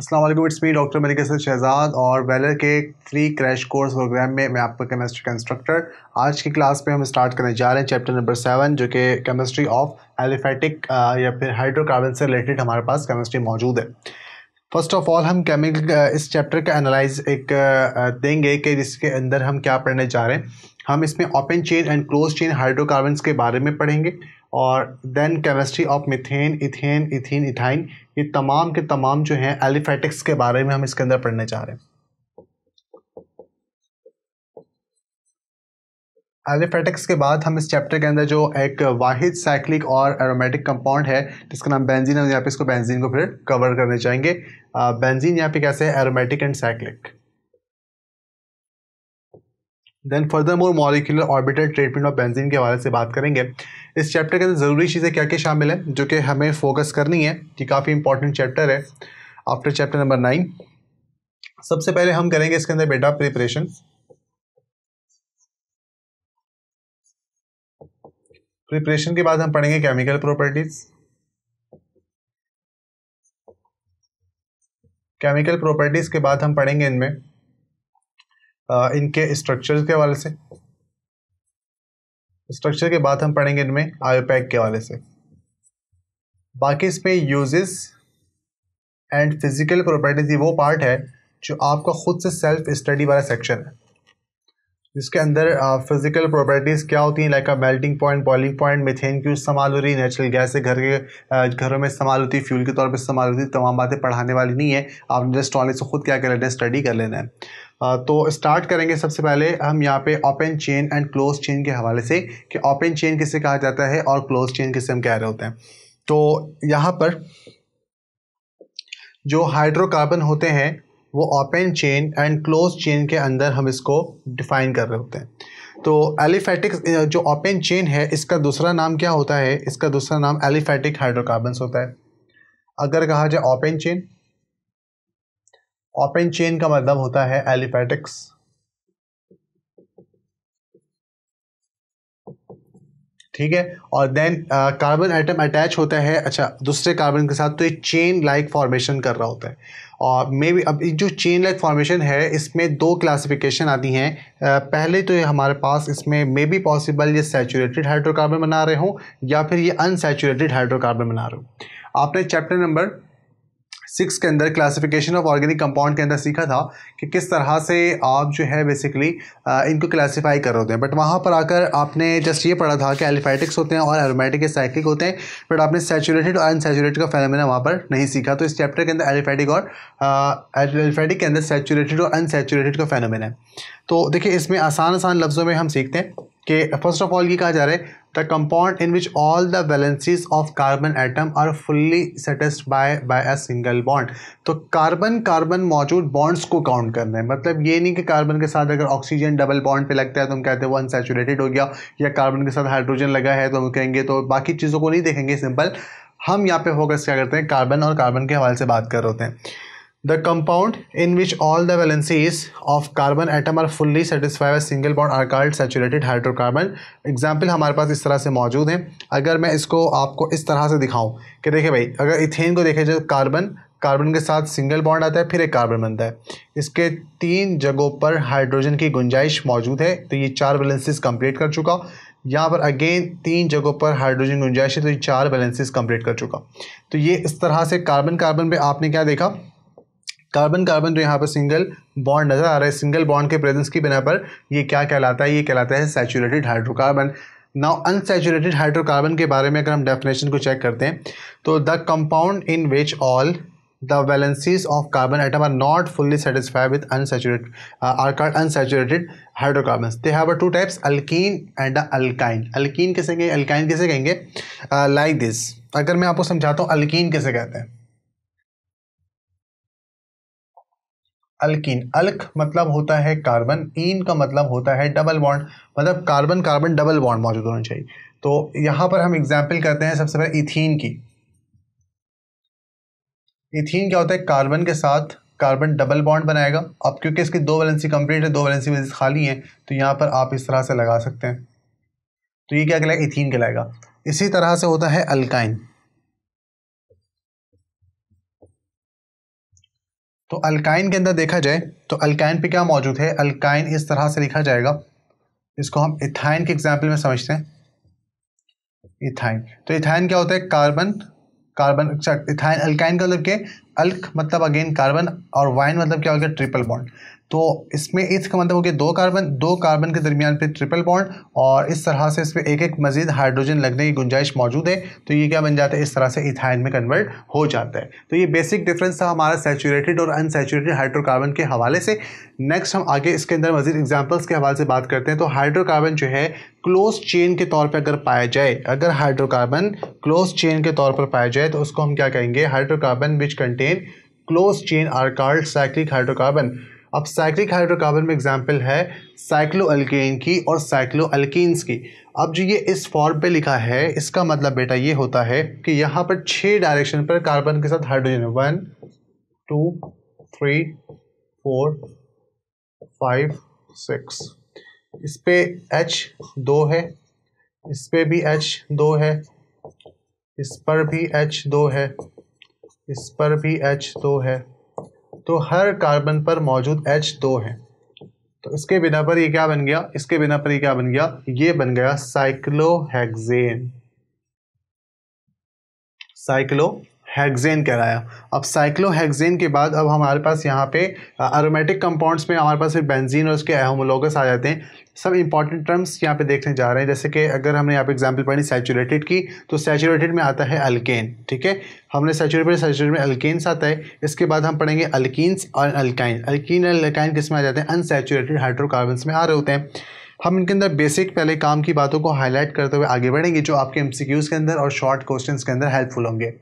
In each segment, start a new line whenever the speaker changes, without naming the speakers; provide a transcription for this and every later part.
Aslam it's me doctor Malik Asad Shahzad और वेलर के फ्री क्रैश कोर्स प्रोग्राम में मैं आपका केमिस्ट्री इंस्ट्रक्टर आज की क्लास में हम स्टार्ट करने जा रहे हैं चैप्टर नंबर सेवन जो कि केमिस्ट्री ऑफ एलिफेटिक या फिर हाइड्रोकार्बन से रिलेटेड हमारे पास केमिस्ट्री मौजूद है फर्स्ट ऑफ ऑल हम केमिकल uh, इस चैप्टर का एनालाइज एक uh, uh, देंगे कि जिसके अंदर हम क्या पढ़ने जा रहे हैं हम इसमें open chain and close chain hydrocarbons के बारे में पढ़ेंगे और then chemistry of methane ethane ethene ethyne ये तमाम के तमाम जो हैं एलिफेटिक्स के बारे में हम इसके अंदर पढ़ने जा रहे हैं एलिफेटिक्स के बाद हम इस चैप्टर के अंदर जो एक वाहिद साइक्लिक और एरोमेटिक कंपाउंड है जिसका नाम बेंजीन है यहाँ पे इसको बेंजीन को फिर कवर करने जाएंगे बेंजीन यहाँ पे कैसे है aromatic and cyclic then further more molecular orbital treatment of benzene के हवाले से बात करेंगे इस चैप्टर के अंदर ज़रूरी चीज़ें क्या क्या शामिल हैं जो कि हमें फोकस करनी है कि काफ़ी इंपॉर्टेंट चैप्टर है आफ्टर चैप्टर नंबर नाइन सबसे पहले हम करेंगे इसके अंदर बेटा प्रिपरेशन
प्रिपरेशन के बाद हम पढ़ेंगे केमिकल प्रॉपर्टीज़
केमिकल प्रॉपर्टीज़ के बाद हम पढ़ेंगे इनमें इनके स्ट्रक्चर्स के हवाले से स्ट्रक्चर के बाद हम पढ़ेंगे इनमें आयोपैक के हवाले से बाकी इसमें यूजेस एंड फिजिकल प्रॉपर्टीज ये वो पार्ट है जो आपका खुद से सेल्फ स्टडी वाला सेक्शन है जिसके अंदर फिजिकल प्रॉपर्टीज़ क्या होती हैं like a melting point boiling point methane क्यों इस्तेमाल हो रही है नेचुरल गैस से घर के घरों में इस्तेमाल होती है फ्यूल के तौर पर इस्तेमाल होती है तमाम बातें पढ़ाने वाली नहीं है आपने जस्ट नॉलेज से खुद क्या कर लेना है स्टडी कर लेना है तो स्टार्ट करेंगे सबसे पहले हम यहाँ पे open chain and close chain के हवाले से कि ओपन चेन किसे कहा जाता है और क्लोज चेन किसे हम कह रहे होते हैं तो यहाँ पर जो हाइड्रोकार्बन होते हैं वो open chain and close chain के अंदर हम इसको डिफाइन कर रहे होते हैं तो एलिफेटिक जो ओपन चेन है इसका दूसरा नाम क्या होता है इसका दूसरा नाम एलिफेटिक हाइड्रोकार्बन होता है अगर कहा जाए ओपन चेन ऑपेन चेन का मतलब होता है एलिफेटिक्स ठीक है और देन कार्बन आइटम अटैच होता है अच्छा दूसरे कार्बन के साथ तो ये चेन लाइक फॉर्मेशन कर रहा होता है और मे बी अब जो चेन लाइक फॉर्मेशन है इसमें दो क्लासिफिकेशन आती हैं uh, पहले तो ये हमारे पास इसमें मे बी पॉसिबल ये सैचुरेटेड हाइड्रोकार्बन बना रहे हों या फिर ये अनसेचुरेटेड हाइड्रोकार्बन बना रहे हो आपने चैप्टर नंबर सिक्स के अंदर क्लासिफिकेशन ऑफ ऑर्गेनिक कंपाउंड के अंदर सीखा था कि किस तरह से आप जो है बेसिकली इनको क्लासीफाई कर रहे होते हैं बट वहाँ पर आकर आपने जस्ट ये पढ़ा था कि एलिफेटिक्स होते हैं और एरोमेटिक साइक्लिक होते हैं बट आपने सेचूरेटेड और अनसेचूरेट का फैलमिना वहाँ पर नहीं सीखा तो इस चैप्टर के अंदर एलिफेटिक और एलिफेटिक के अंदर सेचूरेटेड और अनसेचूरेटेड का फैलमिना है तो देखिए इसमें आसान आसान लफ्ज़ों में हम सीखते हैं कि फ़र्स्ट ऑफ ऑल ये कहा जा रहा है the compound in which all the valencies of carbon atom are fully satisfied by by a single bond तो कार्बन कार्बन मौजूद बॉन्ड्स को काउंट करना है मतलब ये नहीं कि कार्बन के साथ अगर ऑक्सीजन डबल बॉन्ड पे लगता है तो हम कहते हैं वो अनसेचुरेटेड हो गया या कार्बन के साथ हाइड्रोजन लगा है तो हम कहेंगे तो बाकी चीज़ों को नहीं देखेंगे सिंपल हम यहाँ पे फोकस क्या करते हैं कार्बन और कार्बन के हवाले से बात कर रहे होते हैं The compound in which all the valencies of carbon atom are fully satisfied with single bond are called saturated hydrocarbon. Example हमारे पास इस तरह से मौजूद हैं अगर मैं इसको आपको इस तरह से दिखाऊं कि देखिए भाई अगर इथेन को देखे जाए कार्बन कार्बन के साथ सिंगल बॉन्ड आता है फिर एक कार्बन बनता है इसके तीन जगहों पर हाइड्रोजन की गुंजाइश मौजूद है तो ये चार बैलेंसेज कंप्लीट कर चुका यहाँ पर अगेन तीन जगहों पर हाइड्रोजन गुंजाइश है तो ये चार बैलेंसेज कंप्लीट कर चुका तो ये इस तरह से कार्बन कार्बन पे आपने क्या देखा कार्बन कार्बन जो यहाँ पर सिंगल बॉन्ड नजर आ रहा है सिंगल बॉन्ड के प्रेजेंस की बिना पर ये क्या कहलाता है ये कहलाता है saturated hydrocarbon now unsaturated hydrocarbon के बारे में अगर हम डेफिनेशन को चेक करते हैं तो the compound in which all the valencies of carbon atom are not fully satisfied with unsaturate are called unsaturated hydrocarbon they have a two types alkene and alkyne alkene कैसे कहेंगे alkyne कैसे कहेंगे like uh, this अगर मैं आपको समझाता हूँ alkyne कैसे कहते हैं अल्किन अल्क मतलब होता है कार्बन इन का मतलब होता है डबल बॉन्ड मतलब कार्बन कार्बन डबल बॉन्ड मौजूद होना चाहिए तो यहां पर हम एग्जाम्पल करते हैं सबसे पहले इथीन की इथीन क्या होता है कार्बन के साथ कार्बन डबल बॉन्ड बनाएगा अब क्योंकि इसकी दो वैलेंसी कंप्लीट है दो वैलेंसी वैलेंसी खाली है तो यहाँ पर आप इस तरह से लगा सकते हैं तो ये क्या कहलाएगा इथीन कहलाएगा इसी तरह से होता है अल्काइन तो अल्काइन के अंदर देखा जाए तो अल्काइन पे क्या मौजूद है अल्काइन इस तरह से लिखा जाएगा इसको हम इथाइन के एग्जाम्पल में समझते हैं इथाइन तो इथाइन क्या होता है कार्बन कार्बन इथाइन अल्काइन का मतलब के अल्क मतलब अगेन कार्बन और वाइन मतलब क्या हो गया ट्रिपल बॉन्ड तो इसमें इसका मतलब हो गया दो कार्बन दो कार्बन के दरमियान पे ट्रिपल बॉन्ड और इस तरह से इस पर एक एक मजीद हाइड्रोजन लगने की गुंजाइश मौजूद है तो ये क्या बन जाता है इस तरह से इथाइन में कन्वर्ट हो जाता है तो ये बेसिक डिफरेंस था हमारा सेचूरेटेड और अनसेचूरेटेड हाइड्रोकार्बन के हवाले से नेक्स्ट हम आगे इसके अंदर मजीद एग्जाम्पल्स के हवाले से बात करते हैं तो हाइड्रोकार्बन जो है क्लोज चेन के तौर पर अगर पाया जाए अगर हाइड्रोकार्बन क्लोज चेन के तौर पर पाया जाए तो उसको हम क्या कहेंगे hydrocarbon which contain close chain are called cyclic hydrocarbon अब साइक्लिक हाइड्रोकार्बन में एग्जाम्पल है साइक्लोअल्केन की और साइक्लोअल्केन्स की अब जो ये इस फॉर्म पे लिखा है इसका मतलब बेटा ये होता है कि यहाँ पर छः डायरेक्शन पर कार्बन के साथ हाइड्रोजन है one two three four five six इस पे एच दो है इस पे भी एच दो है इस पर भी एच दो है इस पर भी एच दो है तो हर कार्बन पर मौजूद एच दो है तो इसके बिना पर ये क्या बन गया इसके बिना पर ये क्या बन गया ये बन गया साइक्लोहेक्सेन साइक्लो हेक्सेन कराया अब हैगजेन के बाद अब हमारे पास यहाँ पे अरोमेटिक कंपाउंड्स में हमारे पास फिर बेंजीन और उसके एहोमोलोगस आ जाते हैं सब इंपॉर्टेंट टर्म्स यहाँ पे देखने जा रहे हैं जैसे कि अगर हमने यहाँ पे एग्जांपल पढ़ी सैचुरेटेड की तो सैचुरेटेड में आता है अल्केन ठीक है हमने सैचुरेटेड सैचुरेटेड में अल्केन्स आता है इसके बाद हम पढ़ेंगे अल्किन्स और अल्काइन अल्किन और अल्काइन किस में आ जाते हैं अनसेचुरेटेड हाइड्रोकार्बन में आ रहे होते हैं हम इनके अंदर बेसिक पहले काम की बातों को हाईलाइट करते हुए आगे बढ़ेंगे जो आपके एम के अंदर और शॉर्ट क्वेश्चन के अंदर हेल्पफुल होंगे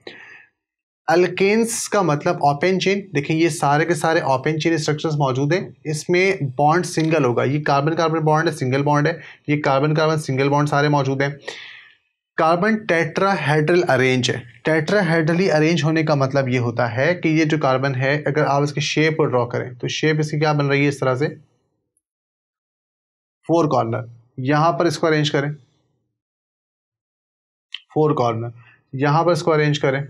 अल्केन्स का मतलब ओपन चेन देखें ये सारे के सारे ओपन चेन स्ट्रक्चर्स मौजूद हैं इसमें बॉन्ड सिंगल होगा ये कार्बन कार्बन बॉन्ड है सिंगल बॉन्ड है ये कार्बन कार्बन सिंगल बॉन्ड सारे मौजूद हैं कार्बन टेट्राहेड्रल अरेंज है टेट्राहेड्रली अरेंज होने का मतलब ये होता है कि ये जो कार्बन है अगर आप इसके शेप को ड्रॉ करें तो शेप इसकी क्या बन रही है इस तरह से
फोर कॉर्नर यहां पर इसको अरेंज करें फोर कॉर्नर यहां पर इसको अरेंज करें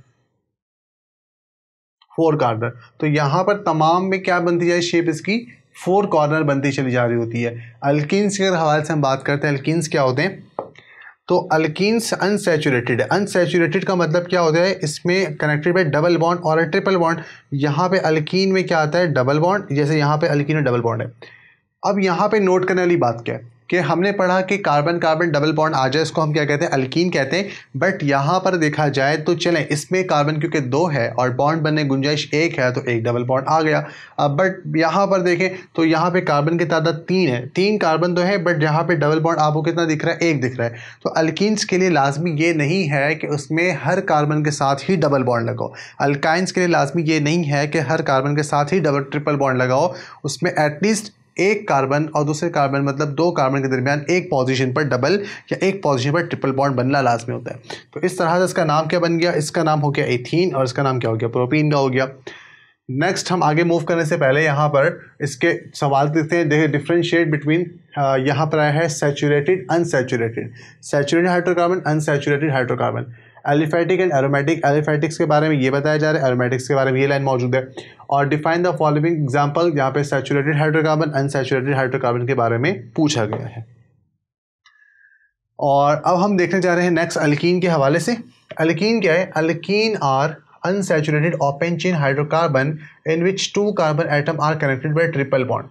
फोर
कॉर्नर तो यहाँ पर तमाम में क्या बनती जाए शेप इसकी फोर कॉर्नर बनती चली जा रही होती है अल्किन्स के हवाले से हम बात करते हैं अल्किन्स क्या होते हैं तो अल्किन्स अनसेचुरेटेड है अनसेचुरेटेड का मतलब क्या होता है इसमें कनेक्टेड बाय डबल बॉन्ड और ट्रिपल बॉन्ड यहाँ पे अल्किन में क्या आता है डबल बॉन्ड जैसे यहाँ पे अल्किन में डबल बॉन्ड है अब यहाँ पे नोट करने वाली बात क्या है कि हमने पढ़ा कि कार्बन कार्बन डबल बॉन्ड आ जाए इसको हम क्या कहते हैं अल्कीन कहते हैं बट यहाँ पर देखा जाए तो चलें इसमें कार्बन क्योंकि दो है और बॉन्ड बनने गुंजाइश एक है तो एक डबल बॉन्ड आ गया अब बट यहाँ पर देखें तो यहाँ पे कार्बन की तादाद तीन है तीन कार्बन तो है बट यहाँ पे डबल बॉन्ड आपको कितना दिख रहा है एक दिख रहा है तो अल्किस के लिए लाजमी ये नहीं है कि उसमें हर कार्बन के साथ ही डबल बॉन्ड लगाओ अल्काइंस के लिए लाजमी ये नहीं है कि हर कार्बन के साथ ही डबल ट्रिपल बॉन्ड लगाओ उसमें एटलीस्ट एक कार्बन और दूसरे कार्बन मतलब दो कार्बन के दरमियान एक पोजीशन पर डबल या एक पोजीशन पर ट्रिपल बॉन्ड बनना लाजमी होता है तो इस तरह से इसका नाम क्या बन गया इसका नाम हो गया एथीन और इसका नाम क्या हो गया प्रोपीन का हो गया नेक्स्ट हम आगे मूव करने से पहले यहाँ पर इसके सवाल देखते हैं देखिए डिफ्रेंशिएट बिटवीन यहाँ पर आया है saturated unsaturated saturated hydrocarbon unsaturated hydrocarbon aliphatic and aromatic aliphatics के बारे में ये बताया जा रहा है एरोमेटिक्स के बारे में ये लाइन मौजूद है और डिफाइन द फॉलोइंग एग्जाम्पल यहाँ पे सेचुरेटेड हाइड्रोकार्बन अनसेचुरेटेड हाइड्रोकार्बन के बारे में पूछा गया है और अब हम देखने जा रहे हैं नेक्स्ट अल्किन के हवाले से अल्किन क्या है alkyne are unsaturated open chain hydrocarbon in which two carbon atom are connected by triple bond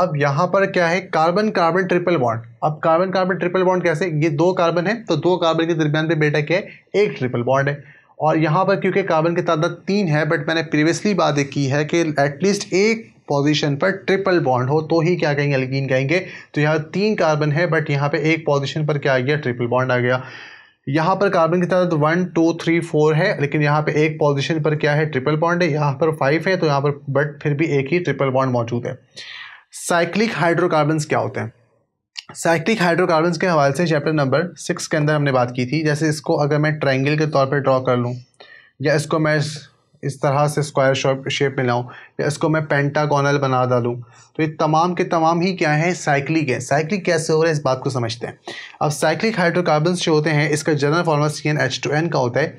अब यहाँ पर क्या है कार्बन कार्बन ट्रिपल बॉन्ड अब कार्बन कार्बन ट्रिपल बॉन्ड कैसे ये दो कार्बन है तो दो कार्बन के दरमियान पे बेटा क्या है एक ट्रिपल बॉन्ड है और यहाँ पर क्योंकि कार्बन की तादाद तीन है बट मैंने प्रीवियसली बात की है कि एटलीस्ट एक पोजीशन पर ट्रिपल बॉन्ड हो तो ही क्या कहेंगे अलगिन कहेंगे तो यहाँ तीन कार्बन है बट यहाँ पे एक पोजीशन पर क्या आ गया ट्रिपल बॉन्ड आ गया यहाँ पर कार्बन की तादाद वन टू थ्री फोर है लेकिन यहाँ पे एक पोजीशन पर क्या है ट्रिपल बॉन्ड है यहाँ पर फाइव है तो यहाँ पर बट फिर भी एक ही ट्रिपल बॉन्ड मौजूद है साइक्लिक हाइड्रोकार्बन क्या होते हैं साइक्लिक हाइड्रोकार्बन के हवाले से चैप्टर नंबर सिक्स के अंदर हमने बात की थी जैसे इसको अगर मैं ट्रायंगल के तौर पर ड्रॉ कर लूँ या इसको मैं इस तरह से स्क्वायर शॉप शेप में लाऊँ या इसको मैं पेंटागोनल बना डालूँ तो ये तमाम के तमाम ही क्या है साइक्लिक है साइक्लिक कैसे हो रहा है इस बात को समझते हैं अब साइक्लिक हाइड्रोकार्बन जो होते हैं इसका general formula C N H two N का होता है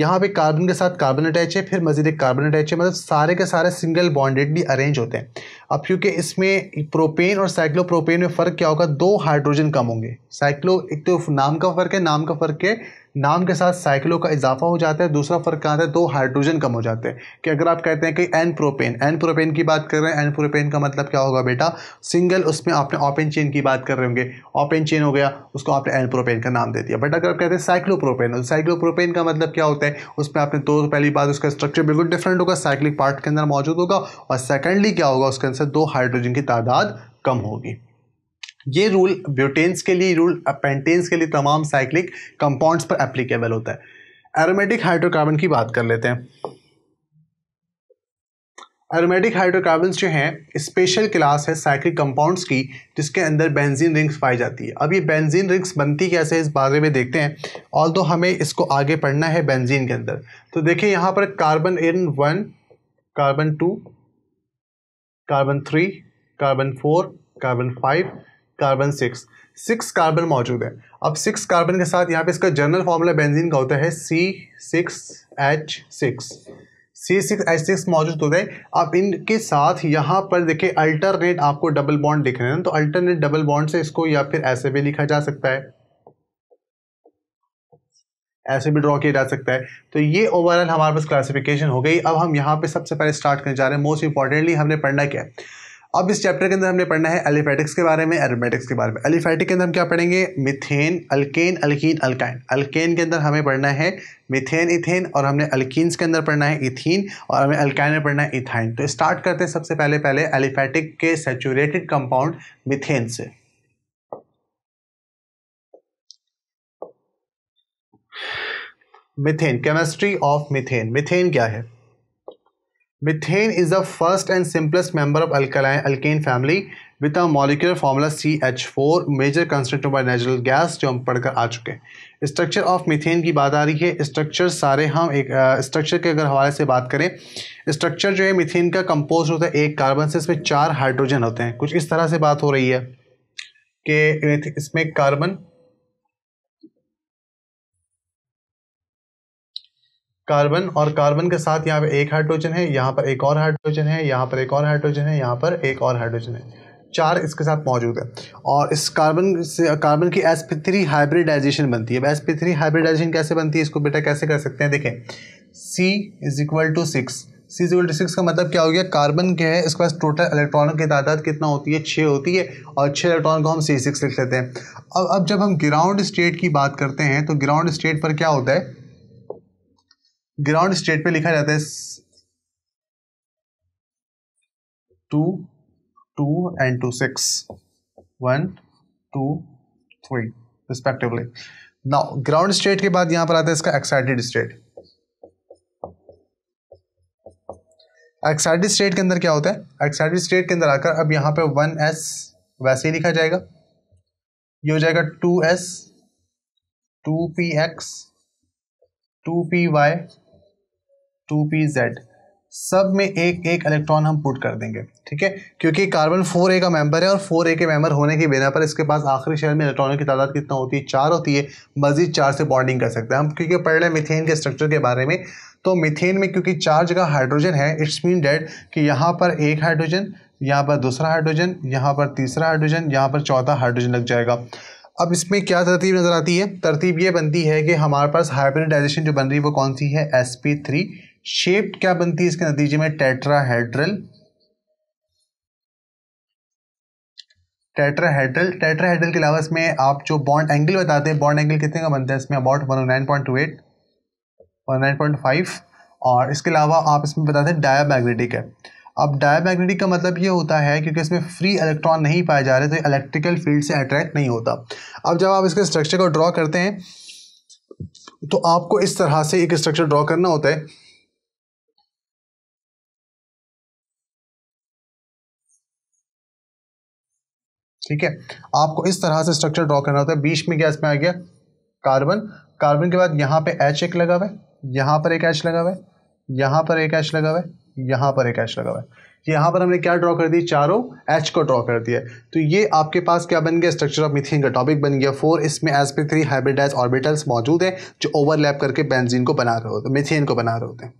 यहाँ पे कार्बन के साथ कार्बन अटैच है फिर मजीद एक कार्बन अटैच है मतलब सारे के सारे सिंगल बॉन्डेड भी अरेंज होते हैं अब क्योंकि इसमें प्रोपेन और साइक्लोप्रोपेन में फ़र्क क्या होगा दो हाइड्रोजन कम होंगे साइक्लो एक तो नाम का फ़र्क है नाम का फ़र्क है नाम के साथ साइक्लो का इजाफा हो जाता है दूसरा फ़र्क कहाँ आता है दो तो हाइड्रोजन कम हो जाते हैं कि अगर आप कहते हैं कि एन प्रोपेन एन प्रोपेन की बात कर रहे हैं एन प्रोपेन का मतलब क्या होगा बेटा सिंगल उसमें आपने ओपन चेन की बात कर रहे होंगे ओपन चेन हो गया उसको आपने एन प्रोपेन का नाम दे दिया बट अगर आप कहते हैं साइक्लोप्रोपेन साइक्लोप्रोपेन का मतलब क्या होता है उसमें आपने दो पहली बात उसका स्ट्रक्चर बिल्कुल डिफरेंट होगा साइक्लिक पार्ट के अंदर मौजूद होगा और सेकेंडली क्या होगा उसके अंदर दो हाइड्रोजन की तादाद कम होगी ये रूल ब्यूटेन्स के लिए रूल पेंटेन्स के लिए तमाम साइक्लिक कंपाउंड्स पर एप्लीकेबल होता है एरोमेटिक हाइड्रोकार्बन की बात कर लेते हैं एरोमेटिक हाइड्रोकार्बन्स जो हैं स्पेशल क्लास है साइक्लिक कंपाउंड्स की जिसके अंदर बेंजीन रिंग्स पाई जाती है अब ये बेंजीन रिंग्स बनती कैसे इस बारे में देखते हैं ऑल तो हमें इसको आगे पढ़ना है बेंजीन के अंदर तो देखिए यहाँ पर carbon in one carbon two carbon three carbon four carbon five carbon six six carbon मौजूद है अब सिक्स कार्बन के साथ यहाँ पे इसका जनरल फॉर्मूला बेंजीन का होता है C six H six C six H six मौजूद होता है अब इनके साथ यहाँ पर देखिए अल्टरनेट आपको डबल बॉन्ड दिख रहे हैं तो अल्टरनेट डबल बॉन्ड से इसको या फिर ऐसे भी लिखा जा सकता है ऐसे भी ड्रॉ किया जा सकता है तो ये ओवरऑल हमारे पास क्लासिफिकेशन हो गई अब हम यहाँ पे सबसे पहले स्टार्ट करने जा रहे हैं मोस्ट इंपॉर्टेंटली हमने पढ़ना क्या है अब इस चैप्टर के अंदर हमने पढ़ना है एलिफेटिक्स के बारे में एरोमेटिक्स के बारे में एलिफेटिक के अंदर हम क्या पढ़ेंगे methane alkane alkene alkyne alkane के अंदर हमें पढ़ना है मिथेन इथेन और हमने अल्किन्स के अंदर पढ़ना है इथिन और हमें अल्काइन में पढ़ना है इथाइन तो स्टार्ट करते हैं सबसे पहले पहले एलिफेटिक के सेचूरेटेड कंपाउंड मिथेन से methane chemistry of methane methane क्या है the first and simplest member of alkaline alkane family with a with a C H four major constituent by natural gas जो हम पढ़कर आ चुके हैं स्ट्रक्चर ऑफ मिथेन की बात आ रही है स्ट्रक्चर सारे हम एक स्ट्रक्चर के अगर हवाले से बात करें स्ट्रक्चर जो है मिथेन का कंपोज होता है एक कार्बन से इसमें चार हाइड्रोजन होते हैं कुछ इस तरह से बात हो रही है कि इसमें कार्बन कार्बन और कार्बन के साथ यहाँ पे एक हाइड्रोजन है यहाँ पर एक और हाइड्रोजन है यहाँ पर एक और हाइड्रोजन है यहाँ पर एक और हाइड्रोजन है चार इसके साथ मौजूद है और इस कार्बन से कार्बन की एस पी हाइब्रिडाइजेशन बनती है अब एस पी हाइब्रिडाइजेशन कैसे बनती है इसको बेटा कैसे कर सकते हैं देखें C is equal to six C is equal to six का मतलब क्या हो गया कार्बन के है इसके पास टोटल इलेक्ट्रॉनों की तादाद कितना होती है छः होती है और छः इलेक्ट्रॉन को हम सी सिक्स लिख लेते हैं अब अब जब हम ग्राउंड स्टेट की बात करते हैं तो ग्राउंड स्टेट पर क्या होता है ग्राउंड स्टेट पे लिखा जाता है two two and two six one two three respectively now ground state के बाद यहां पर आता है इसका एक्साइटेड स्टेट एक्साइटेड स्टेट के अंदर क्या होता है एक्साइटेड स्टेट के अंदर आकर अब यहां पे वन एस वैसे ही लिखा जाएगा ये हो जाएगा two S two P x two P Y two P Z सब में एक एक इलेक्ट्रॉन हम पुट कर देंगे ठीक है क्योंकि कार्बन फोर ए का मेंबर है और फोर ए के मेंबर होने की बिना पर इसके पास आखिरी शेयर में इलेक्ट्रॉनों की तादाद कितना होती है चार होती है मजीद चार से बॉन्डिंग कर सकते हैं हम क्योंकि पढ़ रहे मिथेन के स्ट्रक्चर के बारे में तो मिथेन में क्योंकि चार जगह हाइड्रोजन है इट्स मीन डेड कि यहाँ पर एक हाइड्रोजन यहाँ पर दूसरा हाइड्रोजन यहाँ पर तीसरा हाइड्रोजन यहाँ पर चौथा हाइड्रोजन लग जाएगा अब इसमें क्या तरतीब नज़र आती है तरतीब ये बनती है कि हमारे पास हाइब्रिडाइजेशन जो बन रही है वो कौन सी है एस पी थ्री शेप क्या बनती है इसके नतीजे में टेट्राहेड्रल टेट्राहेड्रल टेट्राहेड्रल के अलावा इसमें आप जो बॉन्ड एंगल बताते हैं बॉन्ड एंगल कितने का बनता है इसमें about one nine point two eight one nine point five और इसके अलावा आप इसमें बताते हैं डायामैग्नेटिक है अब डायमैग्नेटिक का मतलब ये होता है क्योंकि इसमें फ्री इलेक्ट्रॉन नहीं पाए जा रहे तो इलेक्ट्रिकल फील्ड से अट्रैक्ट नहीं होता अब जब आप इसके स्ट्रक्चर को ड्रॉ करते हैं
तो आपको इस तरह से एक स्ट्रक्चर ड्रॉ करना होता है ठीक है आपको इस तरह से स्ट्रक्चर ड्रॉ करना होता है बीच में गैस में आ गया कार्बन कार्बन
के बाद यहाँ पे एच एक लगा हुआ है यहाँ पर एक एच लगा हुआ है यहाँ पर एक एच लगा हुआ है यहाँ पर एक एच लगा हुआ है यहाँ पर हमने क्या ड्रॉ कर दी चारों एच को ड्रॉ कर दिया तो ये आपके पास क्या बन गया स्ट्रक्चर ऑफ मिथिन का टॉपिक बन गया फोर इसमें एस पे थ्री हाइब्रिडाइज ऑर्बिटल्स मौजूद हैं जो ओवरलैप करके बेंजीन को बना रहे होते हैं मिथिन को बना रहे होते हैं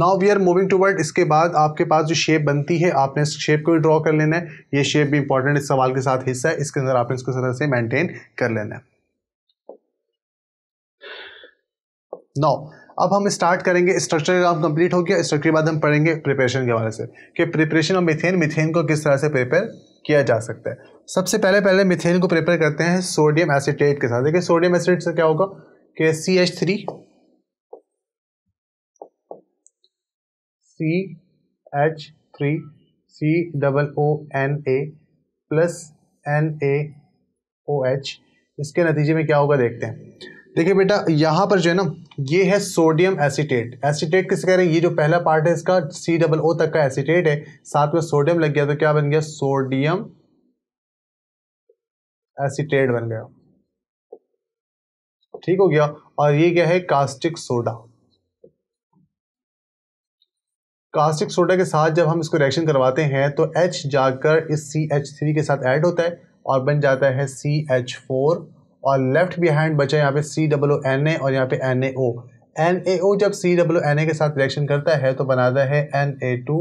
now we are moving toward इसके बाद आपके पास जो शेप बनती है आपने इस शेप को भी ड्रॉ कर लेना है ये शेप भी इंपॉर्टेंट इस सवाल के साथ हिस्सा है इसके अंदर आपने इसको तरह से मेंटेन कर लेना है नाउ अब हम स्टार्ट करेंगे स्ट्रक्चर का कंप्लीट हो गया स्ट्रक्चर के बाद हम पढ़ेंगे प्रिपरेशन के बारे से कि प्रिपरेशन ऑफ मिथेन मिथेन को किस तरह से प्रिपेयर किया जा सकता है सबसे पहले पहले मिथेन को प्रिपेयर करते हैं सोडियम एसिटेट के साथ देखिए सोडियम एसिटेट से क्या होगा
कि C H three C H three C double O N A
plus N A O H इसके नतीजे में क्या होगा देखते हैं देखिए बेटा यहाँ पर जो है ना ये है सोडियम एसीटेट एसीटेट किस कह रहे हैं ये जो पहला पार्ट है इसका सी डबल ओ तक का एसीटेट है साथ में सोडियम लग गया तो क्या बन गया सोडियम
एसीटेट बन गया ठीक हो गया और ये क्या है कास्टिक सोडा
कास्टिक सोडा के साथ जब हम इसको रिएक्शन करवाते हैं तो H जाकर इस सी एच थ्री के साथ ऐड होता है और बन जाता है सी एच फोर और लेफ्ट बिहाइंड बचा यहाँ पे सी डब्लो एन ए और यहाँ पे N A O N A ओ जब सी डब्लो एन ए के साथ रिएक्शन करता है तो बनाता है N A two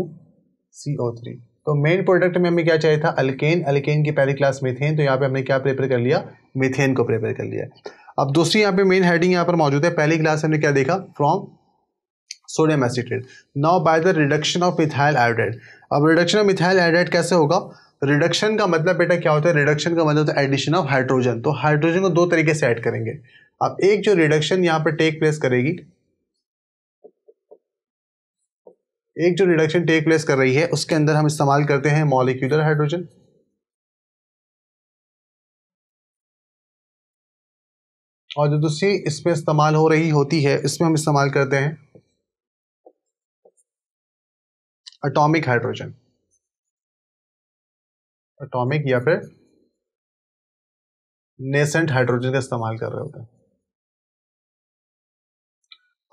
C O three तो मेन प्रोडक्ट में हमें क्या चाहिए था अल्केन अल्केन की पहली क्लास मिथेन तो यहाँ पे हमने क्या प्रिपेयर कर लिया मिथेन को प्रिपेयर कर लिया अब दूसरी यहाँ पे मेन हेडिंग यहाँ पर मौजूद है पहली क्लास हमने क्या देखा from sodium acetate now by the reduction of methyl iodide अब रिडक्शन ऑफ मिथाइल आयोडाइड कैसे होगा रिडक्शन का मतलब बेटा क्या होता है रिडक्शन का मतलब एडिशन ऑफ हाइड्रोजन तो हाइड्रोजन को दो तरीके से ऐड करेंगे अब एक जो रिडक्शन यहाँ पर टेक प्लेस करेगी
एक जो रिडक्शन टेक प्लेस कर रही है उसके अंदर हम इस्तेमाल करते हैं मॉलिक्यूलर हाइड्रोजन और जो दूसरी इसमें इस्तेमाल हो रही होती है इसमें हम इस्तेमाल करते हैं अटोमिक हाइड्रोजन अटोमिक या फिर नेसेंट हाइड्रोजन का इस्तेमाल कर रहे होते हैं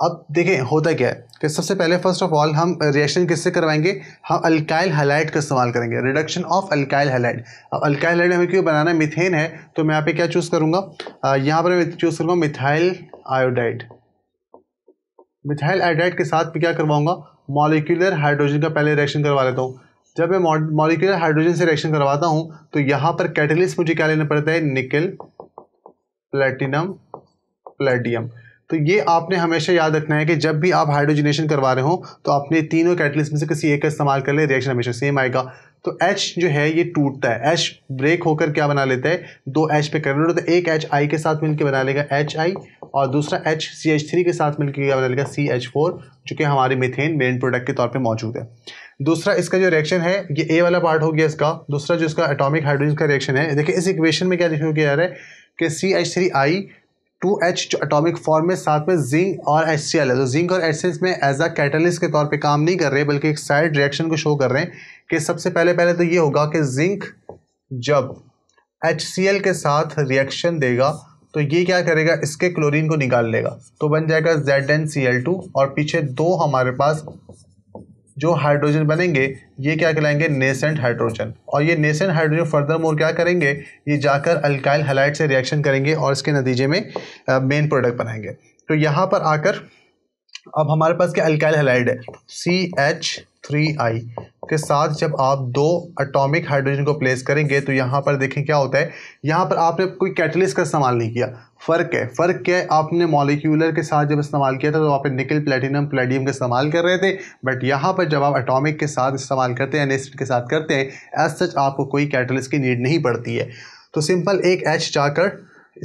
अब देखें होता क्या है कि सबसे पहले फर्स्ट ऑफ ऑल हम
रिएक्शन किससे करवाएंगे हम अल्काइल हेलाइट का इस्तेमाल करेंगे रिडक्शन ऑफ अल्काइल हेलाइट अब अल्काइल हेलाइट हमें क्यों बनाना है मिथेन है तो मैं यहाँ पे क्या चूज़ करूँगा यहाँ पर मैं चूज़ करूँगा मिथाइल आयोडाइड मिथाइल आयोडाइड के साथ मैं क्या करवाऊँगा मॉलिकुलर हाइड्रोजन का पहले रिएक्शन करवा लेता हूँ जब मैं मॉलिकुलर हाइड्रोजन से रिएक्शन करवाता हूँ तो यहाँ पर कैटलिस्ट मुझे क्या लेना पड़ता है निकल प्लेटिनम प्लेटियम तो ये आपने हमेशा याद रखना है कि जब भी आप हाइड्रोजनेशन करवा रहे हो तो आपने तीनों कैटलिस्ट में से किसी एक का इस्तेमाल कर ले रिएक्शन हमेशा सेम आएगा तो एच जो है ये टूटता है एच ब्रेक होकर क्या बना लेता है दो एच पे होता तो एक एच आई के साथ मिलकर बना लेगा एच आई और दूसरा एच सी एच थ्री के साथ मिलकर क्या बना लेगा सी एच फोर जो कि हमारे मिथेन मेन प्रोडक्ट के तौर पे मौजूद है दूसरा इसका जो रिएक्शन है ये ए वाला पार्ट हो गया इसका दूसरा जो इसका एटोमिक हाइड्रोजन का रिएक्शन है देखिए इस इक्वेशन में क्या लिखा गया है कि C H three I two H atomic form में साथ में जिंक और एच है तो जिंक और एच में एज अ कैटलिस्ट के तौर पे काम नहीं कर रहे बल्कि एक साइड रिएक्शन को शो कर रहे हैं कि सबसे पहले पहले तो ये होगा कि जिंक जब एच के साथ रिएक्शन देगा तो ये क्या करेगा इसके क्लोरीन को निकाल लेगा तो बन जाएगा Z N C L two और पीछे दो हमारे पास जो हाइड्रोजन बनेंगे ये क्या कहलाएंगे नेसेंट हाइड्रोजन और ये नेसेंट हाइड्रोजन फर्दर मोर क्या करेंगे ये जाकर अल्काइल हलाइट से रिएक्शन करेंगे और इसके नतीजे में मेन प्रोडक्ट बनाएंगे तो यहाँ पर आकर अब हमारे पास क्या अल्काइल हलाइड है सी एच थ्री आई के साथ जब आप दो एटॉमिक हाइड्रोजन को प्लेस करेंगे तो यहाँ पर देखें क्या होता है यहाँ पर आपने कोई कैटलिस्ट का इस्तेमाल नहीं किया फ़र्क है फ़र्क क्या है आपने मॉलिक्यूलर के साथ जब इस्तेमाल किया था तो आप निकल प्लेटिनम प्लेडियम का इस्तेमाल कर रहे थे बट यहाँ पर जब आप एटॉमिक के साथ इस्तेमाल करते हैं एनेसिड के साथ करते हैं एज सच आपको कोई कैटलिस्ट की नीड नहीं पड़ती है तो सिंपल एक एच जाकर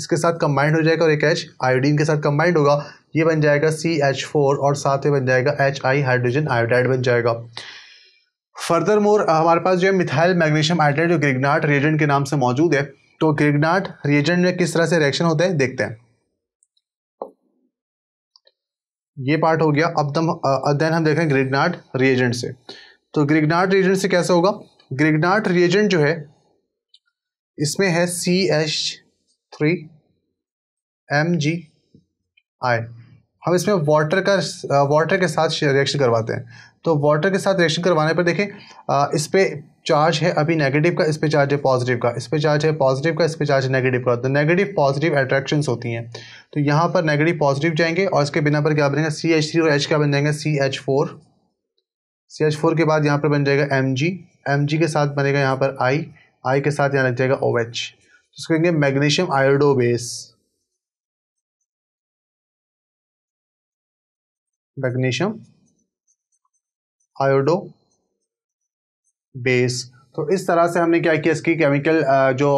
इसके साथ कंबाइंड हो जाएगा और एक एच आयोडीन के साथ कंबाइंड होगा ये बन जाएगा सी एच फोर और साथ ही बन जाएगा एच आई हाइड्रोजन आयोडाइड बन जाएगा फर्दर मोर हमारे पास जो है मिथाइल मैग्नीशियम आइडेट जो ग्रिगनाट रिएजेंट के नाम से मौजूद है तो ग्रिगनाट रिएजेंट में किस तरह से रिएक्शन होता है देखते हैं ये पार्ट हो गया अब दम अध्ययन हम देखें ग्रिगनाट रिएजेंट से तो ग्रिगनाट रिएजेंट से कैसे होगा ग्रिगनाट रिएजेंट जो है इसमें है C H three M G I हम इसमें वाटर का वाटर के साथ रिएक्शन करवाते हैं तो वाटर के साथ रिएक्शन करवाने पर देखें इस पर चार्ज है अभी नेगेटिव का इस पर चार्ज है पॉजिटिव का इस पर चार्ज है पॉजिटिव का इस पर चार्ज है नेगेटिव का तो नेगेटिव पॉजिटिव अट्रैक्शंस होती हैं तो यहाँ पर नेगेटिव पॉजिटिव जाएंगे और इसके बिना पर क्या बनेगा सी एच थ्री और एच क्या बन जाएंगे C H four C H four के बाद यहाँ पर बन जाएगा एम जी एम जी के साथ बनेगा यहाँ पर आई आई के साथ
यहाँ लग जाएगा ओ एच जिसको कहेंगे magnesium iodo base magnesium iodo base तो इस तरह से हमने क्या किया इसकी केमिकल
जो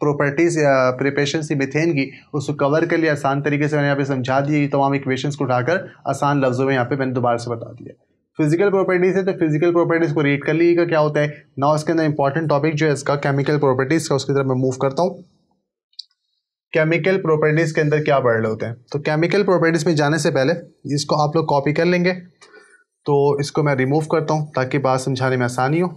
प्रॉपर्टीज़ प्रिपरेशन थी मिथेन की उसको कवर कर लिए आसान तरीके से मैंने यहाँ पे समझा दी तमाम इक्वेशंस को उठाकर आसान लफ्ज़ों में यहाँ पे मैंने दोबारा से बता दिया फिजिकल प्रॉपर्टीज़ है तो फिजिकल प्रॉपर्टीज़ को रीड कर लीजिएगा क्या होता है ना उसके अंदर इंपॉर्टेंट टॉपिक जो है इसका केमिकल प्रॉपर्टीज़ का उसकी तरफ मैं मूव करता हूँ केमिकल प्रॉपर्टीज़ के अंदर क्या वर्ड होते हैं तो केमिकल प्रॉपर्टीज़ में जाने से पहले इसको आप लोग कॉपी कर लेंगे तो इसको मैं रिमूव करता हूँ ताकि बात समझाने में आसानी हो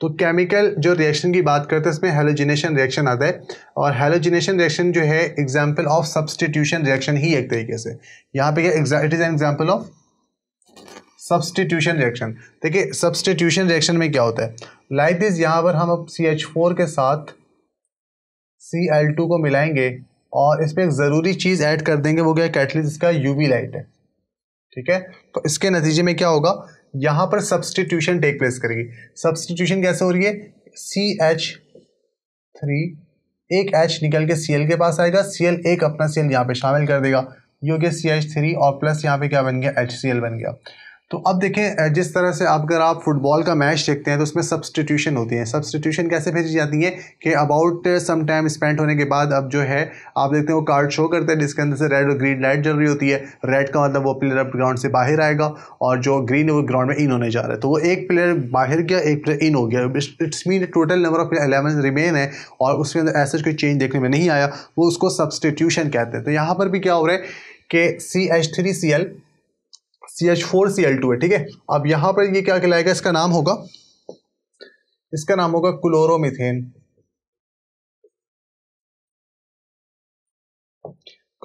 तो केमिकल जो रिएक्शन की बात करते हैं इसमें हेलोजिनेशन रिएक्शन आता है और हेलोजिनेशन रिएक्शन जो है एग्जाम्पल ऑफ सब्सटीट्यूशन रिएक्शन ही एक तरीके से यहाँ पे it is an example of substitution reaction देखिए सब्सटीट्यूशन रिएक्शन में क्या होता है लाइक दिस यहाँ पर हम अब सी एच फोर के साथ सी एल टू को मिलाएंगे और इसमें एक ज़रूरी चीज़ ऐड कर देंगे वो क्या कैटलिस्ट इसका वी लाइट है ठीक है तो इसके नतीजे में क्या होगा यहाँ पर सब्सटीट्यूशन टेक प्लेस करेगी सब्सटीट्यूशन कैसे हो रही है सी एच थ्री एक एच निकल के सी एल के पास आएगा सी एल एक अपना सी एल यहाँ पर शामिल कर देगा ये हो गया सी एच थ्री और प्लस यहाँ पे क्या बन गया एच सी एल बन गया तो अब देखें जिस तरह से आप अगर आप फुटबॉल का मैच देखते हैं तो उसमें सब्सटीट्यूशन होती है सब्सटीट्यूशन कैसे भेजी जाती है कि अबाउट सम टाइम स्पेंड होने के बाद अब जो है आप देखते हैं वो कार्ड शो करते हैं जिसके अंदर से रेड और ग्रीन लाइट जल रही होती है रेड का मतलब वो प्लेयर अब ग्राउंड से बाहर आएगा और जो ग्रीन है वो ग्राउंड में इन होने जा रहा है तो वो एक प्लेयर बाहर गया एक प्लेयर इन हो गया it's mean total number of eleven remain है और उसके अंदर ऐसा कोई चेंज देखने में नहीं आया वो उसको सब्सटीट्यूशन कहते हैं तो यहाँ पर भी क्या हो रहा है कि C H three C L C H four C
L two है ठीक है अब यहाँ पर ये क्या कहलाएगा इसका नाम होगा इसका नाम होगा क्लोरोमिथेन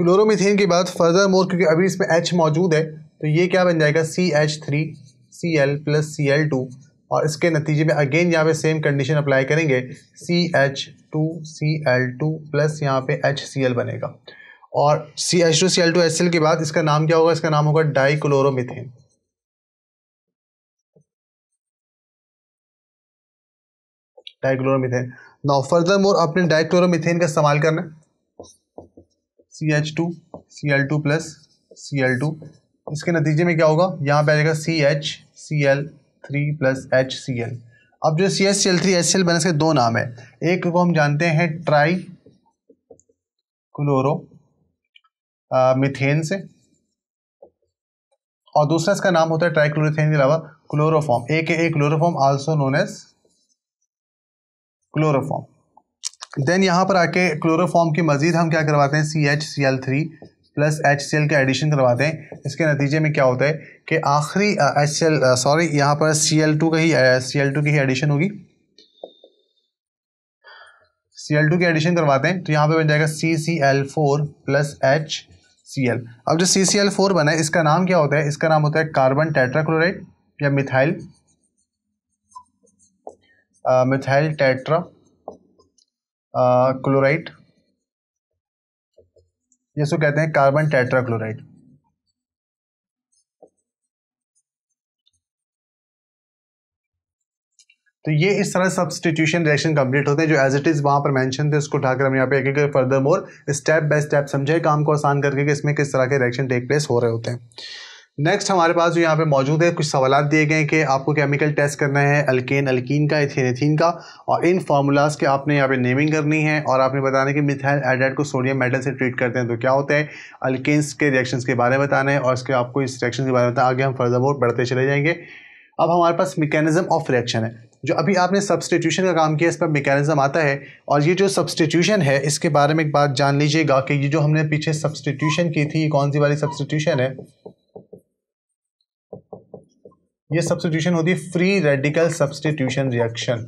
क्लोरोमिथेन के बाद फर्दर मोर क्योंकि अभी इसमें एच मौजूद है तो ये क्या बन जाएगा C H three C L plus C L two और इसके नतीजे में अगेन यहाँ पे सेम कंडीशन अप्लाई करेंगे C H two C L two plus यहाँ पे एच सी एल बनेगा
और C H two C L two H C L के बाद इसका नाम क्या होगा इसका नाम होगा dichloromethane dichloromethane now further more अपने डाइक्लोरोमिथेन का इस्तेमाल करना
C H two C L two plus C L two इसके नतीजे में क्या होगा यहाँ पे आ जाएगा C H C L three plus H C L अब जो C H C L three H C L बने इसके दो नाम है एक को हम जानते हैं ट्राई क्लोरो मिथेन से और दूसरा इसका नाम होता है ट्राइक्लोरिथेन के अलावा chloroform A K A chloroform also known as chloroform then यहां पर आके क्लोरोफॉर्म की मजीद हम क्या करवाते हैं C H C L three plus H C L का एडिशन करवाते हैं इसके नतीजे में क्या होता है कि आखिरी एच सी एल सॉरी यहाँ पर सी एल टू का ही सी एल टू की ही एडिशन होगी सी एल टू की एडिशन करवाते हैं तो यहाँ पे बन जाएगा C C L four plus H C L अब जो सी सी एल फोर बना है इसका नाम क्या होता है इसका नाम होता है कार्बन टेट्राक्लोराइड या methyl methyl tetra chloride
so कहते हैं कार्बन टेट्राक्लोराइड तो ये इस तरह सब्सटीट्यूशन
रिएक्शन कंप्लीट होते हैं जो एज इट इज़ वहाँ पर मेंशन थे उसको उठाकर हम यहाँ पे एक एक further more step by step समझे काम को आसान करके कि इसमें किस तरह के रिएक्शन टेक प्लेस हो रहे होते हैं नेक्स्ट हमारे पास जो यहाँ पे मौजूद है कुछ सवाल दिए गए हैं कि आपको केमिकल टेस्ट करना है अल्केन अल्कीन का इथिन का और इन फार्मूलाज के आपने यहाँ पे नेमिंग करनी है और आपने बताना है कि मिथाइल एडेड को सोडियम मेटल से ट्रीट करते हैं तो क्या होता है अल्केन्स के रिएक्शंस के बारे में बताना है और इसके आपको इस रिएक्शन के बारे में बताया आगे हम फर्दर बोर्ड बढ़ते चले जाएंगे अब हमारे पास मेकेनिज्म ऑफ रिएक्शन है जो अभी आपने सब्सटीट्यूशन का काम किया इस पर मेकेनिज़म आता है और ये जो सब्सटीट्यूशन है इसके बारे में एक बात जान लीजिएगा कि ये जो हमने पीछे सब्सटीट्यूशन की थी कौन सी वाली सब्सटीट्यूशन है ये सब्सटीट्यूशन होती है free radical substitution reaction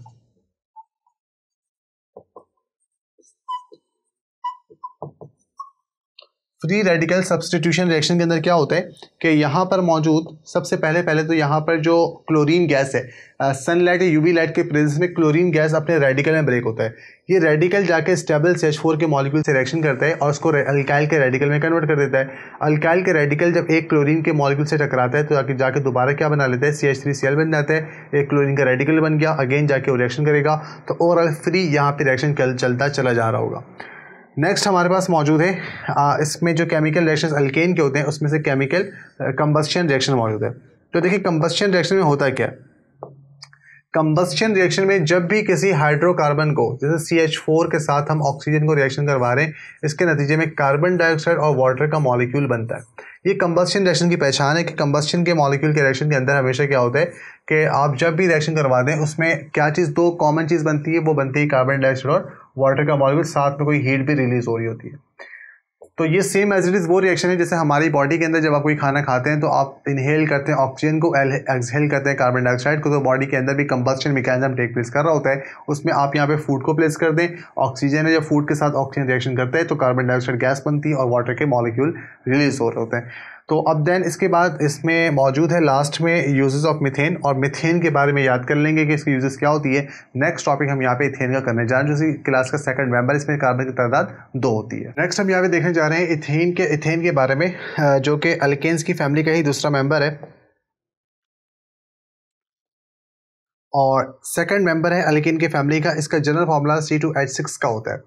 free radical substitution reaction के अंदर क्या होता है कि यहाँ पर मौजूद सबसे पहले पहले तो यहाँ पर जो क्लोरीन गैस है सनलाइट या यूवी लाइट के प्रेजेंस में क्लोरीन गैस अपने रेडिकल में ब्रेक होता है ये रेडिकल जाके स्टेबल सी के मॉलिक्यूल से रिएक्शन करता है और उसको अल्काइल के रेडिकल में कन्वर्ट कर देता है अल्काइल के रेडिकल जब एक क्लोरीन के मॉलिक्यूल से टकराता है तो जाके जाके दोबारा क्या बना लेता है C H three C L बन जाता है एक क्लोरीन का रेडिकल बन गया अगेन जाके वो रिएक्शन करेगा तो ओवरऑल फ्री यहाँ पर रिएक्शन चलता चला जा रहा होगा नेक्स्ट हमारे पास मौजूद है आ, इसमें जो केमिकल रिएक्शन अल्केन के होते हैं उसमें से केमिकल कम्बस्शन रिएक्शन मौजूद है तो देखिए कम्बस्शन रिएक्शन में होता है क्या कम्बस्शन रिएक्शन में जब भी किसी हाइड्रोकार्बन को जैसे सी एच फोर के साथ हम ऑक्सीजन को रिएक्शन करवा रहे हैं इसके नतीजे में कार्बन डाइऑक्साइड और वाटर का मॉलिक्यूल बनता है ये कम्बस्शन रिएक्शन की पहचान है कि कम्बस्शन के मॉलिक्यूल के रिएक्शन के अंदर हमेशा क्या होता है कि आप जब भी रिएक्शन करवा दें उसमें क्या चीज़ दो कॉमन चीज़ बनती है वो बनती है कार्बन डाइऑक्साइड और वाटर का मॉलिक्यूल साथ में कोई हीट भी रिलीज हो रही होती है तो ये सेम एज इट इज़ वो रिएक्शन है जैसे हमारी बॉडी के अंदर जब आप कोई खाना खाते हैं तो आप इनहेल करते हैं ऑक्सीजन को एक्सहेल करते हैं कार्बन डाइऑक्साइड को तो बॉडी के अंदर भी कंबस्टन मैकेनिज्म टेक प्लेस कर रहा होता है उसमें आप यहाँ पे फूड को प्लेस कर दें ऑक्सीजन है जब फूड के साथ ऑक्सीजन रिएक्शन करता है तो कार्बन डाइऑक्साइड गैस बनती है और वाटर के मॉलिक्यूल रिलीज हो रहे होते हैं तो अब देन इसके बाद इसमें मौजूद है लास्ट में यूजेस ऑफ मिथेन और मिथेन के बारे में याद कर लेंगे कि इसकी यूजेस क्या होती है नेक्स्ट टॉपिक हम यहाँ पे इथेन का करने जा रहे हैं जो क्लास का सेकंड मेंबर इसमें कार्बन की तादाद दो होती है नेक्स्ट हम यहाँ पे देखने जा रहे हैं इथेन के इथेन के बारे में जो कि अल्केन्स की फैमिली का ही दूसरा मेम्बर है और सेकंड मेंबर है अल्किन के फैमिली का इसका general formula C two H six का होता है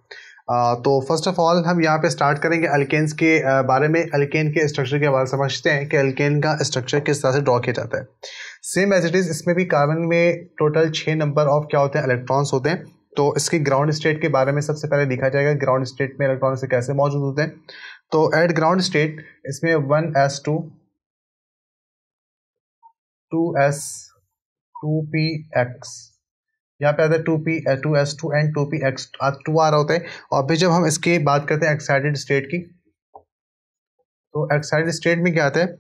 तो फर्स्ट ऑफ ऑल हम यहाँ पे स्टार्ट करेंगे अल्केन्स के बारे में अल्केन के स्ट्रक्चर के बारे में समझते हैं कि अल्केन का स्ट्रक्चर किस तरह से ड्रॉ किया जाता है सेम एज इट इज़ इसमें भी कार्बन में टोटल छः नंबर ऑफ क्या होते हैं इलेक्ट्रॉन्स होते हैं तो इसकी ग्राउंड स्टेट के बारे में सबसे पहले देखा जाएगा ग्राउंड स्टेट में इलेक्ट्रॉन से कैसे मौजूद होते हैं
तो एट ग्राउंड स्टेट इसमें one S two two S two P x यहाँ पे आता है two P
two S two and two P x two आ रहा होता है और फिर जब हम इसकी बात करते हैं एक्साइटेड स्टेट की
तो एक्साइटेड स्टेट में क्या आता है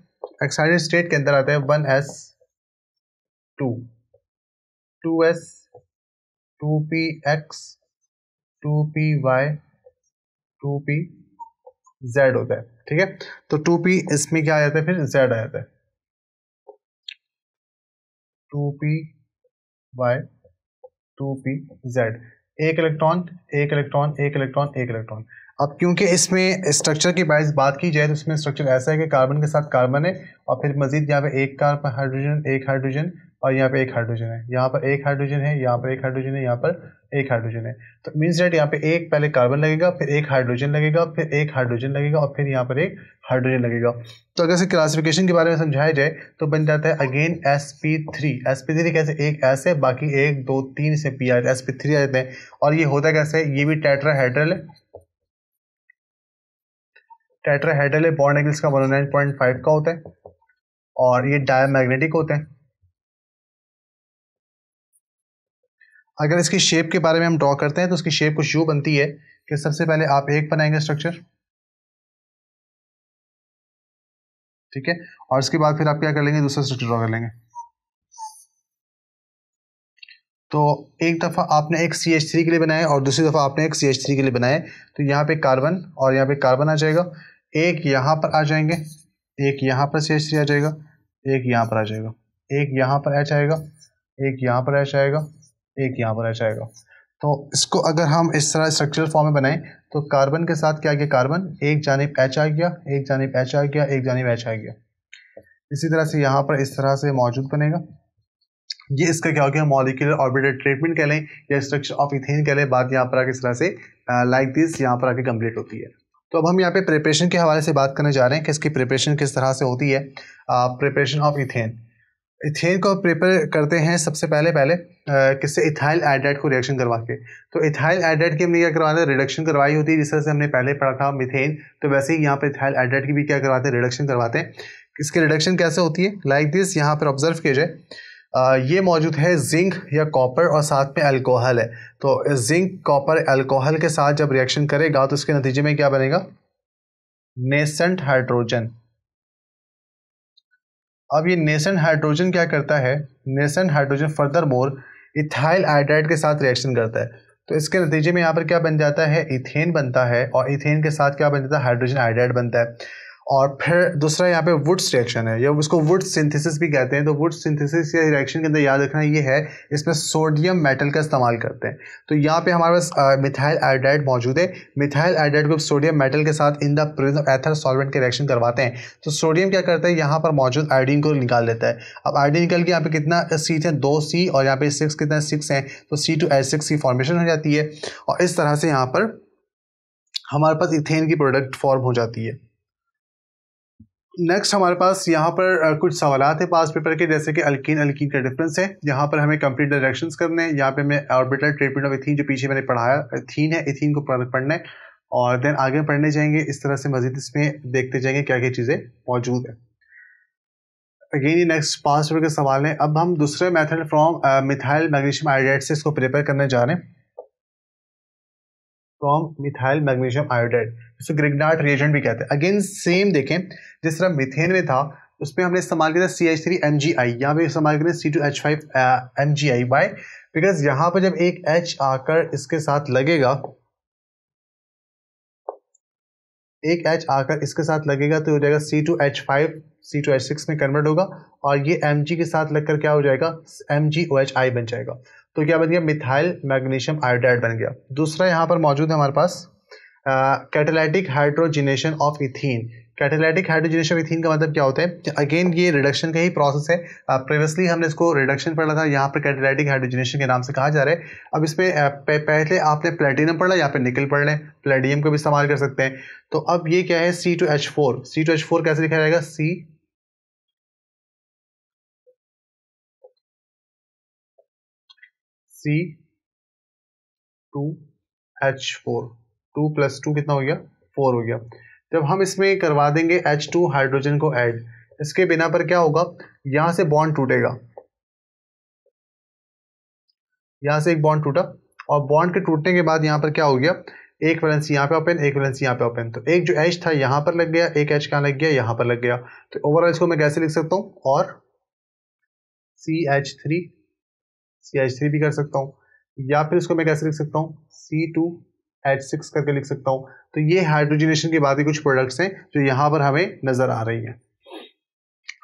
एक्साइटेड स्टेट के अंदर आता है one S two two S two P x two P Y two P z होता है ठीक है तो टू पी इसमें क्या आ जाता है फिर जेड आ जाता है two P Y two P
z एक इलेक्ट्रॉन एक इलेक्ट्रॉन एक इलेक्ट्रॉन एक इलेक्ट्रॉन अब क्योंकि इसमें स्ट्रक्चर की बाइस बात की जाए तो इसमें स्ट्रक्चर ऐसा है कि कार्बन के साथ कार्बन है और फिर मजीद यहाँ पे एक कार्बन हाइड्रोजन एक हाइड्रोजन और यहाँ पे एक हाइड्रोजन है यहाँ पर एक हाइड्रोजन है यहाँ पर एक हाइड्रोजन है यहाँ पर एक हाइड्रोजन है तो मीन्स डेट यहाँ पे एक पहले कार्बन लगेगा फिर एक हाइड्रोजन लगेगा फिर एक हाइड्रोजन लगेगा और फिर यहाँ पर एक हाइड्रोजन लगेगा तो अगर इसे क्लासिफिकेशन के बारे में समझाया जाए तो बन जाता है again s p three s p three कैसे एक एस है बाकी एक दो तीन से पी आ एस पी थ्री आ जाते हैं और ये होता कैसे ये भी हाइड्रल है है बॉन्ड एंगल्स का वन का होता है और ये डायमैग्नेटिक होते हैं अगर इसकी शेप के बारे में हम ड्रॉ करते हैं तो इसकी शेप कुछ यू बनती है कि सबसे पहले आप एक बनाएंगे स्ट्रक्चर
ठीक है और इसके बाद फिर आप क्या कर लेंगे दूसरा स्ट्रक्चर ड्रॉ कर लेंगे तो एक दफ़ा आपने एक
सी एच थ्री के लिए बनाया और दूसरी दफ़ा आपने एक सी एच थ्री के लिए बनाए तो यहाँ पे कार्बन और यहाँ पे कार्बन आ जाएगा एक यहाँ पर आ जाएंगे एक यहाँ पर सी एच थ्री आ जाएगा एक यहाँ पर आ जाएगा एक यहाँ पर एच आएगा एक यहाँ पर एच आएगा एक यहाँ पर आ जाएगा तो इसको अगर हम इस तरह स्ट्रक्चरल फॉर्म में बनाएं तो कार्बन के साथ क्या गया कार्बन एक जानब एच आ गया एक जानब एच आ गया एक जानब एच आ गया इसी तरह से यहाँ पर इस तरह से मौजूद बनेगा ये इसका क्या हो गया मॉलिकुलर ऑर्बिटल ट्रीटमेंट कह लें या स्ट्रक्चर ऑफ इथेन कह लें बात यहाँ पर आके इस तरह से लाइक दिस यहाँ पर आके कंप्लीट होती है तो अब हम यहाँ पे प्रिपरेशन के हवाले से बात करने जा रहे हैं कि इसकी प्रिपरेशन किस तरह से होती है प्रिपरेशन ऑफ इथेन इथेन को प्रिपेयर करते हैं सबसे पहले पहले किससे इथाइल एड्रेट को रिएक्शन करवा के तो इथाइल एड्रेट की हमने क्या करवाते हैं रिडक्शन करवाई होती है जिस तरह से हमने पहले पढ़ा था मिथेन तो वैसे ही यहाँ पर इथाइल एड्रेट की भी क्या करवाते हैं रिडक्शन करवाते हैं इसकी रिडक्शन कैसे होती है लाइक दिस यहाँ पर ऑब्जर्व किया जाए ये मौजूद है जिंक या कॉपर और साथ में अल्कोहल है तो जिंक कॉपर अल्कोहल के साथ जब रिएक्शन करेगा तो उसके नतीजे में क्या बनेगा नेसेंट हाइड्रोजन अब ये नेसेंट हाइड्रोजन क्या करता है nascent hydrogen furthermore ethyl hydride के साथ रिएक्शन करता है तो इसके नतीजे में यहाँ पर क्या बन जाता है इथेन बनता है और इथेन के साथ क्या बन जाता है हाइड्रोजन हाइड्राइड बनता है और फिर दूसरा यहाँ पे वुड्स रिएक्शन है या उसको वुड सिंथेसिस भी कहते हैं तो वुड सिंथेसिस या रिएक्शन के अंदर याद रखना ये है इसमें सोडियम मेटल का इस्तेमाल करते हैं तो यहाँ पे हमारे पास मिथाइल आयोडाइड मौजूद है मिथाइल आयोडाइड को सोडियम मेटल के साथ in the presence ether solvent के रिएक्शन करवाते हैं तो सोडियम क्या करता है यहाँ पर मौजूद आयोडीन को निकाल देता है अब आयोडीन निकल के यहाँ पे कितना सीट है दो सी और यहाँ पे सिक्स कितना सिक्स है तो सी टू एच सिक्स की फॉर्मेशन हो जाती है और इस तरह से यहाँ पर हमारे पास इथेन की प्रोडक्ट फॉर्म हो जाती है नेक्स्ट हमारे पास यहाँ पर कुछ सवाल है पास पेपर के जैसे कि अल्किन अल्किन का डिफरेंस है यहाँ पर हमें कंप्लीट डायरेक्शंस करने हैं यहाँ पे हमें ऑर्बिटल ट्रीटमेंट ऑफ इथीन जो पीछे मैंने पढ़ाया थीन है इथीन को पढ़ना है और देन आगे पढ़ने जाएंगे इस तरह से मजीद इसमें देखते जाएंगे क्या क्या चीज़ें मौजूद है अगेन ये नेक्स्ट पास पेपर के सवाल हैं अब हम दूसरे method from methyl magnesium iodide से इसको प्रिपेयर करने जा रहे हैं फ्रॉम मिथाइल मैग्नीशियम आयोडाइड जिसको ग्रिगनाट रिएजेंट भी कहते हैं अगेन सेम देखें जिस तरह मिथेन में था उसमें हमने इस्तेमाल किया था C H three M G I यहाँ पे इस्तेमाल किया C two H five M G I by because यहाँ पर जब एक एच आकर इसके साथ लगेगा एक एच आकर इसके साथ लगेगा तो हो जाएगा C two H five C two H six में कन्वर्ट होगा और ये एम जी के साथ लगकर क्या हो जाएगा M G O H I बन जाएगा तो क्या बन गया मिथाइल मैग्नीशियम आयोडाइड बन गया दूसरा यहाँ पर मौजूद है हमारे पास catalytic hydrogenation of ethene catalytic of ethene का मतलब क्या होता है अगेन ये रिडक्शन का ही प्रोसेस है प्रीवियसली हमने इसको रिडक्शन पढ़ा था यहाँ पर कैटेलाइटिक हाइड्रोजिनेशन के नाम से कहा जा रहा है अब इसमें पहले आपने प्लेटिनम पढ़ लिया यहाँ पर निकल पढ़ लें प्लेडियम का भी इस्तेमाल कर सकते हैं तो अब ये क्या
है C two H four C two H four कैसे लिखा जाएगा C C two H four two plus two कितना हो गया फोर हो गया
जब हम इसमें करवा देंगे एच टू हाइड्रोजन को ऐड इसके बिना पर क्या होगा यहां से बॉन्ड टूटेगा यहां से एक बॉन्ड टूटा और बॉन्ड के टूटने के बाद यहां पर क्या हो गया एक वैलेंसी यहां पे ओपन एक वैलेंसी यहां पे ओपन तो एक जो एच था यहां पर लग गया एक एच कहां लग गया यहां पर लग गया तो ओवरऑल इसको मैं कैसे लिख सकता हूँ और C H three C H three भी कर सकता हूँ या फिर इसको मैं कैसे लिख सकता हूँ सी टू एच सिक्स करके लिख सकता हूँ तो ये हाइड्रोजनेशन के बाद ही कुछ प्रोडक्ट्स हैं जो यहाँ पर हमें नज़र आ रही हैं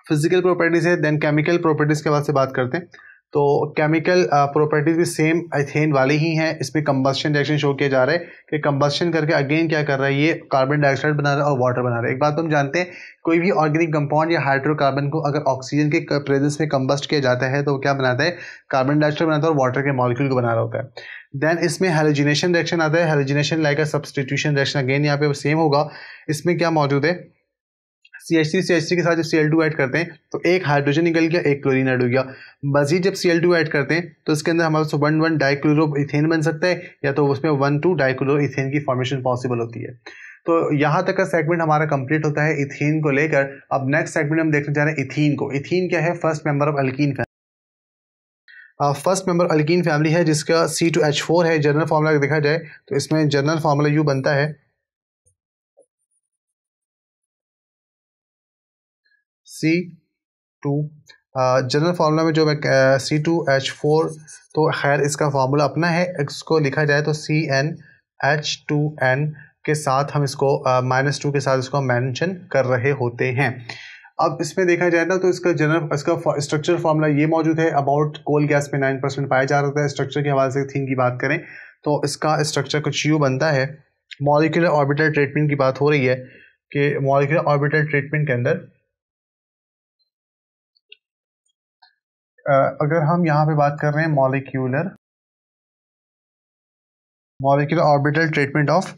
फिजिकल प्रॉपर्टीज है देन केमिकल प्रॉपर्टीज के बाद से बात करते हैं तो केमिकल प्रॉपर्टीज़ uh, भी सेम एथेन वाली ही हैं इसमें कंबस्शन रिएक्शन शो किया जा रहा है कि कंबस्शन करके अगेन क्या कर रहा है ये कार्बन डाइऑक्साइड बना रहा है और वाटर बना रहा है एक बात तो हम जानते हैं कोई भी ऑर्गेनिक कंपाउंड या हाइड्रोकार्बन को अगर ऑक्सीजन के प्रेजेंस में कंबस्ट किया जाता है तो क्या बनाता है कार्बन डाइऑक्साइड बनाता है और वाटर के मॉलिक्यूल को बना रहा होता है देन इसमें हेलोजिनेशन रिएक्शन आता है halogenation like a substitution reaction again यहाँ पे सेम होगा इसमें क्या मौजूद है C H three C H three के साथ जब सी एल टू ऐड करते हैं तो एक हाइड्रोजन निकल गया एक क्लोरीन ऐड हो गया मजीद जब सी एल टू ऐड करते हैं तो इसके अंदर हमारे वन वन डाइक्लोरो इथेन बन सकता है या तो उसमें वन टू डाइक्लोरो इथेन की फॉर्मेशन पॉसिबल होती है तो यहाँ तक का सेगमेंट हमारा कंप्लीट होता है इथेन को लेकर अब नेक्स्ट सेगमेंट हम देखने जा रहे हैं इथीन को इथीन क्या है first member of alkene first member alkene family है जिसका सी टू एच फोर है
जनरल फार्मूला देखा जाए तो इसमें जनरल फार्मूला यू बनता है सी टू
जनरल फार्मूला में जो सी टू एच फोर तो खैर इसका फार्मूला अपना है इसको लिखा जाए तो C N H two n के साथ हम इसको माइनस uh, टू के साथ इसको मैंशन कर रहे होते हैं अब इसमें देखा जाए ना तो इसका जनरल इसका स्ट्रक्चर फार्मूला ये मौजूद है अबाउट कोल गैस में नाइन परसेंट पाया जा रहा है स्ट्रक्चर के हवाले से थीम की बात करें तो इसका स्ट्रक्चर कुछ यू बनता है मॉलिकुलर ऑर्बिटल ट्रीटमेंट की बात हो रही है
कि मॉलिकुलर ऑर्बिटल ट्रीटमेंट के अंदर अगर हम यहाँ पे बात कर रहे हैं molecular molecular orbital treatment of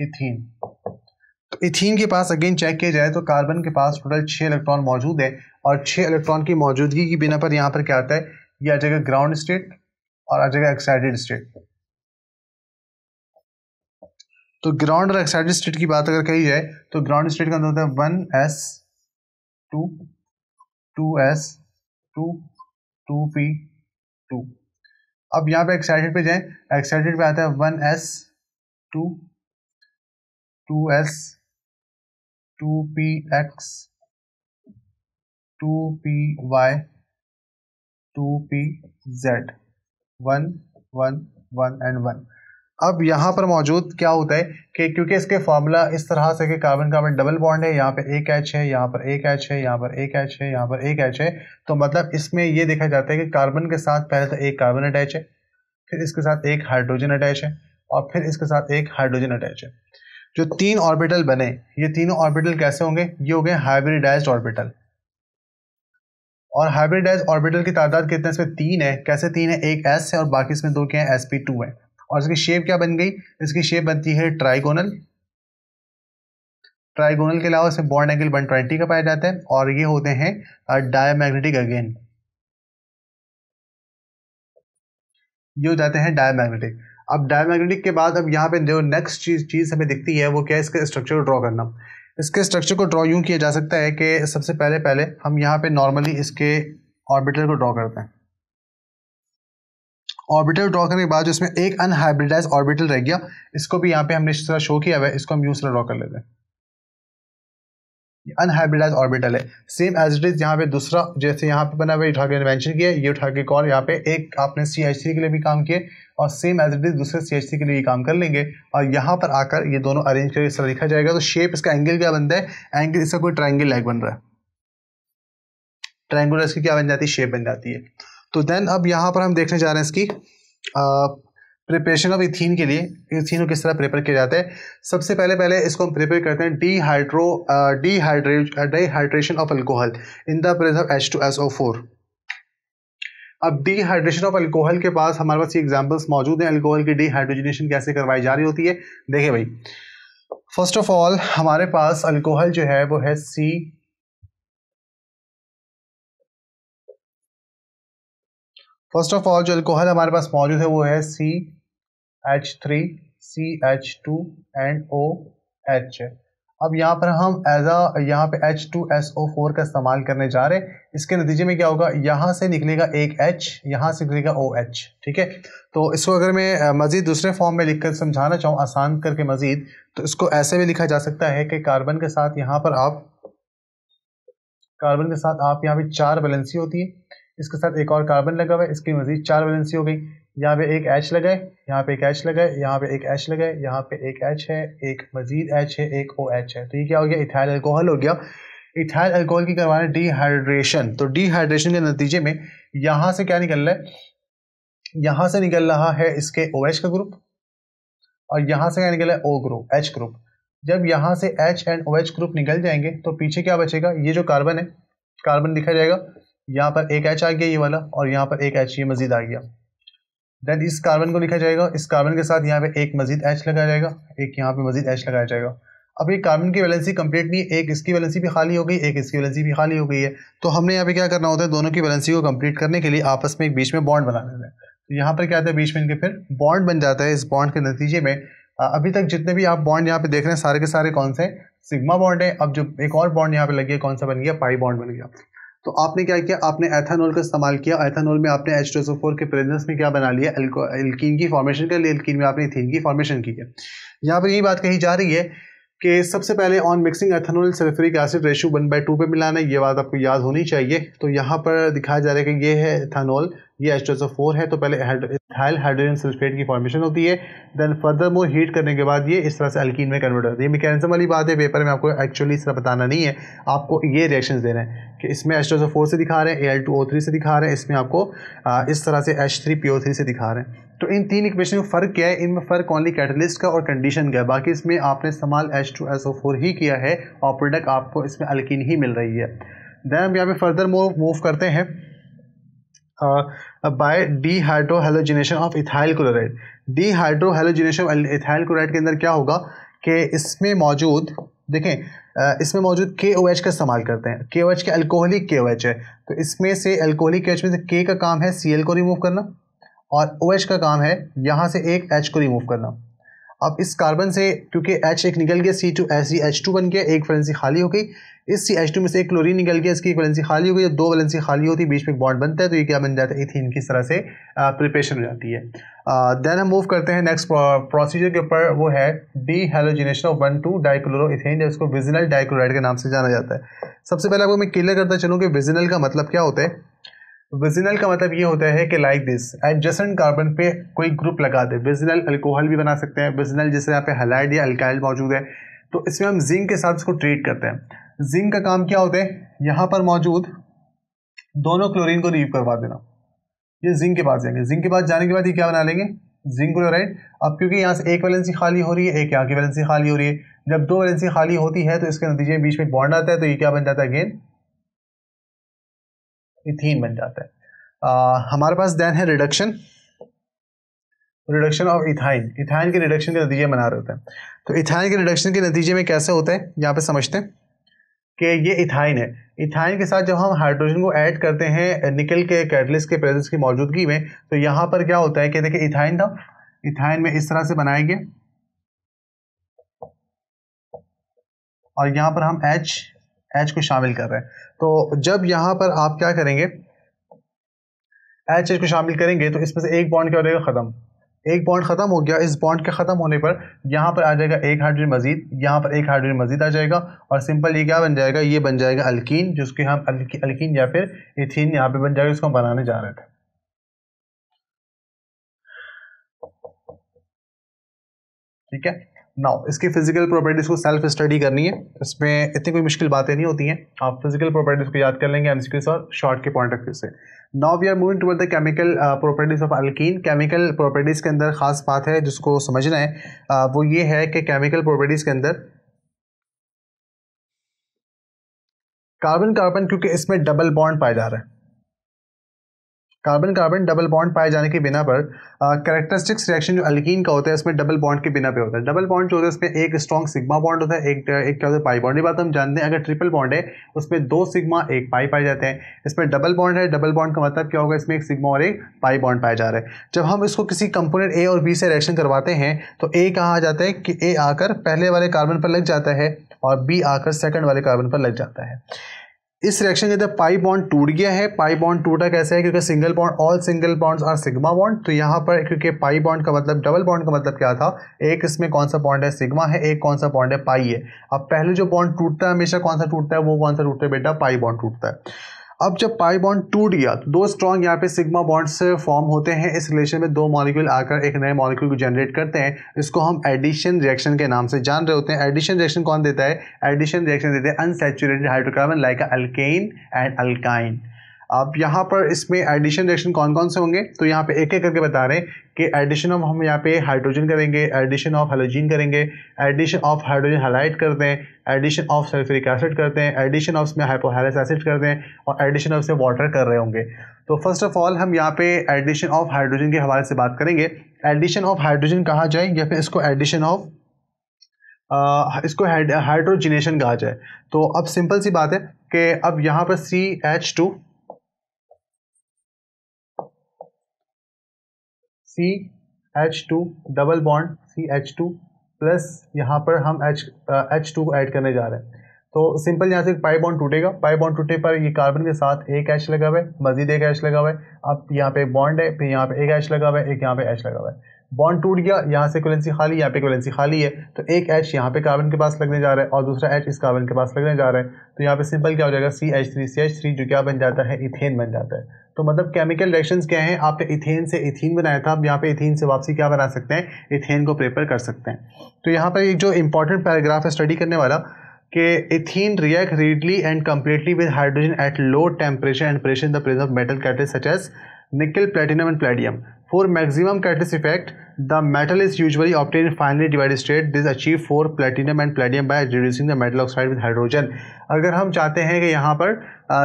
ethene तो इथीन के पास अगेन चेक किया जाए तो कार्बन के पास टोटल छः इलेक्ट्रॉन मौजूद है और छः इलेक्ट्रॉन की मौजूदगी की बिना पर यहाँ पर क्या आता है ये आ जाएगा ग्राउंड स्टेट और आ जाएगा एक्साइटेड स्टेट तो ग्राउंड और एक्साइटेड स्टेट की बात अगर कही जाए तो ग्राउंड स्टेट का अंदर मतलब होता है one S two
two S two two P two अब यहां पे एक्साइटेड पे जाएं एक्साइटेड पे आता है one S two two S two P x two P Y two P Z
one one one and one अब यहाँ पर मौजूद क्या होता है कि क्योंकि इसके फार्मूला इस तरह से कि कार्बन कार्बन डबल बॉन्ड है यहाँ पर एक एच है यहाँ पर एक एच है यहाँ पर एक एच है यहाँ पर एक एच है तो मतलब इसमें ये देखा जाता है कि कार्बन के साथ पहले तो एक कार्बन अटैच है फिर इसके साथ एक हाइड्रोजन अटैच है और फिर इसके साथ एक हाइड्रोजन अटैच है जो तीन ऑर्बिटल बने ये तीनों ऑर्बिटल कैसे होंगे ये हो गए हाइब्रिडाइज ऑर्बिटल और हाइब्रिडाइज ऑर्बिटल की तादाद कितने इसमें तीन है कैसे तीन है एक एस है और बाकी इसमें दो क्या है एस पी टू है और इसकी शेप क्या बन गई इसकी शेप बनती है ट्राइगोनल
ट्राइगोनल के अलावा इसमें बॉन्ड एंगल 120 का पाया जाता है और ये होते हैं डायमैग्नेटिक अगेन
ये हो जाते हैं डायमैग्नेटिक अब डायमैग्नेटिक के बाद अब यहाँ पे जो नेक्स्ट चीज चीज़ हमें दिखती है वो क्या है इसका स्ट्रक्चर को ड्रॉ करना इसके स्ट्रक्चर को ड्रॉ यूं किया जा सकता है कि सबसे पहले पहले हम यहाँ पे नॉर्मली इसके ऑर्बिटल को ड्रॉ करते हैं ऑर्बिटल ड्रॉ करने के बाद जो इसमें एक अनहाइब्रिडाइज ऑर्बिटल रह गया इसको भी यहाँ पे हमने इस तरह शो किया हुआ है इसको हम यूज ड्रॉ कर लेते हैं अनहाइब्रिडाइज ऑर्बिटल है सेम एज इट इज यहाँ पे दूसरा जैसे यहाँ पे बना हुआ उठाकर इन्वेंशन किया ये उठा के कॉल यहाँ पे एक आपने सी एच सी के लिए भी काम किए और सेम एज इट इज दूसरे सी एच सी के लिए भी काम कर लेंगे और यहाँ पर आकर ये दोनों अरेंज करके इस तरह लिखा जाएगा तो शेप इसका एंगल क्या बनता है एंगल इसका कोई ट्राइंगल लाइक बन रहा है ट्राइंगुलर इसकी क्या बन जाती है शेप बन जाती है तो देन अब यहाँ पर हम देखने जा रहे हैं इसकी प्रिपरेशन ऑफ इथीन के लिए इथीन को किस तरह प्रिपेयर किया जाता है सबसे पहले पहले इसको हम प्रिपेयर करते हैं dehydro dehydrate dehydration of alcohol in the presence of H two S O four अब डीहाइड्रेशन ऑफ अल्कोहल के पास हमारे पास ये एग्जाम्पल्स मौजूद हैं अल्कोहल की डीहाइड्रोजनेशन कैसे करवाई जा रही होती है देखिए भाई
फर्स्ट ऑफ ऑल हमारे पास अल्कोहल जो है वो है सी फर्स्ट ऑफ ऑल जो अल्कोहल हमारे पास मौजूद है वो है C H three C H two and
O H अब यहाँ पर हम एज अ यहाँ पे H two S O four का इस्तेमाल करने जा रहे हैं इसके नतीजे में क्या होगा यहाँ से निकलेगा एक एच यहाँ से निकलेगा ओ एच ठीक है तो इसको अगर मैं मज़ीद दूसरे फॉर्म में लिख कर समझाना चाहूँ आसान करके मज़ीद तो इसको ऐसे भी लिखा जा सकता है कि कार्बन के साथ यहाँ पर आप कार्बन के साथ आप यहाँ पे चार बैलेंसी होती है इसके साथ एक और कार्बन लगा हुआ है इसकी मजीद चार वैलेंसी हो गई यहाँ पे एक एच लगाए यहाँ पे एक एच लगाए यहाँ पे एक एच लगाए यहाँ पे एक एच है एक मजीद एच है एक ओ OH एच है तो ये क्या हो गया इथाइल अल्कोहल हो गया इथाइल अल्कोहल की करवाना है डिहाइड्रेशन तो डिहाइड्रेशन के नतीजे में यहां से क्या निकल रहा है यहां से निकल रहा है इसके ओ OH एच का ग्रुप और यहां से क्या निकल रहा है ओ ग्रुप एच ग्रुप जब यहाँ से H and O H group निकल जाएंगे तो पीछे क्या बचेगा ये जो कार्बन है कार्बन दिखा जाएगा यहाँ पर एक एच आ गया ये वाला और यहाँ पर एक एच ये मजीद आ गया देन इस कार्बन को लिखा जाएगा इस कार्बन के साथ यहाँ पे एक मजीद एच लगाया जाएगा एक यहाँ पे मजीद एच लगाया जाएगा अब ये कार्बन की वैलेंसी कंप्लीट नहीं है एक इसकी वैलेंसी भी खाली हो गई एक इसकी वैलेंसी भी खाली हो गई है तो हमने यहाँ पे क्या करना होता है दोनों की वैलेंसी को कंप्लीट करने के लिए आपस में एक बीच में बॉन्ड बना लेना है तो यहाँ पर क्या आता है बीच में इनके फिर बॉन्ड बन जाता है इस बॉन्ड के नतीजे में अभी तक जितने भी आप बॉन्ड यहाँ पे देख रहे हैं सारे के सारे कौन से सिग्मा बॉन्ड है अब जो एक और बॉन्ड यहाँ पे लगी है कौन सा बन गया पाई बॉन्ड बन गया तो आपने क्या किया आपने एथानॉल का इस्तेमाल किया एथानॉल में आपने एच के प्रेजेंस में क्या बना लिया एल्किन की फॉर्मेशन कर लिया एल्किन में आपने इथिन की फॉर्मेशन की है यहाँ पर यही बात कही जा रही है कि सबसे पहले on mixing ethanol sulphuric acid ratio one by two पर मिलाना है ये बात आपको याद होनी चाहिए तो यहाँ पर दिखाया जा रहा है कि ये है एथानॉल ये फोर है तो पहले इथाइल हाइड्रोजन सल्फेट की फॉर्मेशन होती है देन फर्दर मोर हीट करने के बाद ये इस तरह से अल्किन में कन्वर्ट होती है ये मैकेनिज्म वाली बात है पेपर में आपको एक्चुअली इस तरह बताना नहीं है आपको ये रिएक्शंस देना है कि इसमें फोर से दिखा रहे हैं थ्री से दिखा रहे हैं इसमें आपको आ, इस तरह से थ्री से दिखा रहे हैं तो इन तीन इक्वेशन में फ़र्क क्या है इनमें फ़र्क ऑनली कैटलिस्ट का और कंडीशन का है बाकी इसमें आपने इस्तेमाल फोर ही किया है और प्रोडक्ट आपको इसमें अल्किन ही मिल रही है देन हम यहाँ पे फर्दर मूव मूव करते हैं by uh, by of ethyl ethyl chloride. dehydrohalogenation of ethyl chloride के अंदर क्या होगा कि इसमें मौजूद देखें uh, इसमें मौजूद के ओ एच का इस्तेमाल करते हैं के ओ एच के अल्कोहलिक के ओ एच है तो इसमें से अल्कोहलिक के एच में से के का काम है सी एल को रिमूव करना और ओ एच का काम है यहाँ से एक एच को रिमूव करना अब इस कार्बन से क्योंकि एच एक निकल गया C two H C H two बन गया एक फ्रेंसी खाली हो गई इस सी एच टू में से एक क्लोरीन निकल गया इसकी एक वैलेंसी खाली हो गई जब दो वैलेंसी खाली होती है बीच में एक बॉन्ड बनता है तो ये क्या बन जाता है इथिन की तरह से प्रिपरेशन हो जाती है देन हम मूव करते हैं नेक्स्ट प्रोसीजर के ऊपर वो है dehalogenation of one two dichloro ethane जिसको विजिनल डाइक्लोराइड के नाम से जाना जाता है सबसे पहले आपको मैं क्लियर करता चलूँ कि विजिनल का मतलब क्या होता है विजिनल का मतलब ये होता है कि लाइक दिस एडजसेंट कार्बन पे कोई ग्रुप लगा दे विजिनल अल्कोहल भी बना सकते हैं विजिनल जैसे यहाँ पे हलाइड या अल्काइल मौजूद है तो इसमें हम जिंक के साथ इसको ट्रीट करते हैं जिंक का काम क्या होता है यहां पर मौजूद दोनों क्लोरीन को रिव करवा देना ये जिंक के पास जाएंगे जिंक के पास जाने के बाद ये क्या बना लेंगे जिंक क्लोराइड अब क्योंकि यहाँ से एक वैलेंसी खाली हो रही है एक यहाँ की वैलेंसी खाली हो रही है जब दो वैलेंसी खाली होती है तो इसके नतीजे बीच में बॉन्ड आता है तो ये क्या बन जाता है अगेन इथीन बन जाता है आ, हमारे पास देन है reduction reduction of ethyne ethyne के रिडक्शन के नतीजे बना रहे होते हैं तो इथाइन के रिडक्शन के नतीजे में कैसे होते हैं यहाँ पे समझते हैं कि ये इथाइन है इथाइन के साथ जब हम हाइड्रोजन को ऐड करते हैं निकल के कैटलिस्ट के प्रेजेंस की मौजूदगी में तो यहाँ पर क्या होता है कि देखिए इथाइन था इथाइन में इस तरह से बनाएंगे और यहाँ पर हम एच एच को शामिल कर रहे हैं तो जब यहाँ पर आप क्या करेंगे एच एच को शामिल करेंगे तो इसमें से एक बॉन्ड क्या हो जाएगा ख़त्म एक बॉन्ड खत्म हो गया इस बॉन्ड के खत्म होने पर यहाँ पर आ जाएगा एक हाइड्रोजन मजीद यहाँ पर एक हाइड्रोजन मजीद आ जाएगा और सिंपल ये क्या बन जाएगा ये बन जाएगा अल्किन जिसके हम
अल्किन या फिर एथीन यहाँ पे बन जाएगा इसको हम बनाने जा रहे थे ठीक है नाउ इसकी फिजिकल
प्रॉपर्टीज़ को सेल्फ स्टडी करनी है इसमें इतनी कोई मुश्किल बातें नहीं होती हैं आप फिजिकल प्रॉपर्टीज़ को याद कर लेंगे एम और शॉर्ट के पॉइंट ऑफ व्यू से now we are moving toward the chemical properties of alkene chemical properties के अंदर खास बात है जिसको समझना है uh, वो ये है कि केमिकल प्रॉपर्टीज़
के अंदर कार्बन कार्बन क्योंकि इसमें डबल बॉन्ड पाया जा रहा है कार्बन कार्बन डबल बॉन्ड पाए जाने के बिना पर
करेक्टरिस्टिक्स रिएक्शन जो अल्कीन का होता है इसमें डबल बॉन्ड के बिना पे होता है डबल बॉन्ड जो होता है उसमें एक स्ट्रॉन्ग सिग्मा बॉन्ड होता है एक एक क्या होता है पाई बॉन्ड ये बात हम जानते हैं अगर ट्रिपल बॉन्ड है उसमें दो सिग्मा एक पाई पाए जाते हैं इसमें डबल बॉन्ड है डबल बॉन्ड का मतलब क्या होगा इसमें एक सिग्मा और एक पाई बॉन्ड पाया जा रहा है जब हम इसको किसी कंपोनेंट ए और बी से रिएक्शन करवाते हैं तो ए कहा जाता है कि ए आकर पहले वाले कार्बन पर लग जाता है और बी आकर सेकेंड वाले कार्बन पर लग जाता है इस रिएक्शन के अंदर पाई बॉन्ड टूट गया है पाई बॉन्ड टूटा कैसे है क्योंकि single bond all single bonds are sigma bond तो यहाँ पर क्योंकि पाई बॉन्ड का मतलब डबल बॉन्ड का मतलब क्या था एक इसमें कौन सा बॉन्ड है सिग्मा है एक कौन सा बॉन्ड है पाई है अब पहले जो बॉन्ड टूटता है हमेशा कौन सा टूटता है वो कौन सा टूटता है बेटा पाई बॉन्ड टूटता है अब जब पाई बॉन्ड टूट गया तो दो स्ट्रॉन्ग यहाँ पे सिग्मा बॉन्ड्स फॉर्म होते हैं इस रिलेशन में दो मॉलिक्यूल आकर एक नए मॉलिक्यूल को जनरेट करते हैं इसको हम एडिशन रिएक्शन के नाम से जान रहे होते हैं एडिशन रिएक्शन कौन देता है एडिशन रिएक्शन देते हैं unsaturated hydrocarbon like alkane and alkyne अब यहाँ पर इसमें एडिशन रिएक्शन कौन कौन से होंगे तो यहाँ पे एक एक करके बता रहे हैं कि एडिशन ऑफ हम यहाँ पे हाइड्रोजन करेंगे एडिशन ऑफ हेलोजीन करेंगे एडिशन ऑफ हाइड्रोजन हलाइट करते हैं एडिशन ऑफ सल्फ्यूरिक एसिड करते हैं एडिशन ऑफ इसमें हाइपोहैलस एसिड करते हैं और एडिशन ऑफ से वाटर कर रहे होंगे तो फर्स्ट ऑफ ऑल हम यहाँ पे एडिशन ऑफ हाइड्रोजन के हवाले से बात करेंगे एडिशन ऑफ हाइड्रोजन कहा जाए या फिर इसको एडिशन ऑफ Uh, इसको हाइड्रोजिनेशन कहा जाए तो अब सिंपल सी बात है कि अब यहाँ पर C
H two C H two double bond C H two plus यहाँ पर हम
एच एच टू को ऐड करने जा रहे हैं तो सिंपल यहाँ से पाई बॉन्ड टूटेगा पाई बॉन्ड टूटे पर ये कार्बन के साथ एक एच लगा हुआ है मजीद एक एच लगा हुआ है अब यहाँ पे बॉन्ड है फिर यहाँ पे एक एच लगा हुआ है एक यहाँ पे एच लगा हुआ है बॉन्ड टूट गया यहाँ से क्वेलेंसी खाली यहाँ पे क्वेलेंसी खाली है तो एक एच यहाँ पे कार्बन के पास लगने जा रहा है और दूसरा एच इस कार्बन के पास लगने जा रहा है तो यहाँ पे सिंपल क्या हो जाएगा C H three C H three जो क्या बन जाता है इथेन बन जाता है तो मतलब केमिकल रिएक्शंस क्या है आपने इथेन से इथीन बनाया था अब यहाँ पे इथीन से वापसी क्या बना सकते हैं इथेन को प्रेपर कर सकते हैं तो यहाँ पर एक जो इंपॉर्टेंट पैराग्राफ है स्टडी करने वाला कि ethene react readily and completely with hydrogen at low temperature and pressure in the presence of metal catalyst such as nickel platinum and palladium for maximum catalyst effect the metal is usually obtain finely divide state this achieve for platinum and palladium by reducing the metal oxide with hydrogen अगर हम चाहते हैं कि यहाँ पर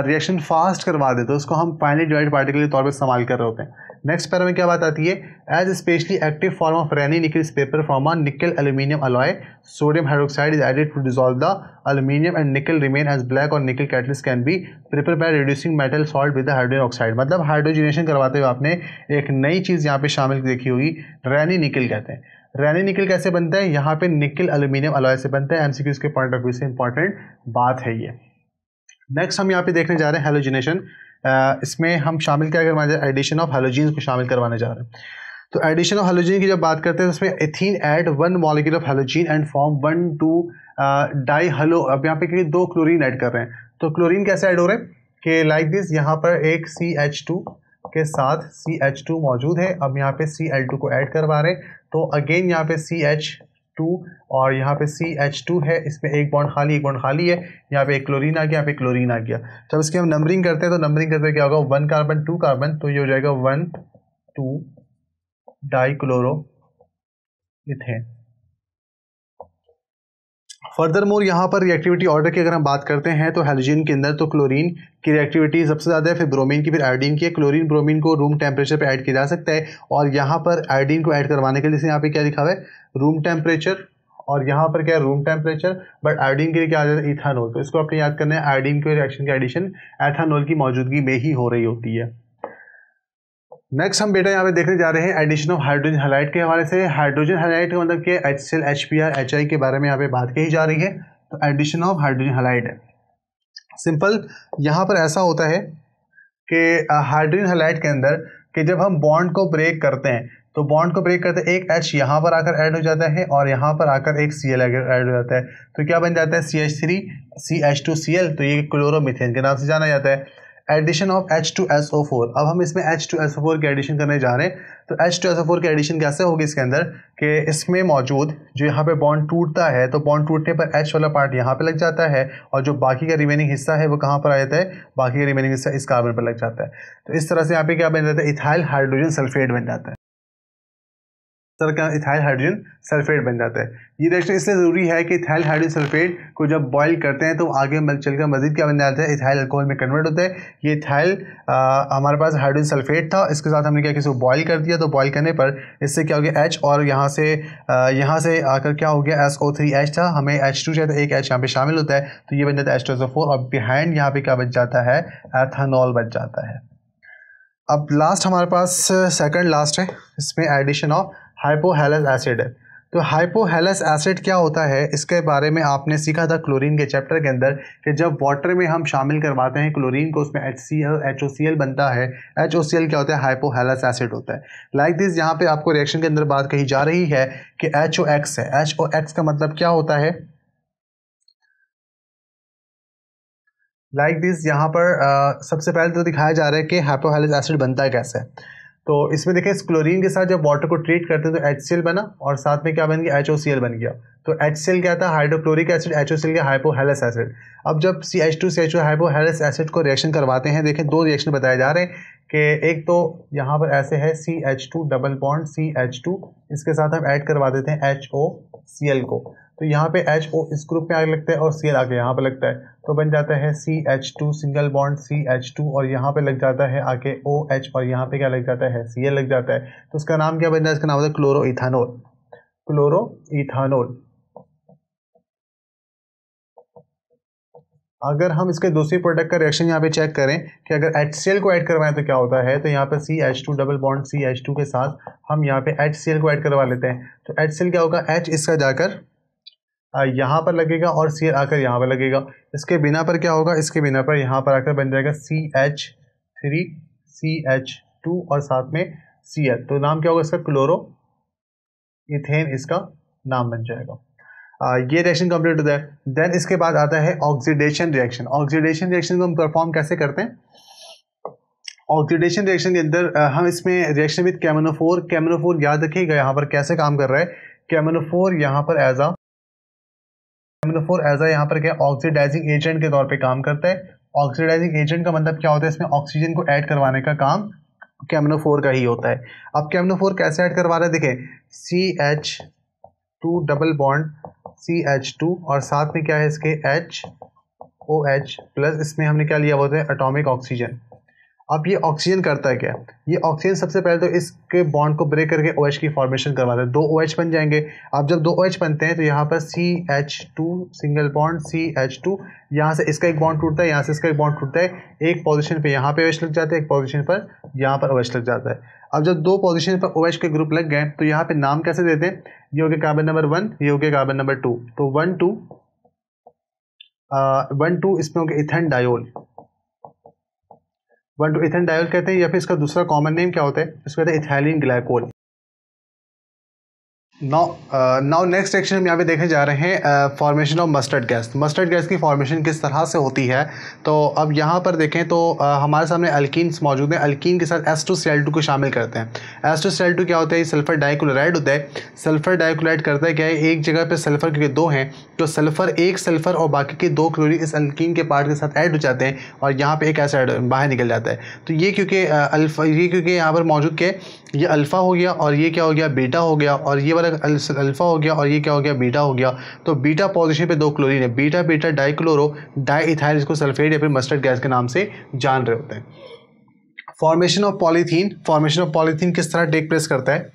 reaction fast करवा दे तो उसको हम फाइनली डिवाइड पार्टिकल के तौर पर इस्तेमाल कर रहे होते हैं नेक्स्ट पैर में क्या बात आती है as specially active form of Raney nickel paper form a nickel aluminium alloy sodium hydroxide is added to dissolve the aluminium and nickel remain as black और nickel catalyst can be prepare by reducing metal salt with hydrogen oxide मतलब hydrogenation करवाते हुए आपने एक नई चीज़ यहाँ पे शामिल देखी होगी रैनी निकल कहते हैं रैनी निकल कैसे बनता है यहाँ पे निकल एल्यूमिनियम अलॉय से बनता है एमसीक्यूज के पॉइंट ऑफ व्यू से इंपॉर्टेंट बात है ये नेक्स्ट हम यहाँ पे देखने जा रहे हैं हेलोजिनेशन इसमें हम शामिल क्या करवाने जा रहे हैं एडिशन ऑफ हेलोजीन को शामिल करवाने जा रहे हैं तो एडिशन ऑफ हेलोजीन की जब बात करते हैं तो इसमें ethene add one molecule of halogen and form one two di halo अब यहाँ पे दो क्लोरीन ऐड कर रहे हैं तो क्लोरीन कैसे ऐड हो रहे हैं कि लाइक दिस यहाँ पर एक सी एच टू के साथ सी एच टू मौजूद है अब यहाँ पे सी एल टू को ऐड करवा रहे हैं तो अगेन यहाँ पे सी एच टू और यहाँ पे सी एच टू है इसमें एक बॉन्ड खाली एक बॉन्ड खाली है यहाँ पे एक क्लोरीन आ गया यहाँ पे क्लोरीन आ गया जब इसकी हम नंबरिंग करते हैं तो नंबरिंग करते क्या होगा वन कार्बन टू कार्बन तो ये हो जाएगा one two di chloro ethane furthermore यहाँ पर रिएक्टिविटी ऑर्डर की अगर हम बात करते हैं तो हेलोजिन के अंदर तो क्लोरीन की रिएक्टिविटी सबसे ज़्यादा है फिर ब्रोमीन की फिर आयोडीन की है क्लोरीन ब्रोमीन को रूम टेम्परेचर पर ऐड किया जा सकता है और यहाँ पर आयोडीन को ऐड करवाने के लिए जैसे यहाँ पे क्या लिखा हुआ है रूम टेम्परेचर और यहाँ पर क्या है रूम टेम्परेचर बट आयोडीन के लिए क्या आ जाता है इथानोल तो इसको आपने याद करना है आयोडीन के रिएक्शन के एडिशन एथानॉल की मौजूदगी में ही हो रही होती है नेक्स्ट हम बेटा यहाँ पे देखने जा रहे हैं एडिशन ऑफ हाइड्रोजन हाइलाइट के हवाले से हाइड्रोजन हेलाइट का मतलब कि H C L H P R H I के बारे में यहाँ पे बात कही जा रही है तो एडिशन ऑफ हाइड्रोजन हाइलाइट है सिंपल यहाँ पर ऐसा होता है कि हाइड्रोजन हाइलाइट के अंदर कि जब हम बॉन्ड को ब्रेक करते हैं तो बॉन्ड को ब्रेक करते हैं एक एच यहाँ पर आकर ऐड हो जाता है और यहाँ पर आकर एक सी एल ऐड हो जाता है तो क्या बन जाता है C H three C H two C L तो ये क्लोरोमिथेन के नाम से जाना जाता है addition of H two S O four अब हम इसमें H two S O four की एडिशन करने जा रहे हैं तो H two S O four की एडिशन कैसे होगी इसके अंदर कि इसमें मौजूद जो यहाँ पे बॉन्ड टूटता है तो बॉन्ड टूटने पर एच वाला पार्ट यहाँ पे लग जाता है और जो बाकी का रिमेनिंग हिस्सा है वो कहाँ पर आ जाता है बाकी का रिमेनिंग हिस्सा इस कार्बन पर लग जाता है तो इस तरह से यहाँ पे क्या बन जाता है इथाइल हाइड्रोजन सल्फेट बन जाता है सर का इथाइल हाइड्रोजन सल्फेट बन जाता है ये रिएक्शन इसलिए ज़रूरी है कि इथाइल हाइड्रोजन सल्फेट को जब बॉईल करते हैं तो आगे चलकर मजीद क्या बन जाता है इथाइल अल्कोहल में कन्वर्ट होता है ये इथाइल हमारे पास हाइड्रोजन सल्फेट था इसके साथ हमने क्या किसी को बॉयल कर दिया तो बॉयल करने पर इससे क्या हो गया एच और यहाँ से यहाँ से आकर क्या हो गया एस ओ थ्री एच था हमें एच टू चाहिए एक एच यहाँ पर शामिल होता है तो ये बन जाता है एच टू फोर और बिहाइंड यहाँ पर क्या बच जाता है एथानॉल बच जाता है अब लास्ट हमारे पास सेकंड लास्ट है इसमें एडिशन ऑफ हाइपोहेलस एसिड तो हाइपोहेलस एसिड क्या होता है इसके बारे में आपने सीखा था क्लोरीन के चैप्टर के अंदर कि जब वाटर में हम शामिल करवाते हैं क्लोरीन को उसमें H C L H O C L बनता है एच ओ सी एल क्या होता है हाइपोहेलस एसिड होता है लाइक दिस यहाँ पे आपको रिएक्शन के अंदर बात कही जा रही है कि एच ओ एक्स है एच ओ एक्स का मतलब क्या होता है लाइक दिस यहाँ पर आ, सबसे पहले तो दिखाया जा रहा है कि हाइपोहेलस एसिड बनता है कैसे तो इसमें देखें इस क्लोरीन के साथ जब वाटर को ट्रीट करते हैं तो एच बना और साथ में क्या बन गया एच बन गया तो एच क्या था hydrochloric acid H O C L गया हाइपोहेलस एसिड अब जब C H two C H O hypohalous acid को रिएक्शन करवाते हैं देखें दो रिएक्शन बताए जा रहे हैं कि एक तो यहाँ पर ऐसे है C H two double bond C H two इसके साथ हम ऐड करवा देते हैं एच ओ सी एल को तो यहाँ पे एच ओ इस ग्रुप में आगे लगता है और सी एल आगे यहाँ पे लगता है तो बन जाता है C H two single bond C H two और यहाँ पे लग जाता है आगे ओ एच और यहाँ पे क्या लग जाता है सी एल लग जाता है तो उसका नाम क्या बन है इसका नाम होता है क्लोरो इथानोल क्लोरो इथानोल अगर हम इसके दूसरे प्रोडक्ट का रिएक्शन यहाँ पे चेक करें कि अगर एच को ऐड करवाएं तो क्या होता है तो यहाँ पे C H two double bond C H two के साथ हम यहाँ पे एच को ऐड करवा लेते हैं तो एच क्या होगा एच इसका जाकर यहाँ पर लगेगा और सी एल आकर यहाँ पर लगेगा इसके बिना पर क्या होगा इसके बिना पर यहाँ पर आकर बन जाएगा C H three C H two और साथ में सी एल तो नाम क्या होगा इसका क्लोरो इथेन इसका नाम बन जाएगा आ, ये रिएक्शन कंप्लीट होता है देन इसके बाद आता है ऑक्सीडेशन रिएक्शन ऑक्सीडेशन रिएक्शन को हम परफॉर्म कैसे करते हैं ऑक्सीडेशन रिएक्शन के अंदर हम इसमें रिएक्शन विद कैमनोफोर कैमनोफोर याद रखिएगा यहाँ पर कैसे काम कर रहा है कैमनोफोर यहाँ पर एज आ एमिनो फोर एज यहाँ पर क्या ऑक्सीडाइजिंग एजेंट के तौर पे काम करता है ऑक्सीडाइजिंग एजेंट का मतलब क्या होता है इसमें ऑक्सीजन को ऐड करवाने का काम कैमनो फोर का ही होता है अब कैमनो फोर कैसे ऐड करवा रहे हैं देखें C H two double bond C H two और साथ में क्या है इसके एच ओ एच प्लस इसमें हमने क्या लिया होता है अटोमिक ऑक्सीजन अब ये ऑक्सीजन करता है क्या ये ऑक्सीजन सबसे पहले तो इसके बॉन्ड को ब्रेक करके ओ OH की फॉर्मेशन करवाता है दो ओ OH बन जाएंगे अब जब दो ओ OH बनते हैं तो यहाँ पर C H two single bond C H two यहाँ से इसका एक बॉन्ड टूटता है यहाँ से इसका एक बॉन्ड टूटता है एक पोजिशन पर यहाँ पर ओ लग जाता है एक पोजिशन पर यहाँ पर ओ लग जाता है अब जब दो पोजिशन पर ओ के ग्रुप लग गए तो यहाँ पर नाम कैसे देते हैं ये हो गया कार्बन नंबर वन ये हो गया कार्बन नंबर टू तो वन टू वन टू इसमें हो गया इथन डायोल वन तो टू इथेन डायल कहते हैं या फिर इसका दूसरा कॉमन नेम क्या होता है इसको कहते हैं ethylene glycol now next section हम यहाँ पे देखने जा रहे हैं formation of mustard gas mustard gas की फॉर्मेशन किस तरह से होती है तो अब यहाँ पर देखें तो uh, हमारे सामने अल्किन्स मौजूद हैं अल्किन के साथ एस टू टू को शामिल करते हैं एस टू टू क्या होता है सल्फर डाइक्लोराइड होता है सल्फर डाइक्लोराइड करता है क्या है एक जगह पर सल्फर क्योंकि दो हैं तो सल्फर एक सल्फर और बाकी के दो क्लोरिन इस अल्किन के पार्ट के साथ ऐड हो जाते हैं और यहाँ पर एक ऐसा बाहर निकल जाता है तो ये क्योंकि अल्फा uh, ये क्योंकि यहाँ पर मौजूद के ये अल्फ़ा हो गया और ये क्या हो गया बेटा हो गया और ये वाला अल्फ़ा हो गया और ये क्या हो गया बीटा हो गया तो बीटा पॉजिशन पे दो क्लोरीन है बीटा बीटा डाइक्लोरो डाईथाइल इसको सल्फेट या फिर मस्टर्ड गैस के नाम से जान रहे होते हैं formation of polythene formation of polythene किस तरह टेक प्लेस करता है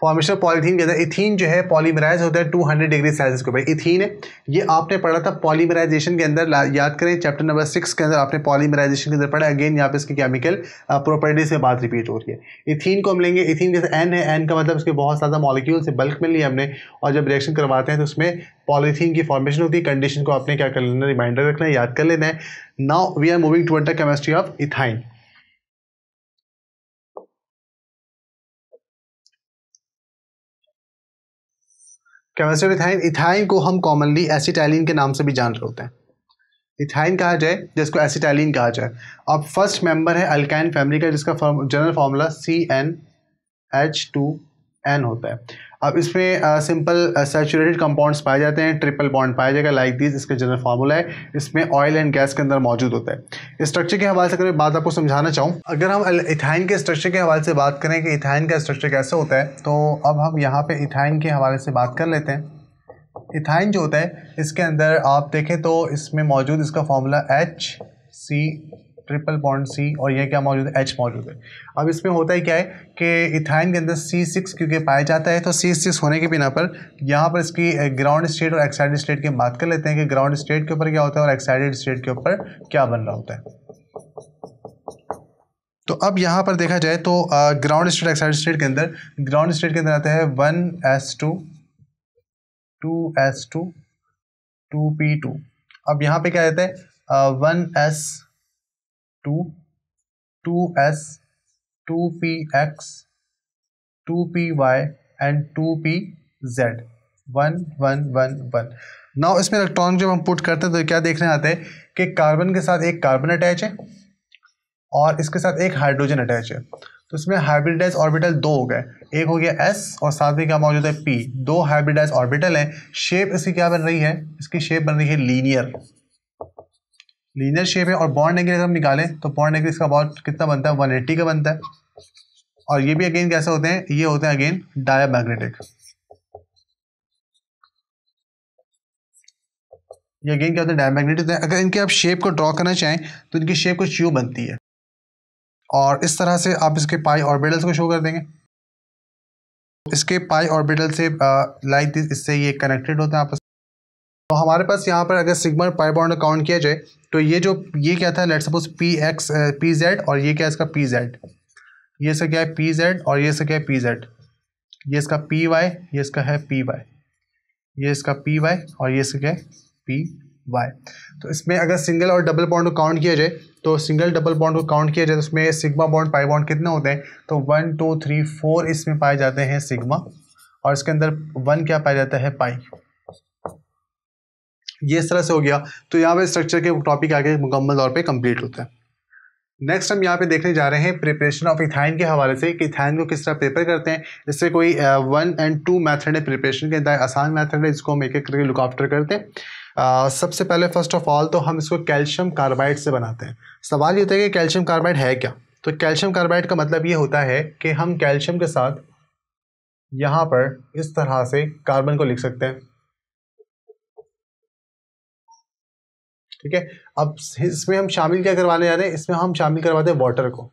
फॉर्मेशन पॉलीथीन के अंदर इथीन जो है पॉलीमराइज होता है 200 डिग्री सेल्सियस के ऊपर इथीन है ये आपने पढ़ा था पॉलीमराइजेशन के अंदर याद करें चैप्टर नंबर सिक्स के अंदर आपने पॉलीमराइजेशन के अंदर पढ़ा अगेन यहाँ पे इसकी केमिकल प्रॉपर्टीज uh, से बात रिपीट हो रही है इथीन को हम लेंगे इथीन जैसे एन है एन का मतलब उसके बहुत ज़्यादा मॉलिक्यूल से बल्क में लिए हमने और जब रिएक्शन करवाते हैं तो उसमें पॉलीथीन की फॉर्मेशन होती है कंडीशन को आपने क्या कर
लेना रिमाइंडर रखना है याद कर लेना है now we are moving to under chemistry of ethyne chemistry ethyne ethyne को हम कॉमनली एसिटाइलिन के नाम से भी जान रहे होते हैं
इथाइन कहा जाए जिसको एसिटाइलिन कहा जाए अब फर्स्ट मेंबर है अल्काइन फैमिली का जिसका general formula C N H two N होता है अब इसमें सिंपल सैचुरेटेड कंपाउंड्स पाए जाते हैं ट्रिपल बॉन्ड पाया जाएगा लाइक दिस इसका जनरल फार्मूला है इसमें ऑयल एंड गैस के अंदर मौजूद होता है स्ट्रक्चर के हवाले से अगर मैं बात आपको समझाना चाहूँ अगर हम इथाइन के स्ट्रक्चर के हवाले से बात करें कि इथाइन का स्ट्रक्चर कैसे होता है तो अब हम यहाँ पर इथाइन के हवाले से बात कर लेते हैं इथाइन जो होता है इसके अंदर आप देखें तो इसमें मौजूद इसका formula H C triple bond C और यह क्या मौजूद है एच मौजूद है अब इसमें होता ही क्या है कि इथाइन के अंदर सी सिक्स क्योंकि पाया जाता है तो सी सिक्स होने के बिना पर यहाँ पर इसकी ग्राउंड स्टेट और एक्साइडेड स्टेट की बात कर लेते हैं कि ग्राउंड स्टेट के ऊपर क्या होता है और एक्साइडेड स्टेट के ऊपर क्या बन रहा होता है तो अब यहाँ पर देखा जाए तो ग्राउंड स्टेट एक्साइडेड स्टेट के अंदर ग्राउंड स्टेट के अंदर आता है one S two two S two two P two अब यहाँ पे क्या रहता है one S two two S two P x two P Y and two P Z one one one one now इसमें इलेक्ट्रॉन जब हम पुट करते हैं तो क्या देखने आते हैं कि कार्बन के साथ एक कार्बन अटैच है और इसके साथ एक हाइड्रोजन अटैच है तो इसमें हाइब्रिडाइज ऑर्बिटल दो हो गए एक हो गया एस और साथ में क्या मौजूद है पी दो हाइब्रिडाइज ऑर्बिटल है शेप इसकी क्या बन रही है इसकी शेप बन रही है लीनियर लीनियर शेप है और बॉन्ड एंगल अगर हम निकालें तो बॉन्ड एंगल इसका अबाउट कितना बनता है वन एट्टी का बनता है और ये भी अगेन कैसे होते हैं ये होते हैं अगेन डायमैग्नेटिक ये अगेन क्या होता है डायमैग्नेटिक अगर इनके आप शेप को ड्रॉ करना चाहें तो इनकी शेप कुछ यू बनती है और इस तरह से आप इसके पाई ऑर्बिटल्स को शो कर देंगे इसके पाई ऑर्बिटल से लाइक uh, इससे ये कनेक्टेड होते हैं आपस तो हमारे पास यहाँ पर अगर सिग्मा पाई बॉन्ड काउंट किया जाए तो ये जो ये क्या था let suppose P X P Z और ये क्या इसका पी जेड ये इसका क्या है पी जेड और ये इसका क्या है पी जेड ये इसका पी वाई ये इसका है पी वाई ये इसका पी वाई और ये इसका क्या है पी वाई तो इसमें अगर सिंगल और डबल बॉन्ड को काउंट किया जाए तो सिंगल डबल बॉन्ड को काउंट किया जाए तो उसमें सिग्मा बॉन्ड पाई बॉन्ड कितने होते हैं तो वन टू थ्री फोर इसमें पाए जाते हैं सिग्मा और इसके अंदर वन क्या पाया जाता है पाई ये इस तरह से हो गया तो यहाँ पे स्ट्रक्चर के टॉपिक आगे मुकम्मल तौर पे कंप्लीट होते हैं नेक्स्ट हम यहाँ पे देखने जा रहे हैं प्रिपरेशन ऑफ इथाइन के हवाले से कि इथाइन को किस तरह प्रिपेयर करते हैं इससे कोई वन एंड टू मैथड है प्रिपरेशन के अंदर आसान मैथड है इसको हम एक एक करके लुक आफ्टर करते हैं uh, सबसे पहले फर्स्ट ऑफ ऑल तो हम इसको कैल्शियम कार्बाइड से बनाते हैं सवाल ये होता है कि कैल्शियम कार्बाइड है क्या तो कैल्शियम कार्बाइड का मतलब ये होता है कि हम कैल्शियम के साथ यहाँ पर इस तरह से कार्बन को लिख सकते हैं ठीक है अब इसमें हम शामिल क्या करवाने जा रहे हैं इसमें हम शामिल करवाते हैं वाटर को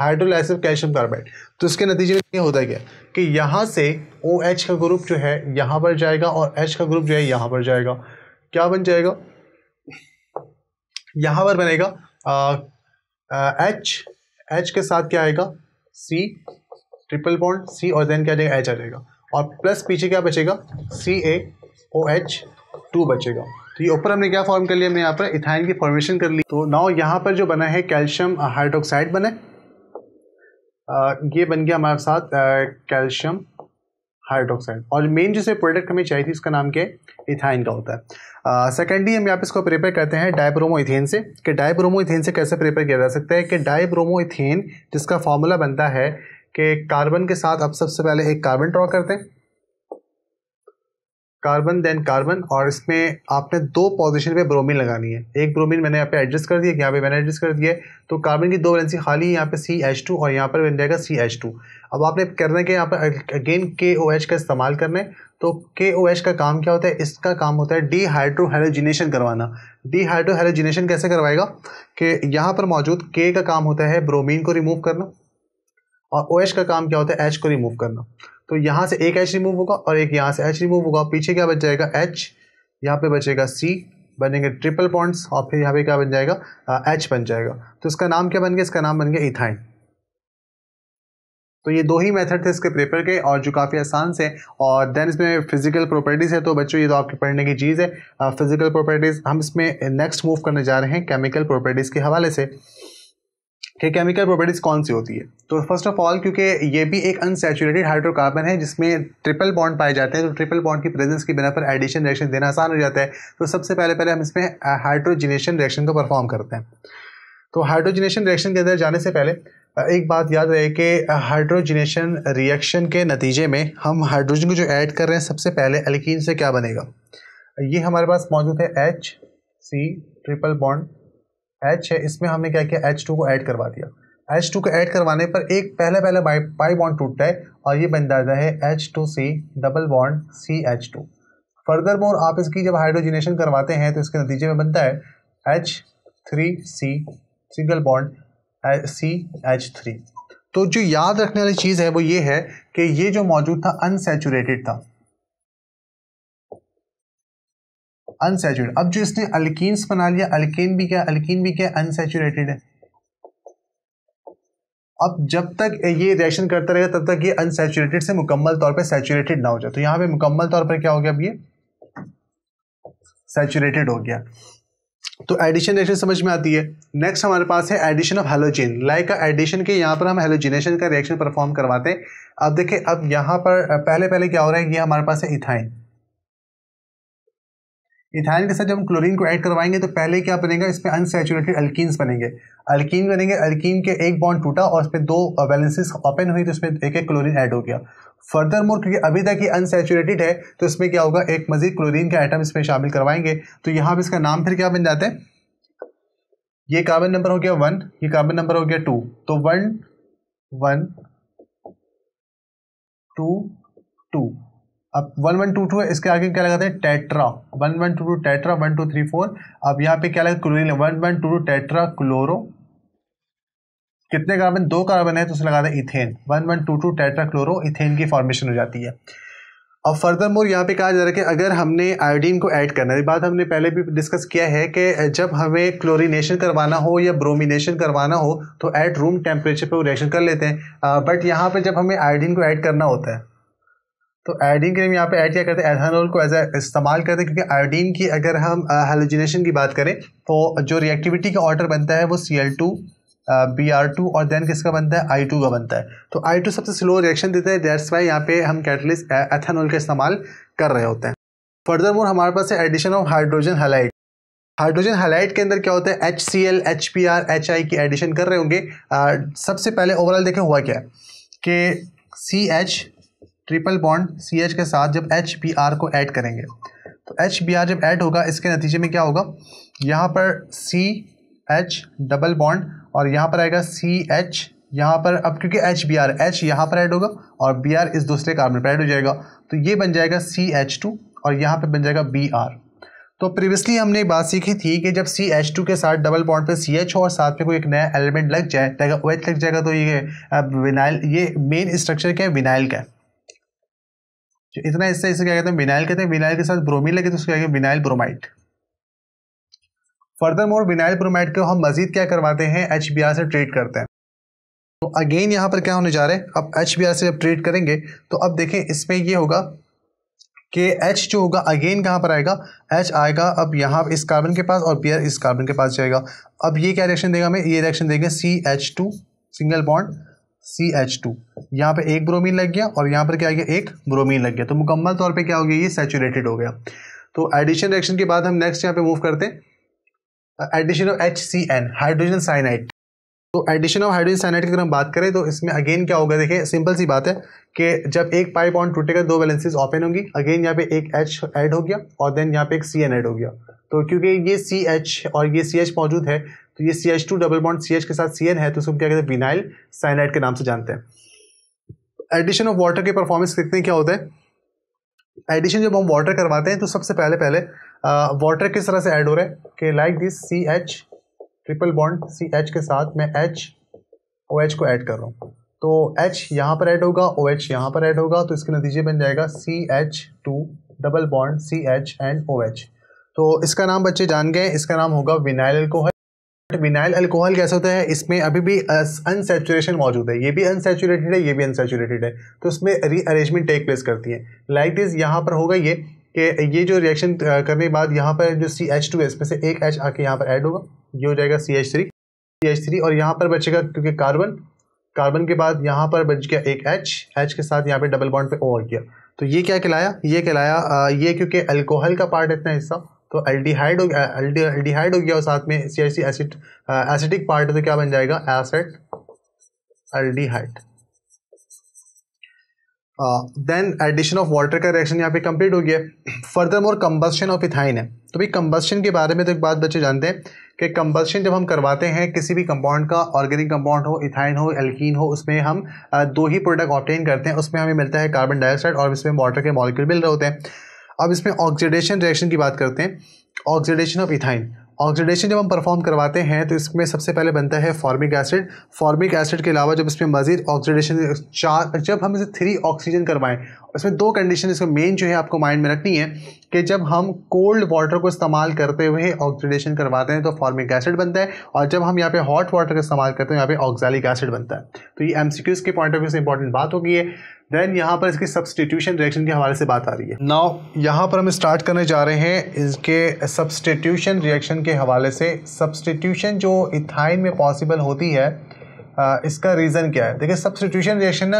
हाइड्रोलाइस कैल्शियम कार्बाइड तो इसके नतीजे में ये होता है क्या कि यहाँ से ओ OH का ग्रुप जो है यहाँ पर जाएगा और एच का ग्रुप जो है यहाँ पर जाएगा क्या बन जाएगा यहाँ पर बनेगा एच एच के साथ क्या आएगा सी ट्रिपल बॉन्ड सी और देन क्या जाएगा एच आ जाएगा और प्लस पीछे क्या बचेगा सी ए ओ एच टू बचेगा तो ये ऊपर हमने क्या फॉर्म कर लिया हमने यहाँ पर इथाइन की फॉर्मेशन कर ली तो नाउ यहाँ पर जो बना है कैल्शियम हाइड्रोक्साइड बने ये बन गया हमारे साथ कैल्शियम हाइड्रोक्साइड और मेन जिसे प्रोडक्ट हमें चाहिए थी उसका नाम क्या है इथाइन का होता है सेकेंडली हम यहाँ इसको प्रिपेयर करते हैं डायब्रोमो इथेन से कि डायब्रोमो इथेन से कैसे प्रिपेयर किया जा सकता है कि डायब्रोमो इथेन जिसका फॉर्मूला बनता है कि कार्बन के साथ अब सबसे पहले एक कार्बन ड्रॉ करते हैं कार्बन देन कार्बन और इसमें आपने दो पोजीशन पे ब्रोमीन लगानी है एक ब्रोमीन मैंने यहाँ पे एडजस्ट कर दिया यहाँ पे मैंने एडजस्ट कर दिया तो कार्बन की दो वैलेंसी खाली यहाँ पे सी एच टू और यहाँ पर बन जाएगा सी एच टू अब आपने करना के यहाँ पर अगेन के ओ एच का इस्तेमाल करना है तो के ओ एच का काम क्या होता है इसका काम होता है डी हाइड्रोहेलोजिनेशन करवाना डी हाइड्रोहेलोजिनेशन कैसे करवाएगा कि यहाँ पर मौजूद के का काम होता है ब्रोमीन को रिमूव करना और ओ एच का काम क्या होता है एच को रिमूव करना तो यहाँ से एक एच रिमूव होगा और एक यहाँ से एच रिमूव होगा पीछे क्या बच जाएगा एच यहाँ पे बचेगा सी बनेंगे ट्रिपल पॉइंट्स और फिर यहाँ पे क्या बन जाएगा एच बन जाएगा तो इसका नाम क्या बन गया इसका नाम बन गया इथाइन तो ये दो ही मेथड थे इसके पेपर के और जो काफ़ी आसान से और देन इसमें फिजिकल प्रॉपर्टीज़ है तो बच्चों ये तो आपके पढ़ने की चीज़ है फिजिकल प्रॉपर्टीज़ हम इसमें नेक्स्ट मूव करने जा रहे हैं केमिकल प्रॉपर्टीज़ के हवाले से कि केमिकल प्रॉपर्टीज़ कौन सी होती है तो फर्स्ट ऑफ ऑल क्योंकि ये भी एक अनसेचुरेटेड हाइड्रोकार्बन है जिसमें ट्रिपल बॉन्ड पाए जाते हैं तो ट्रिपल बॉन्ड की प्रेजेंस की बिना पर एडिशन रिएक्शन देना आसान हो जाता है तो सबसे पहले पहले हम इसमें हाइड्रोजिनेशन रिएक्शन को परफॉर्म करते हैं तो हाइड्रोजिनेशन रिएक्शन के अंदर जाने से पहले एक बात याद रहे कि हाइड्रोजिनेशन रिएक्शन के नतीजे में हम हाइड्रोजन को जो ऐड कर रहे हैं सबसे पहले एल्किन से क्या बनेगा ये हमारे पास मौजूद है H C triple bond H है इसमें हमने क्या किया एच टू को ऐड करवा दिया एच टू को ऐड करवाने पर एक पहले पहले बाई बॉन्ड टूटता है और ये बन जाता है H two C double bond C H two furthermore आप इसकी जब हाइड्रोजिनेशन करवाते हैं तो इसके नतीजे में बनता है H three C single bond C H three तो जो याद रखने वाली चीज़ है वो ये है कि ये जो मौजूद था अनसेचूरेटेड था अनसेचुरेट अब जो इसने अल्किन्स बना लिया अल्किन भी क्या अल्किन भी क्या अनसेचुरेटेड है अब जब तक ये रिएक्शन करता रहेगा तब तक ये अनसेचुरेटेड से मुकम्मल तौर पर सैचुरेटेड ना हो जाए तो यहां पर मुकम्मल तौर पर क्या हो गया अब ये सैचुरेटेड हो गया तो एडिशन रिएक्शन समझ में आती है नेक्स्ट हमारे पास है addition of halogen like addition के यहाँ पर हम हेलोजिनेशन का रिएक्शन परफॉर्म करवाते हैं अब देखिए अब यहाँ पर पहले पहले क्या हो रहा है ये हमारे पास है इथाइन इथाइल के साथ जब हम क्लोरीन को ऐड करवाएंगे तो पहले क्या बनेगा इस पर अनसेचुरेटेड अल्किन्स बनेंगे अल्किन बनेंगे अल्किन के एक बॉन्ड टूटा और उस पर दो बैलेंसेस ओपन हुई तो उसमें एक एक क्लोरीन ऐड हो गया फर्दर मोर क्योंकि अभी तक ये अनसेचुरेटेड है तो इसमें क्या होगा एक मजीद क्लोरीन का आइटम इसमें शामिल करवाएंगे तो यहाँ पर इसका नाम फिर क्या बन जाता है ये कार्बन नंबर हो गया वन ये कार्बन नंबर हो गया टू तो वन वन टू टू अब वन वन टू टू है इसके आगे क्या लगाते हैं tetra one one two two tetra one two three four अब यहाँ पे क्या लगा chlorine one one two two tetra chloro कितने कार्बन दो कार्बन है तो उसे लगाते हैं ethane one one two two tetra chloro ethane की फॉर्मेशन हो जाती है अब फर्दर मोर यहाँ पे कहा जा रहा है कि अगर हमने आयोडीन को ऐड करना है बात हमने पहले भी डिस्कस किया है कि जब हमें क्लोरीनेशन करवाना हो या ब्रोमिनेशन करवाना हो तो एट रूम टेम्परेचर पे वो रिएक्शन कर लेते हैं बट यहाँ पे जब हमें आयोडीन को ऐड करना होता है तो आयोडीन के लिए यहाँ पे ऐड क्या करते हैं एथानोल को एज ए इस्तेमाल करते हैं क्योंकि आयोडीन की अगर हम हेलोजिनेशन uh, की बात करें तो जो रिएक्टिविटी का ऑर्डर बनता है वो C L two B R two और देन किसका बनता है आई टू का बनता है तो आई टू सबसे स्लो रिएक्शन देता है दैट्स वाई यहाँ पे हम कैटलिस्ट एथानोल uh, का इस्तेमाल कर रहे होते हैं फर्दर मोर हमारे पास है addition of hydrogen halide hydrogen halide के अंदर क्या होता है H C L H P R H I की एडिशन कर रहे होंगे uh, सबसे पहले ओवरऑल देखें हुआ क्या है कि C H triple bond C H के साथ जब एच बी आर को ऐड करेंगे तो एच बी आर जब ऐड होगा इसके नतीजे में क्या होगा यहाँ पर सी एच डबल बॉन्ड और यहाँ पर आएगा सी एच यहाँ पर अब क्योंकि एच बी आर एच यहाँ पर ऐड होगा और बी आर इस दूसरे कार्बन पर ऐड हो जाएगा तो ये बन जाएगा सी एच टू और यहाँ पर बन जाएगा बी आर तो प्रीवियसली हमने बात सीखी थी कि जब सी एच टू के साथ डबल बॉन्ड पे सी एच हो और साथ में कोई एक नया एलिमेंट लग जाए ओ एच लग जाएगा तो ये विनाइल ये मेन स्ट्रक्चर क्या है विनाइल का है जो इतना हिस्सा इसे क्या कहते हैं विनाइल कहते हैं विनाइल के साथ ब्रोमीन लगे तो उसको क्या vinyl bromide furthermore vinyl bromide को हम मजीद क्या करवाते हैं एच से ट्रीट करते हैं तो अगेन यहाँ पर क्या होने जा रहे हैं अब एच से जब ट्रीट करेंगे तो अब देखें इसमें ये होगा कि एच जो होगा अगेन कहाँ पर आएगा एच आएगा अब यहाँ इस कार्बन के पास और बियर इस कार्बन के पास जाएगा अब ये क्या रिएक्शन देगा हमें ये रिएक्शन देंगे C H two single bond C H two यहाँ पर एक ब्रोमीन लग गया और यहाँ पर क्या आ गया एक ब्रोमीन लग गया तो मुकम्मल तौर पर क्या हो गया ये सेचूरेटेड हो गया तो एडिशन रिएक्शन के बाद हम नेक्स्ट यहाँ पे मूव करते हैं addition of H C N hydrogen cyanide तो एडिशन ऑफ हाइड्रोजन साइनाइड की अगर हम बात करें तो इसमें अगेन क्या होगा देखिए सिंपल सी बात है कि जब एक पाइप ऑन टूटेगा दो बैलेंसेज ओपन होंगी अगेन यहाँ पे एक एच ऐड हो गया और देन यहाँ पे एक सी एन ऐड हो गया तो क्योंकि ये सी एच और ये सी एच मौजूद है तो ये C H two double bond C H के साथ सी एन है तो उसको क्या कहते हैं विनाइल साइनाइड के नाम से जानते हैं एडिशन ऑफ वाटर के परफॉर्मेंस कितने क्या होते हैं एडिशन जब हम वाटर करवाते हैं तो सबसे पहले पहले वाटर किस तरह से ऐड हो रहा है कि like this C H triple bond C H के साथ मैं एच ओ एच को ऐड कर रहा हूँ तो एच यहाँ पर ऐड होगा ओ एच यहाँ पर ऐड होगा तो इसके नतीजे बन जाएगा C H two double bond C H and O H तो इसका नाम बच्चे जान गए इसका नाम होगा विनाइल अल्कोहल विनाइल अल्कोहल कैसे होता है इसमें अभी भी अनसेचुरेशन मौजूद है ये भी अनसेचुरेटेड है ये भी अनसेचुरेटेड है तो उसमें रीअरेंजमेंट टेक प्लेस करती है लाइक दिस यहाँ पर होगा ये कि ये जो रिएक्शन करने के बाद यहाँ पर जो सी एच टू है इसमें से एक एच आके यहाँ पर ऐड होगा ये हो जाएगा C H three C H three और यहाँ पर बचेगा क्योंकि कार्बन कार्बन के बाद यहाँ पर बच गया एक एच एच के साथ यहाँ पर डबल बॉन्ड पर ओ किया गया तो ये क्या कहलाया ये कहलाया ये क्योंकि अल्कोहल का पार्ट इतना हिस्सा तो एल्डिहाइड हो गया एल्डिहाइड हो गया और साथ में सी आई एसिड पार्ट है तो क्या बन जाएगा acid aldehyde then addition of water का रिएक्शन यहाँ पे कंप्लीट हो गया furthermore combustion of ethyne है तो भाई कम्बस्शन के बारे में तो एक बात बच्चे जानते हैं कि कम्बस्शन जब हम करवाते हैं किसी भी कंपाउंड का ऑर्गेनिक कंपाउंड हो इथाइन हो एल्कीन हो उसमें हम uh, दो ही प्रोडक्ट ऑप्टेन करते हैं उसमें हमें मिलता है कार्बन डाइऑक्साइड और इसमें वाटर के मॉलिक्यूल मिल रहे होते हैं अब इसमें ऑक्सीडेशन रिएक्शन की बात करते हैं ऑक्सीडेशन ऑफ इथाइन ऑक्सीडेशन जब हम परफॉर्म करवाते हैं तो इसमें सबसे पहले बनता है फॉर्मिक एसिड फॉर्मिक एसिड के अलावा जब इसमें मजीद ऑक्सीडेशन चार जब हम इसे थ्री ऑक्सीजन करवाएं इसमें दो कंडीशन इसमें मेन जो है आपको माइंड में रखनी है कि जब हम कोल्ड वाटर को इस्तेमाल करते हुए ऑक्सीडेशन करवाते हैं तो फॉर्मिक एसिड बनता है और जब हम यहाँ पे हॉट वाटर का इस्तेमाल करते हैं यहाँ पे ऑक्सैलिक एसिड बनता है तो ये एम के पॉइंट ऑफ व्यू से इंपॉर्टेंट बात होगी है देन यहाँ पर इसकी सब्सटीट्यूशन रिएक्शन के हवाले से बात आ रही है नाउ यहाँ पर हम स्टार्ट करने जा रहे हैं इसके सब्सटीट्यूशन रिएक्शन के हवाले से सब्सटीट्यूशन जो इथाइन में पॉसिबल होती है इसका रीज़न क्या है देखिए सब्सटीट्यूशन रिएक्शन ना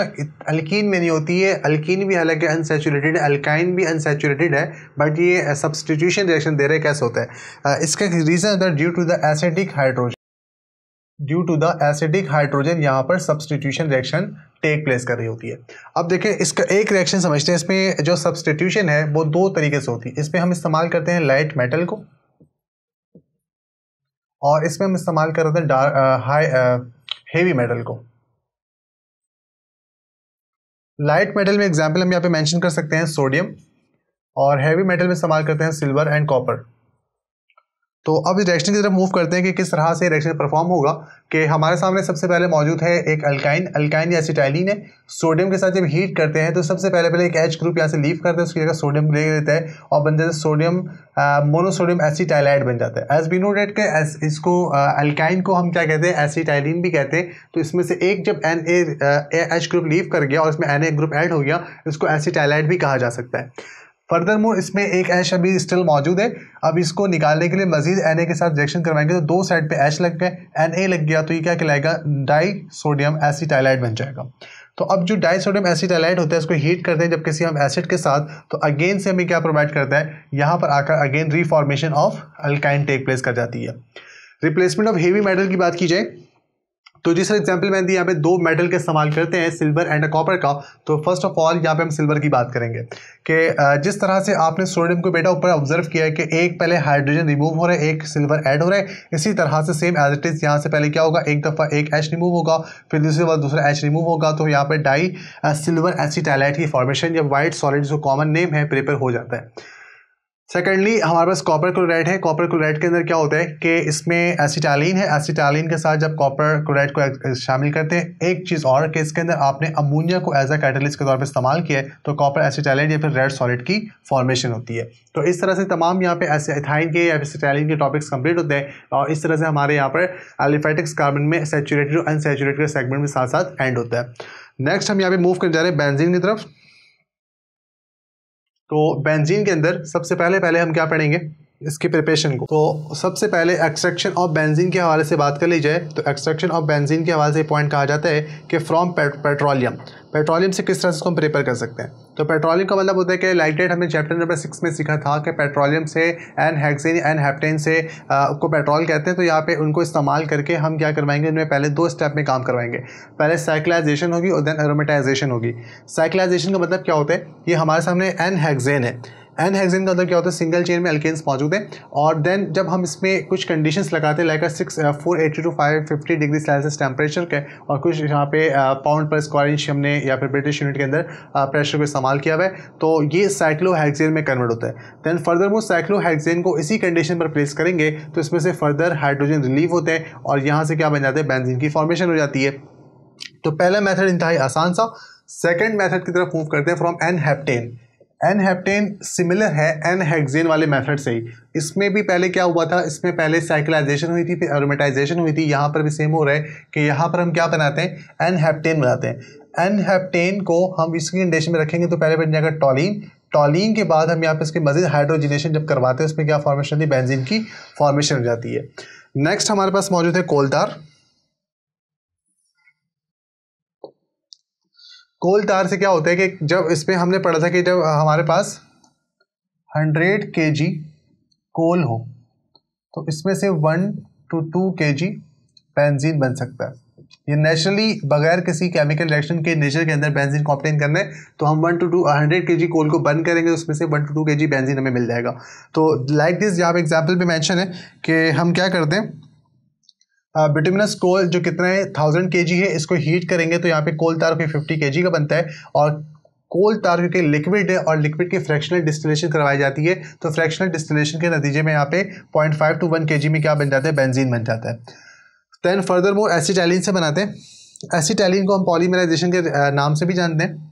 अल्कीन में नहीं होती है अल्कीन भी हालांकि अनसेचुरेटेड है अल्काइन भी अनसेचुरेटेड है बट ये सब्सटीट्यूशन रिएक्शन दे रहे कैसे होता है इसका रीज़न होता है due to the acidic hydrogen due to the acidic hydrogen यहाँ पर सब्सटीट्यूशन रिएक्शन टेक प्लेस कर रही होती है अब देखें इसका एक रिएक्शन समझते हैं इसमें जो सब्सटीट्यूशन है वो दो तरीके से होती है इसमें हम इस्तेमाल करते हैं लाइट
मेटल को और इसमें हम इस्तेमाल कर रहे थे हाई हेवी मेटल को लाइट
मेटल में एग्जाम्पल हम यहाँ पे मेंशन कर सकते हैं सोडियम और हैवी मेटल में इस्तेमाल करते हैं सिल्वर एंड कॉपर तो अब इस डायरेक्शन की तरफ मूव करते हैं कि किस तरह से रिएक्शन परफॉर्म होगा कि हमारे सामने सबसे पहले मौजूद है एक अल्काइन अल्काइन या सिटाइलिन है सोडियम के साथ जब हीट करते हैं तो सबसे पहले पहले एक एच ग्रुप यहाँ से लीव करते हैं उसकी जगह सोडियम ले लेते हैं और बन जाता है सोडियम मोनोसोडियम एसिटाइलाइड बन जाता है एज बी के एस इसको अल्काइन को हम क्या कहते हैं एसिटाइलिन भी कहते हैं तो इसमें से एक जब N A H group leave कर गया और इसमें एन ए ग्रुप एड हो गया इसको एसिटाइलाइड भी कहा जा सकता है फर्दर मोर इसमें एक ऐश अभी स्टिल मौजूद है अब इसको निकालने के लिए मजीद एन ए के साथ रिएक्शन करवाएंगे तो दो साइड पे एश लग गए एन ए लग गया तो ये क्या कहलाएगा डाई सोडियम एसिटाइलाइड बन जाएगा तो अब जो डाई सोडियम एसिटाइलाइड होता है इसको हीट करते हैं जब किसी हम एसिड के साथ तो अगेन से हमें क्या प्रोवाइड करता है यहाँ पर आकर again reformation of alkyne take place कर जाती है रिप्लेसमेंट ऑफ हेवी मेटल की बात की जाए तो जिस एग्जाम्पल मैंने यहाँ पे दो मेडल के इस्तेमाल करते हैं सिल्वर एंड कॉपर का तो फर्स्ट ऑफ ऑल यहाँ पे हम सिल्वर की बात करेंगे कि जिस तरह से आपने सोडियम को बेटा ऊपर ऑब्जर्व किया है कि एक पहले हाइड्रोजन रिमूव हो रहा है एक सिल्वर ऐड हो रहा है इसी तरह से सेम एज इट इज़ यहाँ से पहले क्या होगा एक दफ़ा एक एच रिमूव होगा फिर दूसरी बार दूसरा एच रिमूव होगा तो यहाँ पर डाई सिल्वर एसिटाइलाइट की फॉर्मेशन या वाइट सॉलिड जो कॉमन नेम है प्रेपर हो जाता है सेकेंडली हमारे पास कॉपर क्लोराइड है कॉपर क्लोराइड के अंदर क्या होता है कि इसमें एसिटालिन है एसिटालिन के साथ जब कॉपर क्लोराइड को शामिल करते हैं एक चीज़ और कि इसके अंदर आपने अमोनिया को एज अ कैटलिस्ट के तौर पर इस्तेमाल किया है तो कॉपर एसिटालिन या फिर रेड सॉलिड की फॉर्मेशन होती है तो इस तरह से तमाम यहाँ पे एथाइन के या एसिटालिन के टॉपिक्स कंप्लीट होते हैं और इस तरह से हमारे यहाँ पर एलिफेटिक्स कार्बन में सेचुरेटेड और अनसेचुरेटेड सेगमेंट में साथ साथ एंड होता है नेक्स्ट हम यहाँ पे मूव करने जा रहे हैं बेंजीन की तरफ तो बेंजीन के अंदर सबसे पहले पहले हम क्या पढ़ेंगे इसकी प्रिपरेशन को तो सबसे पहले एक्सट्रैक्शन ऑफ बेंजीन के हवाले से बात कर ली जाए तो एक्सट्रैक्शन ऑफ बेंजीन के हवाले से पॉइंट कहा जाता है कि फ्रॉम पेट्रोलियम पेट्रोलियम से किस तरह से इसको हम प्रिपेयर कर सकते हैं तो पेट्रोलियम का मतलब होता है कि लाइटेड हमने चैप्टर नंबर सिक्स में सीखा था कि पेट्रोलियम से एन हैगजीन एन हैप्टेन से आ, को पेट्रोल कहते हैं तो यहाँ पे उनको इस्तेमाल करके हम क्या करवाएंगे उनमें पहले दो स्टेप में काम करवाएंगे पहले साइकिलाइजेशन होगी और देन एरोमेटाइजेशन होगी साइकिलाइजेशन का मतलब क्या होता है ये हमारे सामने एन हैगजेन है एन हेक्सेन का मतलब क्या होता है सिंगल चेन में अल्केन्स मौजूद है और देन जब हम इसमें कुछ कंडीशन लगाते हैं like six four eighty two five fifty degree Celsius temperature के और कुछ यहाँ पे पाउंड पर स्क्वायर इंच हमने या फिर ब्रिटिश यूनिट के अंदर प्रेशर uh, को इस्तेमाल किया हुआ है तो ये साइक्लोहेक्सेन में कन्वर्ट होता है देन फर्दर वो साइक्लोहेक्सेन को इसी कंडीशन पर प्लेस करेंगे तो इसमें से फर्दर हाइड्रोजन रिलीव होते हैं और यहाँ से क्या बन जाते हैं बेंजीन की फॉर्मेशन हो जाती है तो पहला मैथड इंतहाई आसान सा सेकेंड मैथड की तरफ मूव करते हैं from N heptane N heptane similar है एन हेक्सेन वाले मेथड से ही इसमें भी पहले क्या हुआ था इसमें पहले साइकिलाइजेशन हुई थी फिर एरोमेटाइजेशन हुई थी यहाँ पर भी सेम हो रहा है कि यहाँ पर हम क्या बनाते हैं एन हेप्टेन बनाते हैं एन हेप्टेन को हम इसकी इंडेशन में रखेंगे तो पहले बन जाएगा टॉलिन टॉलिन के बाद हम यहाँ पर इसके मजीद हाइड्रोजिनेशन जब करवाते हैं उसमें क्या फॉर्मेशन होती है की फॉर्मेशन हो जाती है नेक्स्ट हमारे पास मौजूद है कोलतार कोल तार से क्या होता है कि जब इसमें हमने पढ़ा था कि जब हमारे पास हंड्रेड के जी कोल हो तो इसमें से वन टू टू के जी बेंजीन बन सकता है ये नेचुरली बगैर किसी केमिकल रिएक्शन के नेचर के अंदर बेंजीन को ऑप्टेन करना है तो हम वन टू टू हंड्रेड के जी कोल को बर्न करेंगे उसमें से वन टू टू के जी बेंजीन हमें मिल जाएगा तो लाइक दिस यहाँ पे एग्जाम्पल भी मैंशन है कि हम क्या करते हैं बिटुमिनस कोल जो कितना है थाउजेंड के है इसको हीट करेंगे तो यहाँ पे कोल तार कोई फिफ्टी के का बनता है और कोल तार क्योंकि लिक्विड है और लिक्विड की फ्रैक्शनल डिस्टिलेशन करवाई जाती है तो फ्रैक्शनल डिस्टिलेशन के नतीजे में यहाँ पे पॉइंट फाइव टू वन के में क्या बन जाता है बेंजीन बन जाता है दैन फर्दर वो एसिटैलिन से बनाते हैं एसिटैलिन को हम पॉलीमराइजेशन के नाम से भी जानते हैं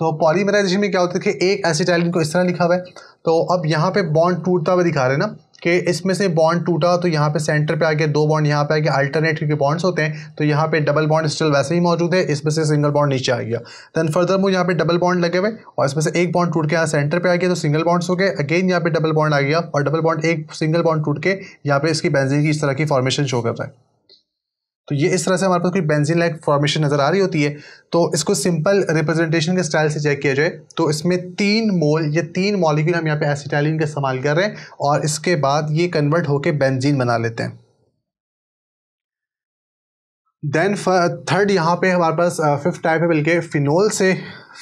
तो पॉलीमराइजेशन में क्या होता है कि एक एसिटाइलिन को इस तरह लिखा हुआ है तो अब यहाँ पे बॉन्ड टूटता हुआ दिखा रहे हैं ना कि इसमें से बॉन्ड टूटा तो यहाँ पे सेंटर पे आके दो बॉन्ड यहाँ पे आके अल्टरनेट क्योंकि बॉन्ड्स होते हैं तो यहाँ पे डबल बॉन्ड स्टिल वैसे ही मौजूद है इसमें से सिंगल बॉन्ड नीचे आ गया देन फर्दर वो यहाँ पे डबल बॉन्ड लगे हुए और इसमें से एक बॉन्ड टूट के यहाँ सेंटर पे आ गया तो सिंगल बॉन्ड्स हो गए अगेन यहाँ पे डबल बॉन्ड आ गया और डबल बॉन्ड एक सिंगल बॉन्ड टूट के यहाँ पे इसकी बैंजिंग की इस तरह की फॉर्मेशन शो कर रहा है तो ये इस तरह से हमारे पास कोई बेंजीन लाइक फॉर्मेशन नज़र आ रही होती है तो इसको सिंपल रिप्रेजेंटेशन के स्टाइल से चेक किया जाए तो इसमें तीन मोल ये तीन मॉलिक्यूल हम यहाँ पे एसिटाइलिन का इस्तेमाल कर रहे हैं और इसके बाद ये कन्वर्ट होकर बेंजीन बना लेते हैं देन थर्ड यहाँ पे हमारे पास फिफ्थ uh, टाइप है बल्कि फिनोल से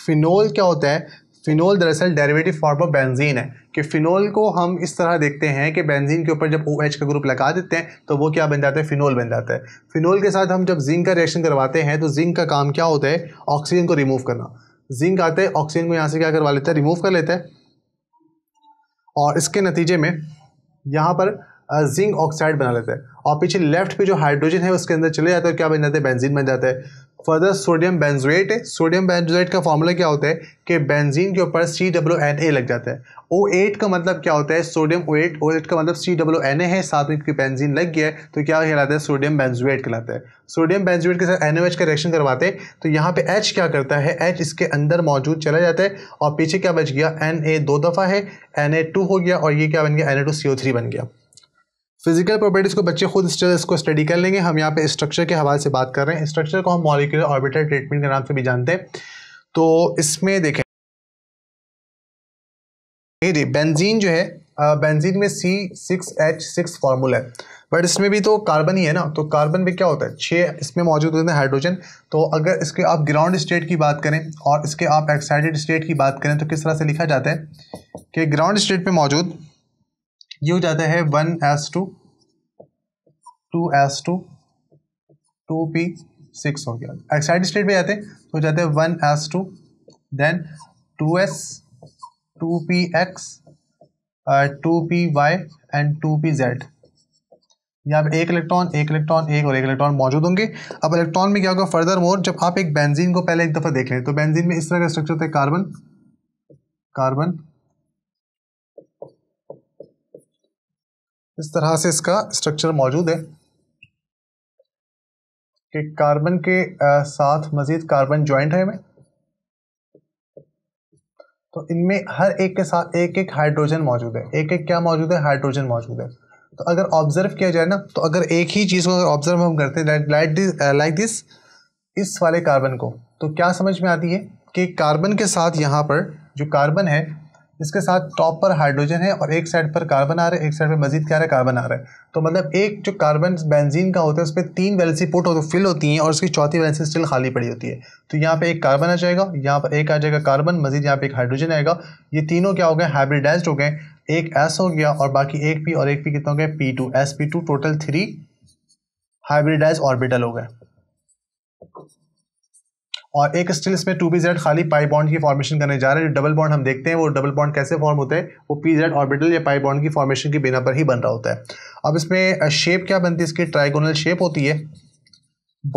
फिनोल क्या होता है फिनोल दरअसल डेरिवेटिव फॉर्म ऑफ बेंजीन है कि फिनोल को हम इस तरह देखते हैं कि बेंजीन के ऊपर जब ओ OH का ग्रुप लगा देते हैं तो वो क्या बन जाता है फिनोल बन जाता है फिनोल के साथ हम जब जिंक का रिएक्शन करवाते हैं तो जिंक का काम क्या होता है ऑक्सीजन को रिमूव करना जिंक आते हैं ऑक्सीजन को यहाँ से क्या करवा लेता है रिमूव कर लेता है और इसके नतीजे में यहाँ पर जिंक ऑक्साइड बना लेता है और पीछे लेफ्ट पे जो हाइड्रोजन है उसके अंदर चले जाता है क्या बन जाता है बेंजीन बन जाता है फर्दर सोडियम बेंजोएट है सोडियम बेंजोएट का फॉर्मूला क्या होता है कि बेंजीन के ऊपर सी डब्ल्यू एन ए लग जाता है ओ एट का मतलब क्या होता है sodium O ate O ate का मतलब सी डब्ल्यू एन ए है साथ में बेंजीन लग गया है तो क्या कहलाता है सोडियम बेंजोएट कहलाता है सोडियम बेंजोएट के साथ एन ओ एच का रिएक्शन करवाते हैं तो यहाँ पे एच क्या करता है एच इसके अंदर मौजूद चला जाता है और पीछे क्या बच गया एन ए दो दफ़ा है एन ए टू हो गया और ये क्या बन गया N A two C O three बन गया फिजिकल प्रॉपर्टीज़ को बच्चे खुद इसको स्टडी कर लेंगे हम यहाँ पे स्ट्रक्चर के हवाले से बात कर रहे हैं स्ट्रक्चर को हम मॉलिकुलर ऑर्बिटल ट्रीटमेंट के नाम से भी जानते हैं तो इसमें देखें जी बेंजीन जो है बेंजीन में C six H six formula है बट इसमें भी तो कार्बन ही है ना तो कार्बन में क्या होता है छः इसमें मौजूद होते हैं हाइड्रोजन तो अगर इसके आप ग्राउंड स्टेट की बात करें और इसके आप एक्साइटेड स्टेट की बात करें तो किस तरह से लिखा जाता है कि ग्राउंड स्टेट में मौजूद ये हो जाता है one S two two S two two P six हो गया एक्साइड स्टेट पे जाते हो जाते हैं one S two then two S two P x two P Y and two P Z यहाँ पे एक इलेक्ट्रॉन एक इलेक्ट्रॉन एक और एक इलेक्ट्रॉन मौजूद होंगे अब इलेक्ट्रॉन में क्या होगा फर्दर मोर जब आप एक बेंजीन को पहले एक दफ़ा देख लें तो बेंजीन में इस तरह का स्ट्रक्चर होता है कार्बन कार्बन इस तरह से इसका स्ट्रक्चर मौजूद है कि कार्बन के साथ मजीद कार्बन ज्वाइंट है में तो इनमें हर एक के साथ एक एक हाइड्रोजन मौजूद है एक एक क्या मौजूद है हाइड्रोजन मौजूद है तो अगर ऑब्जर्व किया जाए ना तो अगर एक ही चीज़ को अगर ऑब्जर्व हम करते हैं दिस लाइक दिस इस वाले कार्बन को तो क्या समझ में आती है कि कार्बन के साथ यहाँ पर जो कार्बन है इसके साथ टॉप पर हाइड्रोजन है और एक साइड पर कार्बन आ रहा है एक साइड पर मजीद क्या रहा है कार्बन आ रहा है तो मतलब एक जो कार्बन बेंजीन का होता है उस पर तीन वैलेंसी पोर्ट हो तो फिल होती हैं और उसकी चौथी वैलेंसी स्टिल खाली पड़ी होती है तो यहाँ पे एक कार्बन आ जाएगा यहाँ पर एक आ जाएगा कार्बन मजीद यहाँ पे एक हाइड्रोजन आएगा ये तीनों क्या हो गए हाइब्रिडाइज हो गए एक एस हो गया और बाकी एक पी और एक पी कितना हो गया p two s p two total three hybridise orbital हो गए और एक स्टिल इसमें टू बी जेड खाली पाई बॉन्ड की फॉर्मेशन करने जा रहे हैं जो डबल बॉन्ड हम देखते हैं वो डबल बॉन्ड कैसे फॉर्म होते हैं वो पी जेड ऑर्बिटल या पाई बॉन्ड की फॉर्मेशन की बिना पर ही बन रहा होता है अब इसमें शेप क्या बनती है इसकी ट्राइगोनल शेप होती है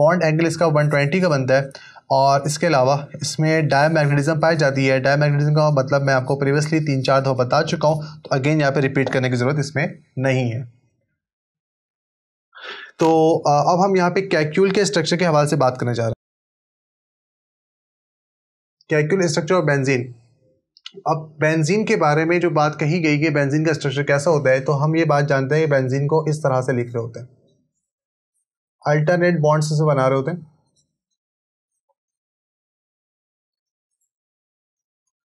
बॉन्ड एंगल इसका ट्वेंटी का बनता है और इसके अलावा इसमें डायमैग्नेटिज्म पाई जाती है डायमैग्नेटिज्म का मतलब मैं आपको प्रीवियसली तीन चार दफ़ा बता चुका हूँ तो अगेन यहाँ पे रिपीट करने की ज़रूरत इसमें नहीं है तो अब हम यहाँ पे कैक्यूल के स्ट्रक्चर के हवाले से बात करने जा रहे हैं कैलकुल स्ट्रक्चर ऑफ बेंजीन अब बेंजीन के बारे में जो बात कही गई कि बेंजीन का स्ट्रक्चर कैसा होता है तो हम ये बात जानते हैं कि बेंजीन को इस तरह से लिख रहे होते हैं
अल्टरनेट बॉन्ड्स से बना रहे होते हैं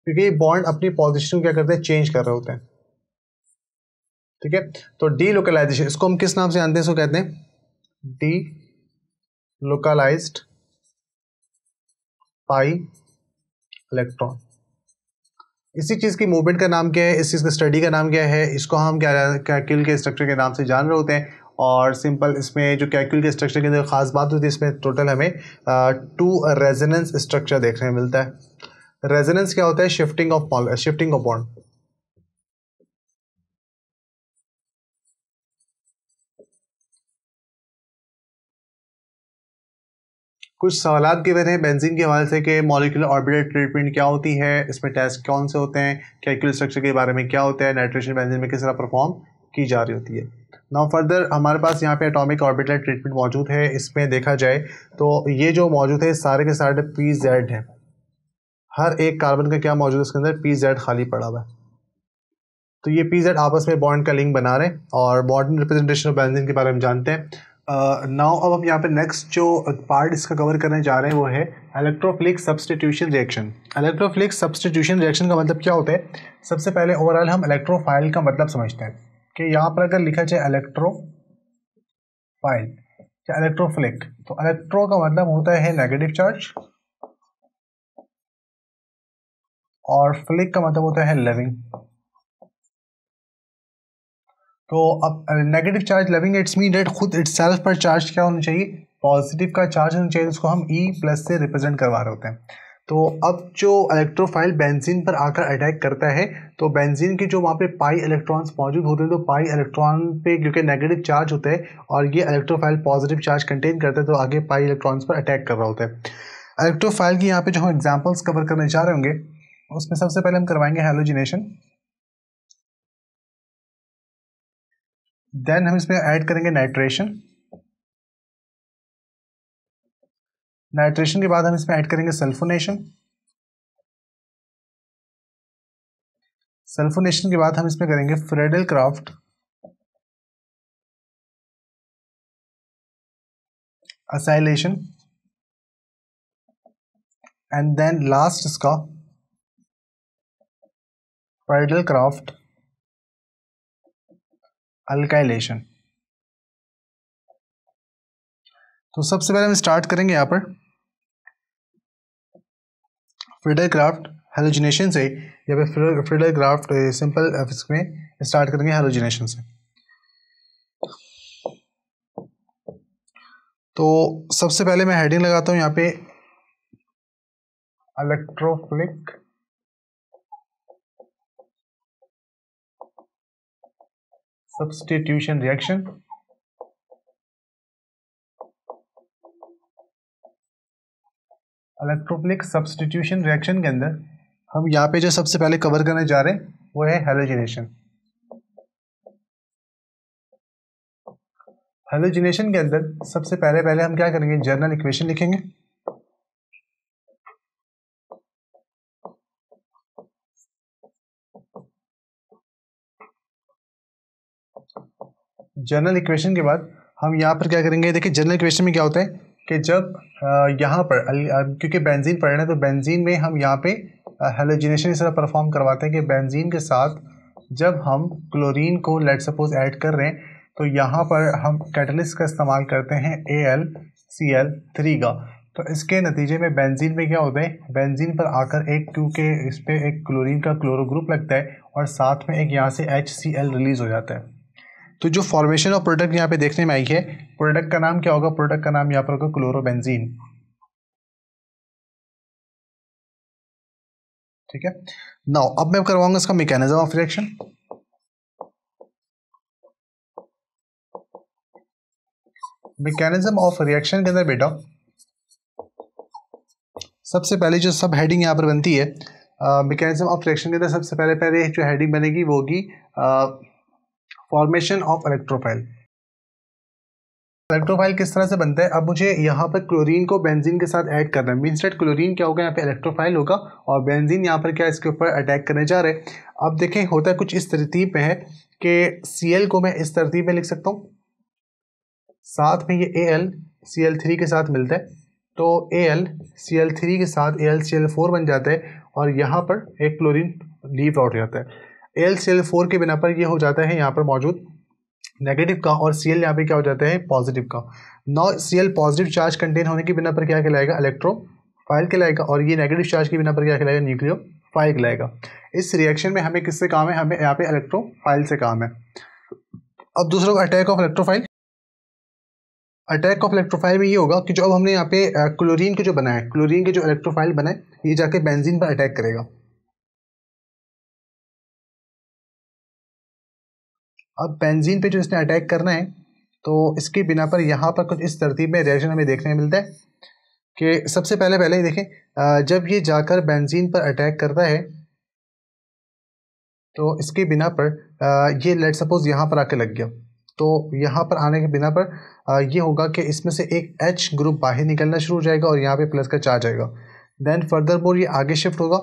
क्योंकि ये बॉन्ड अपनी पोजिशन क्या करते हैं चेंज कर रहे होते हैं
ठीक है तो डी लोकलाइजेशन इसको हम किस नाम से जानते हैं इसको कहते हैं डी लोकलाइज्ड पाई इलेक्ट्रॉन इसी चीज़ की मूवमेंट का नाम क्या है इस चीज़ का स्टडी का नाम क्या है इसको हम क्या कैक्यूल के स्ट्रक्चर के नाम से जान रहे होते हैं और सिंपल इसमें जो कैक्यूल के स्ट्रक्चर के अंदर खास बात होती है इसमें टोटल हमें टू रेजोनेंस स्ट्रक्चर देखने मिलता
है रेजोनेंस क्या होता है shifting of shifting of bond कुछ सवाल के बने बेंजीन के हवाले से कि मॉलिकुलर
ऑर्बिटल ट्रीटमेंट क्या होती है इसमें टेस्ट कौन से होते हैं कैलकुलर स्ट्रक्चर के बारे में क्या होता है नाइट्रेशन बेंजीन में किस तरह परफॉर्म की जा रही होती है नाउ फर्दर हमारे पास यहाँ पे एटॉमिक ऑर्बिटल ट्रीटमेंट मौजूद है इसमें देखा जाए तो ये जो मौजूद है सारे के सारे पी जेड है हर एक कार्बन का क्या मौजूद है इसके अंदर पी जेड खाली पड़ा हुआ है तो ये पी जेड आपस में बॉन्ड का लिंक बना रहे हैं और बॉन्ड रिप्रेजेंटेशन ऑफ बेंजीन के बारे में जानते हैं नाउ अब हम यहाँ पे नेक्स्ट जो पार्ट इसका कवर करने जा रहे हैं वो है electrophilic substitution reaction electrophilic substitution reaction का मतलब क्या होता है सबसे पहले ओवरऑल हम इलेक्ट्रोफाइल का मतलब समझते हैं कि यहाँ पर अगर लिखा जाए फाइल
या इलेक्ट्रोफ्लिक तो इलेक्ट्रो का मतलब होता है नेगेटिव चार्ज और फ्लिक का मतलब होता है लिविंग तो अब negative charge loving it's mean that खुद इट्स सेल्फ पर चार्ज
क्या होना चाहिए पॉजिटिव का चार्ज होना चाहिए उसको हम ई e प्लस से रिप्रेजेंट करवा रहे होते हैं तो अब जो इलेक्ट्रोफाइल बेंजीन पर आकर अटैक करता है तो बेंजीन के जो वहाँ पे पाई इलेक्ट्रॉन्स मौजूद होते हैं तो पाई इलेक्ट्रॉन पे क्योंकि नेगेटिव चार्ज होता है और ये इलेक्ट्रोफाइल पॉजिटिव चार्ज कंटेन करता है तो आगे पाई इलेक्ट्रॉन्स पर अटैक कर रहा होता है इलेक्ट्रोफाइल की यहाँ पे जो हम एग्जाम्पल्स
कवर करने जा रहे होंगे उसमें सबसे पहले हम करवाएंगे हेलोजिनेशन देन हम इसमें ऐड करेंगे नाइट्रेशन नाइट्रेशन के बाद हम इसमें ऐड करेंगे सल्फोनेशन सल्फोनेशन के बाद हम इसमें करेंगे Friedel Crafts acylation and then last इसका फ्रेडल क्राफ्ट अल्काइलेशन तो सबसे पहले हम स्टार्ट करेंगे यहाँ पर
फ्रीडर क्राफ्ट हेलोजिनेशन से या फिर फ्रीडर क्राफ्ट सिंपल में स्टार्ट करेंगे हेलोजिनेशन से
तो सबसे पहले मैं हेडिंग लगाता हूँ यहाँ पे electrophilic substitution reaction electrophilic substitution
reaction के अंदर हम यहाँ पे जो सबसे पहले कवर करने जा रहे हैं वो है हेलोजिनेशन
हेलोजिनेशन के अंदर सबसे पहले पहले हम क्या करेंगे जर्नल इक्वेशन लिखेंगे जनरल इक्वेशन के बाद हम यहाँ पर क्या करेंगे देखिए
जनरल इक्वेशन में क्या होता है कि जब यहाँ पर क्योंकि बेंजीन पढ़ रहे हैं तो बेंजीन में हम यहाँ पे हेलोजिनेशन इस तरह परफॉर्म करवाते हैं कि बेंजीन के साथ जब हम क्लोरीन को लेट सपोज ऐड कर रहे हैं तो यहाँ पर हम कैटलिस्ट का इस्तेमाल करते हैं A L C L three का तो इसके नतीजे में बेंजीन में क्या होता है बेंजीन पर आकर एक क्योंकि के इस पर एक क्लोरीन का क्लोरो ग्रुप लगता है और साथ में एक यहाँ से एच सी एल रिलीज़ हो जाता है तो जो फॉर्मेशन ऑफ प्रोडक्ट यहाँ पे देखने में आई है प्रोडक्ट का नाम क्या होगा
प्रोडक्ट का नाम यहाँ पर होगा क्लोरोबेंजीन ठीक है नाउ अब मैं करवाऊंगा इसका mechanism of reaction mechanism of reaction के अंदर बेटा सबसे पहले जो सब हेडिंग
यहाँ पर बनती है मैकेनिज्म ऑफ रिएक्शन के अंदर सबसे पहले पहले जो हेडिंग बनेगी वो होगी फॉर्मेशन ऑफ इलेक्ट्रोफाइल इलेक्ट्रोफाइल किस तरह से बनता है अब मुझे यहाँ पर क्लोरीन को बेंजीन के साथ ऐड करना है मीन्स डेट क्लोरीन क्या होगा यहाँ पे इलेक्ट्रोफाइल होगा और बेंजीन यहाँ पर क्या इसके ऊपर अटैक करने जा रहे हैं अब देखें होता है कुछ इस तरतीब में है कि सी को मैं इस तरतीब में लिख सकता हूँ साथ में ये A L C L three के साथ मिलता है तो A L C L three के साथ A L C L four बन जाता है और यहाँ पर एक क्लोरीन लीव आउट हो जाता है एल सी एल फोर के बिना पर ये हो जाता है यहाँ पर मौजूद नेगेटिव का और सी एल यहाँ पर क्या हो जाता है पॉजिटिव का now C L positive charge contain होने के बिना पर क्या कहलाएगा इलेक्ट्रो फाइल कहलाएगा और ये नेगेटिव चार्ज के बिना पर क्या कहलाएगा न्यूक्लियो फाइल कहलाएगा इस रिएक्शन में हमें किससे काम है हमें यहाँ पे इलेक्ट्रो फाइल से काम है अब दूसरा attack of electrophile attack
of electrophile में ये होगा कि जो अब हमने यहाँ पे क्लोरीन के जो बनाए क्लोरीन के जो इलेक्ट्रोफाइल बनाए ये जाके बेंजीन पर अटैक करेगा अब बेंजीन पे जो इसने अटैक करना है तो इसके बिना पर यहाँ पर कुछ इस
तरतीब में रिएक्शन हमें देखने मिलता है कि सबसे पहले पहले ही देखें जब ये जाकर बेंजीन पर अटैक करता है तो इसके बिना पर ये लेट सपोज यहाँ पर आके लग गया तो यहाँ पर आने के बिना पर ये होगा कि इसमें से एक एच ग्रुप बाहर निकलना शुरू हो जाएगा और यहाँ पे प्लस का चार्ज आएगा देन फर्दर बोर ये आगे शिफ्ट होगा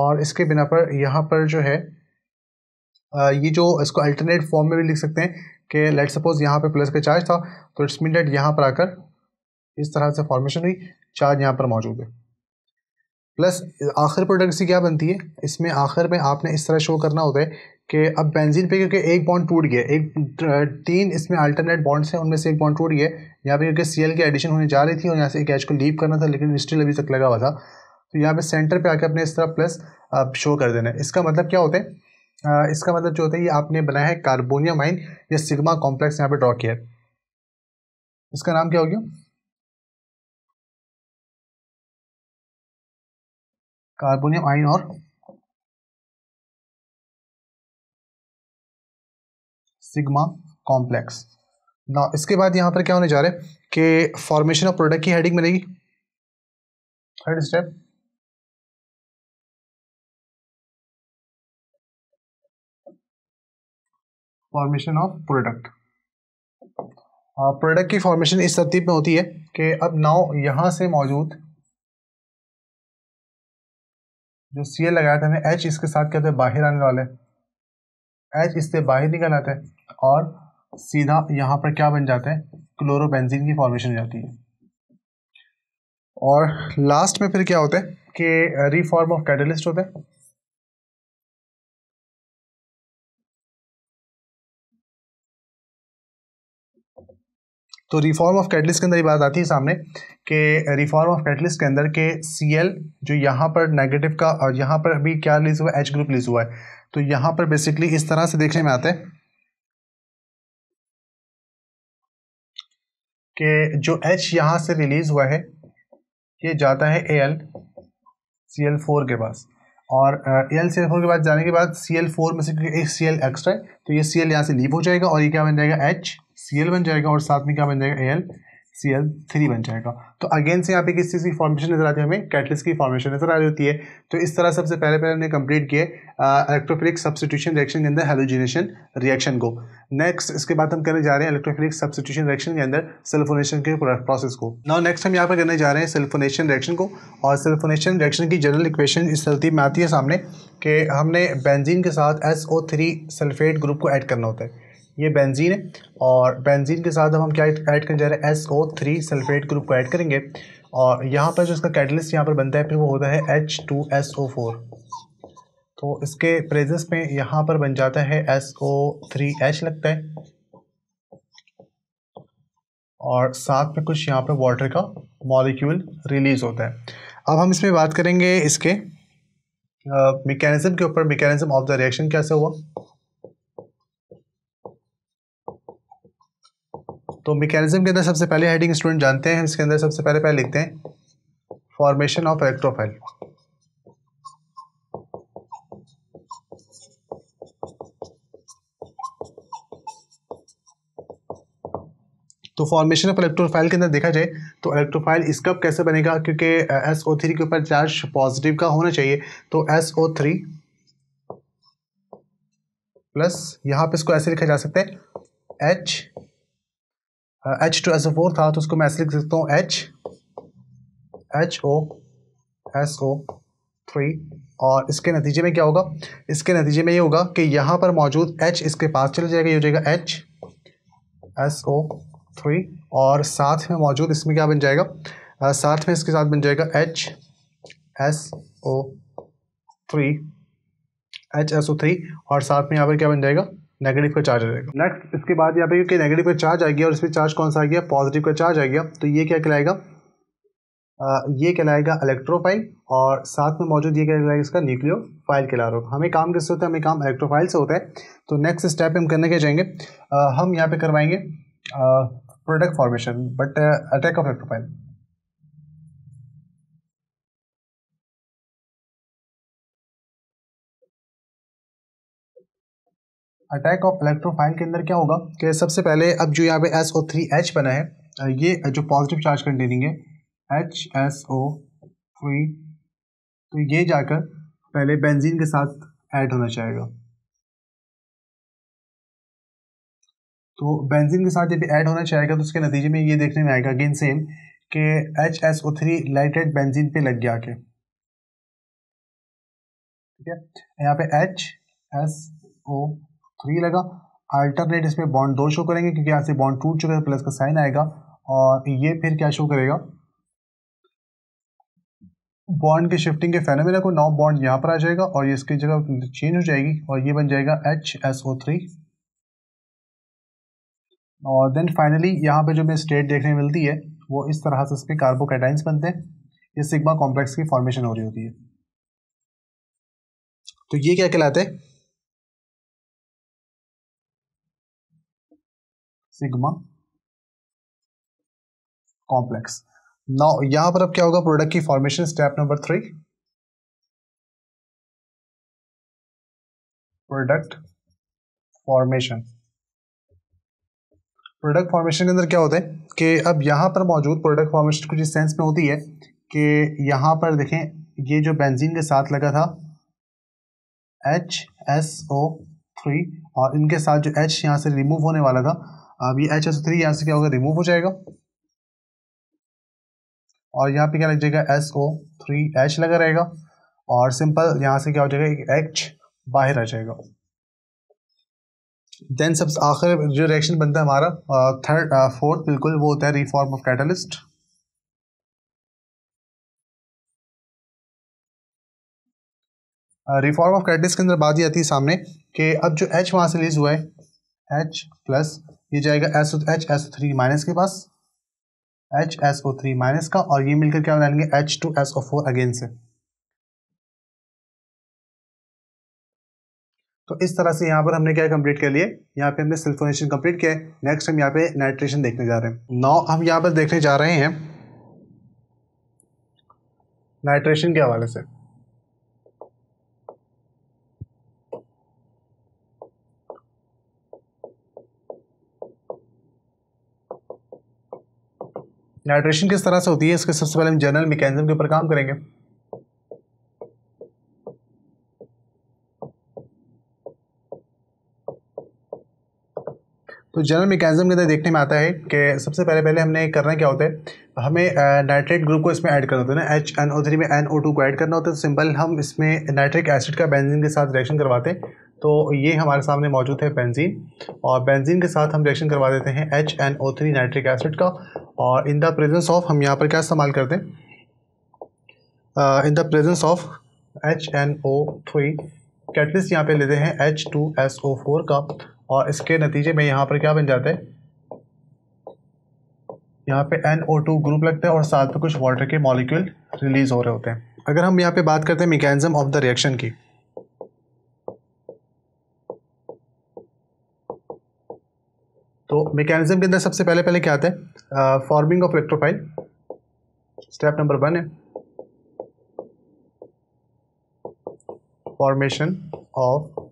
और इसके बिना पर यहाँ पर जो है ये जो इसको अल्टरनेट फॉर्म में भी लिख सकते हैं कि लेट सपोज यहाँ पे प्लस का चार्ज था तो इट्स मीन डेट यहाँ पर आकर इस तरह से फॉर्मेशन हुई चार्ज यहाँ पर मौजूद है प्लस आखिर प्रोडक्ट से क्या बनती है इसमें आखिर में आपने इस तरह शो करना होता है कि अब बेंजीन पे क्योंकि एक बॉन्ड टूट गया एक तीन इसमें अल्टरनेट बॉन्ड्स हैं उनमें से एक बॉन्ड टूट गया यहाँ पे क्योंकि सी की एडिशन होने जा रही थी और यहाँ से एक एच को लीव करना था लेकिन स्टिल अभी तक लगा हुआ था तो यहाँ पर सेंटर पर आकर अपने इस तरह प्लस शो कर देना है इसका मतलब क्या होता है इसका मतलब जो होता है ये आपने
बनाया है कार्बोनियम आइन या सिग्मा कॉम्प्लेक्स यहाँ पे ड्रॉ किया है इसका नाम क्या हो गया कार्बोनियम आइन और सिग्मा कॉम्प्लेक्स ना इसके बाद यहां पर क्या होने जा रहे हैं कि फॉर्मेशन ऑफ प्रोडक्ट की हेडिंग मिलेगी third step formation of product product की फॉर्मेशन इस तरतीब में होती है कि अब नाउ यहाँ से मौजूद जो सी एल लगाया था एच इसके साथ क्या होता है बाहर आने वाला है एच इससे
बाहर निकल आता है और सीधा यहाँ पर क्या बन जाता है क्लोरोबेंजीन की फॉर्मेशन
हो जाती है और लास्ट में फिर क्या होता है कि रीफॉर्म ऑफ कैटलिस्ट होता है तो रिफॉर्म ऑफ कैटलिस्ट के अंदर ये बात आती है सामने कि रिफॉर्म ऑफ कैटलिस्ट के अंदर के सी एल जो यहाँ पर
नेगेटिव का और यहाँ पर अभी क्या लीज हुआ है एच ग्रुप लीज हुआ है तो यहाँ पर बेसिकली इस तरह से देखने में आता
है कि जो एच यहाँ से रिलीज हुआ है ये जाता है A L C L
four के पास और A L C L four के पास जाने के बाद सी एल फोर में से एक सी एल एक्स्ट्रा है तो ये सी एल यहाँ से लीव हो जाएगा और ये क्या बन जाएगा एच सी बन जाएगा और साथ में क्या बन जाएगा A L C L three बन जाएगा तो अगेन से यहाँ पे किस चीज़ की फॉर्मेशन नजर आती है हमें कैटलिस की फॉर्मेशन नजर आ रही होती है तो इस तरह सबसे पहले पहले हमने कंप्लीट किए इलेक्ट्रोफिलिक सब्सिट्यूशन रिएक्शन के अंदर हेलोजिनेशन रिएक्शन को नेक्स्ट इसके बाद हम करने जा रहे हैं इलेक्ट्रोफिलिक सब्सिट्यूशन रिएक्शन के अंदर सेल्फोनेशन के प्रोसेस को ना नेक्स्ट हम यहाँ पर करने जा रहे हैं सेल्फोनेशन रिएक्शन को और सल्फोनेशन रिएक्शन की जनरल इक्वेशन इस तरतीब में आती है सामने कि हमने बेंजीन के साथ S O three sulphate group को ऐड करना होता है ये बेंजीन है और बेंजीन के साथ अब हम क्या ऐड करने जा रहे हैं S O three sulphate group को ऐड करेंगे और यहाँ पर जो इसका कैटलिस्ट यहाँ पर बनता है फिर वो होता है H two S O four तो इसके प्रेजेंस में यहाँ पर बन जाता है एस ओ थ्री एच लगता है और साथ में कुछ यहाँ पर वाटर का मॉलिक्यूल रिलीज़ होता है अब हम इसमें बात करेंगे इसके मेकेनिज़म के ऊपर मेकेनिज्म ऑफ द रिएक्शन कैसे हुआ तो मेकेनिज्म के अंदर सबसे पहले हेडिंग स्टूडेंट जानते हैं इसके अंदर सबसे पहले पहले लिखते हैं फॉर्मेशन ऑफ इलेक्ट्रोफाइल तो फॉर्मेशन ऑफ इलेक्ट्रोफाइल के अंदर देखा जाए तो इलेक्ट्रोफाइल इसका कैसे बनेगा क्योंकि एस ओ थ्री के ऊपर चार्ज पॉजिटिव का होना चाहिए तो एस ओ थ्री प्लस यहां पे इसको ऐसे लिखा जा सकता है H H two S O four था तो उसको मैं ऐसे लिख सकता हूँ H H O S O three और इसके नतीजे में क्या होगा इसके नतीजे में ये होगा कि यहाँ पर मौजूद एच इसके पास चला जाएगा ये हो जाएगा एच एस ओ थ्री और साथ में मौजूद इसमें क्या बन जाएगा आ, uh, साथ में इसके साथ बन जाएगा H S O three H S O three और साथ में यहाँ पर क्या बन जाएगा नेगेटिव का चार्ज आएगा जाएगा नेक्स्ट इसके बाद यहाँ पे कि नेगेटिव का चार्ज आ गया और इसमें चार्ज कौन सा आ गया पॉजिटिव का चार्ज आ गया तो ये क्या कहलाएगा ये कहलाएगा इलेक्ट्रोफाइल और साथ में मौजूद ये क्या कहलाएगा इसका फाइल कहला रहा हमें काम किससे होता है हमें काम इलेक्ट्रोफाइल से होता है तो नेक्स्ट स्टेप हम करने के जाएंगे आ, हम यहाँ पर करवाएंगे product formation but
attack of electrophile attack of electrophile के अंदर क्या होगा कि सबसे पहले अब जो यहाँ पे एस ओ थ्री एच बना है ये जो
पॉजिटिव चार्ज कंटेनिंग है एच एस ओ थ्री तो ये
जाकर पहले बेंजीन के साथ ऐड होना चाहेगा तो बेंजीन के साथ जब ऐड होना चाहेगा तो उसके नतीजे में ये देखने में आएगा अगेन
सेम कि H S O three lighted benzene पे लग गया के ठीक
है यहाँ पे एच एस ओ थ्री लगा
अल्टरनेट इसमें बॉन्ड दो शो करेंगे क्योंकि यहाँ से बॉन्ड टूट चुका है प्लस का साइन आएगा और ये फिर क्या शो करेगा बॉन्ड के शिफ्टिंग के फेनोमेना को नौ बॉन्ड यहाँ पर आ जाएगा और ये इसकी जगह चेंज हो जाएगी और ये बन जाएगा एच एस ओ थ्री और देन फाइनली यहाँ पे जो हमें स्टेट देखने मिलती है
वो इस तरह से इसके कार्बोकैटाइंस बनते हैं ये सिग्मा कॉम्प्लेक्स की फॉर्मेशन हो रही होती है तो ये क्या कहलाते हैं सिग्मा कॉम्प्लेक्स नाउ यहां पर अब क्या होगा प्रोडक्ट की formation step number three product formation product formation के अंदर क्या होता है कि अब यहाँ पर
मौजूद प्रोडक्ट फॉर्मेशन कुछ इस सेंस में होती है कि यहाँ पर देखें ये जो बेंजीन के साथ लगा था एच एस ओ थ्री और इनके साथ जो एच यहाँ से रिमूव होने वाला था अब ये एच एस थ्री यहाँ से क्या होगा रिमूव हो जाएगा और यहाँ पे क्या लग जाएगा एस ओ थ्री एच लगा रहेगा और सिंपल यहाँ से क्या हो जाएगा एक एच बाहर आ जाएगा
देन सब आखिर जो रिएक्शन बनता है हमारा थर्ड फोर्थ बिल्कुल वो होता है reform of catalyst reform of catalyst के अंदर बात ही आती है सामने कि अब जो एच वहां से रिलीज हुआ है
एच प्लस ये जाएगा S H S three minus के पास
H S O three minus का और ये मिलकर क्या बनाएंगे H two S O four again से तो इस तरह से यहाँ पर हमने क्या कंप्लीट कर लिए
यहाँ पे हमने सिल्फोनेशन कंप्लीट किया है नेक्स्ट हम यहाँ पे नाइट्रेशन देखने जा रहे हैं नौ हम यहाँ पर देखने
जा रहे हैं नाइट्रेशन के हवाले से
नाइट्रेशन किस तरह से होती है इसके सबसे पहले हम जनरल मैकेनिज्म के ऊपर काम करेंगे तो जनरल मैकेनिज्म के अंदर देखने में आता है कि सबसे पहले पहले हमने करना क्या होता है हमें नाइट्रेट ग्रुप को इसमें ऐड करना होता है ना एच एन ओ थ्री में एन ओ टू को ऐड करना होता है तो सिंपल हम इसमें नाइट्रिक एसिड का बेंजीन के साथ रिएक्शन करवाते हैं तो ये हमारे सामने मौजूद है बेंजीन और बेंजीन के साथ हम रिएक्शन करवा देते हैं H N O three nitric acid का और इन द प्रेजेंस ऑफ हम यहाँ पर क्या इस्तेमाल करते हैं in the presence of H N O three catalyst यहाँ पर लेते हैं H two S O four का और इसके नतीजे में यहाँ पर क्या बन जाता है यहाँ पे टू ग्रुप लगते हैं और साथ में कुछ वाटर के मॉलिक्यूल रिलीज़ हो रहे होते हैं अगर हम यहाँ पे बात करते हैं मैकेनिज्म ऑफ द रिएक्शन की तो मैकेनिज्म के अंदर सबसे पहले पहले क्या आता uh, है forming of electrophile step number one है फॉर्मेशन ऑफ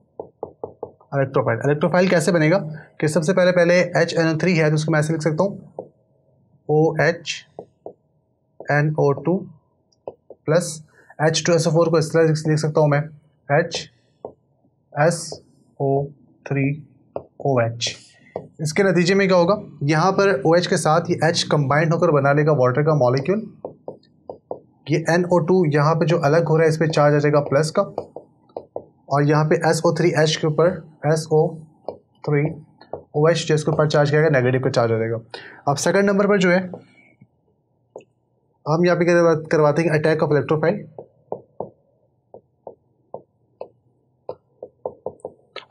इलेक्ट्रोफाइल इलेक्ट्रोफाइल कैसे बनेगा कि सबसे पहले पहले एच एन थ्री है तो उसको मैं ऐसे लिख सकता हूँ O H N O two plus H two S O four को इस तरह लिख सकता हूँ मैं H S O three O H इसके नतीजे में क्या होगा यहाँ पर ओ OH के साथ ये H कंबाइंड होकर बना लेगा वाटर का मॉलिक्यूल ये एन ओ टू यहाँ पर जो अलग हो रहा है इस पर चार्ज आ जाएगा प्लस का और यहाँ पे एच के ऊपर एस ओ ओ एच जो इसके ऊपर चार्ज किया गया नेगेटिव का चार्ज आ जाएगा अब सेकंड नंबर पर जो है हम यहाँ पे करवाते हैं attack of electrophile